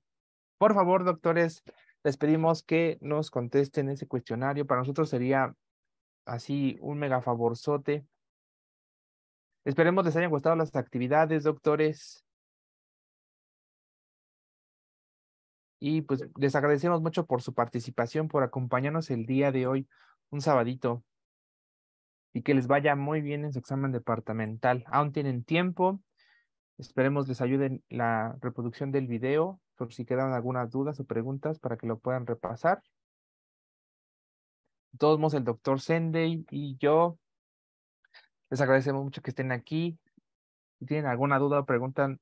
Por favor, doctores, les pedimos que nos contesten ese cuestionario. Para nosotros sería así un mega favorzote. Esperemos les hayan gustado las actividades, doctores. Y pues les agradecemos mucho por su participación, por acompañarnos el día de hoy, un sabadito y que les vaya muy bien en su examen departamental. Aún tienen tiempo. Esperemos les ayude la reproducción del video por si quedan algunas dudas o preguntas para que lo puedan repasar. todos el doctor Sendey y yo les agradecemos mucho que estén aquí. Si tienen alguna duda o preguntan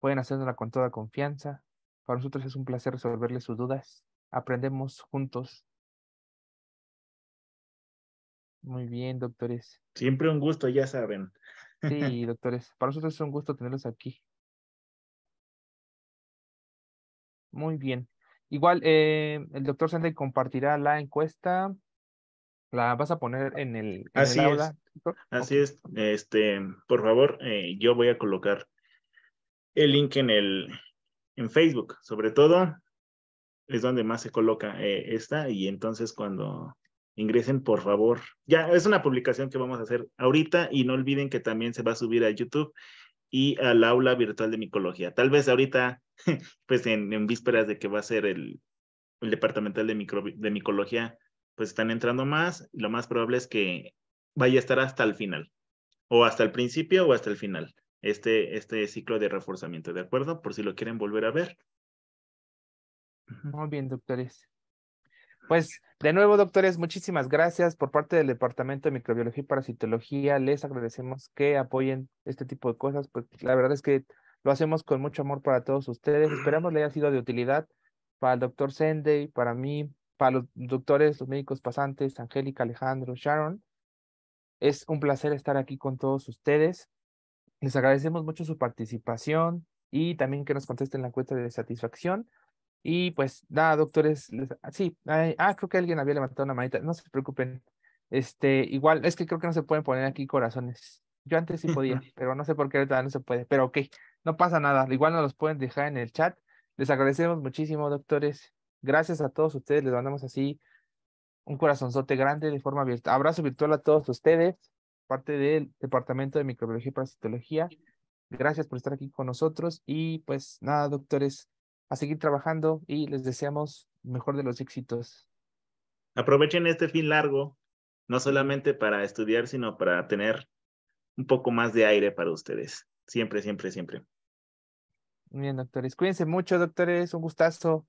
pueden hacérnosla con toda confianza. Para nosotros es un placer resolverles sus dudas. Aprendemos juntos muy bien, doctores. Siempre un gusto, ya saben. Sí, doctores. Para nosotros es un gusto tenerlos aquí. Muy bien. Igual, eh, el doctor sende compartirá la encuesta. La vas a poner en el, Así Es. Así es. Este, por favor, eh, yo voy a colocar el link en el en Facebook, sobre todo es donde más se coloca eh, esta y entonces cuando ingresen por favor. Ya es una publicación que vamos a hacer ahorita y no olviden que también se va a subir a YouTube y al aula virtual de micología. Tal vez ahorita, pues en, vísperas de que va a ser el, departamental de, de micología, pues están entrando más. Lo más probable es que vaya a estar hasta el final, o hasta el principio o hasta el final, este, este ciclo de reforzamiento, ¿de acuerdo? Por si lo quieren volver a ver. Muy bien, doctores. Pues de nuevo, doctores, muchísimas gracias por parte del Departamento de Microbiología y Parasitología. Les agradecemos que apoyen este tipo de cosas, porque la verdad es que lo hacemos con mucho amor para todos ustedes. Esperamos le haya sido de utilidad para el doctor Sendey, para mí, para los doctores, los médicos pasantes, Angélica, Alejandro, Sharon. Es un placer estar aquí con todos ustedes. Les agradecemos mucho su participación y también que nos contesten la encuesta de satisfacción. Y pues nada, doctores, ah, sí, ah, creo que alguien había levantado una manita, no se preocupen. Este, igual, es que creo que no se pueden poner aquí corazones. Yo antes sí podía, pero no sé por qué ahorita no se puede. Pero ok, no pasa nada. Igual nos los pueden dejar en el chat. Les agradecemos muchísimo, doctores. Gracias a todos ustedes. Les mandamos así un corazonzote grande de forma abierta. Abrazo virtual a todos ustedes, parte del Departamento de Microbiología y Parasitología. Gracias por estar aquí con nosotros. Y pues nada, doctores, a seguir trabajando y les deseamos mejor de los éxitos. Aprovechen este fin largo, no solamente para estudiar, sino para tener un poco más de aire para ustedes. Siempre, siempre, siempre. bien, doctores. Cuídense mucho, doctores. Un gustazo.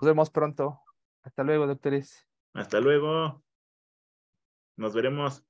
Nos vemos pronto. Hasta luego, doctores. Hasta luego. Nos veremos.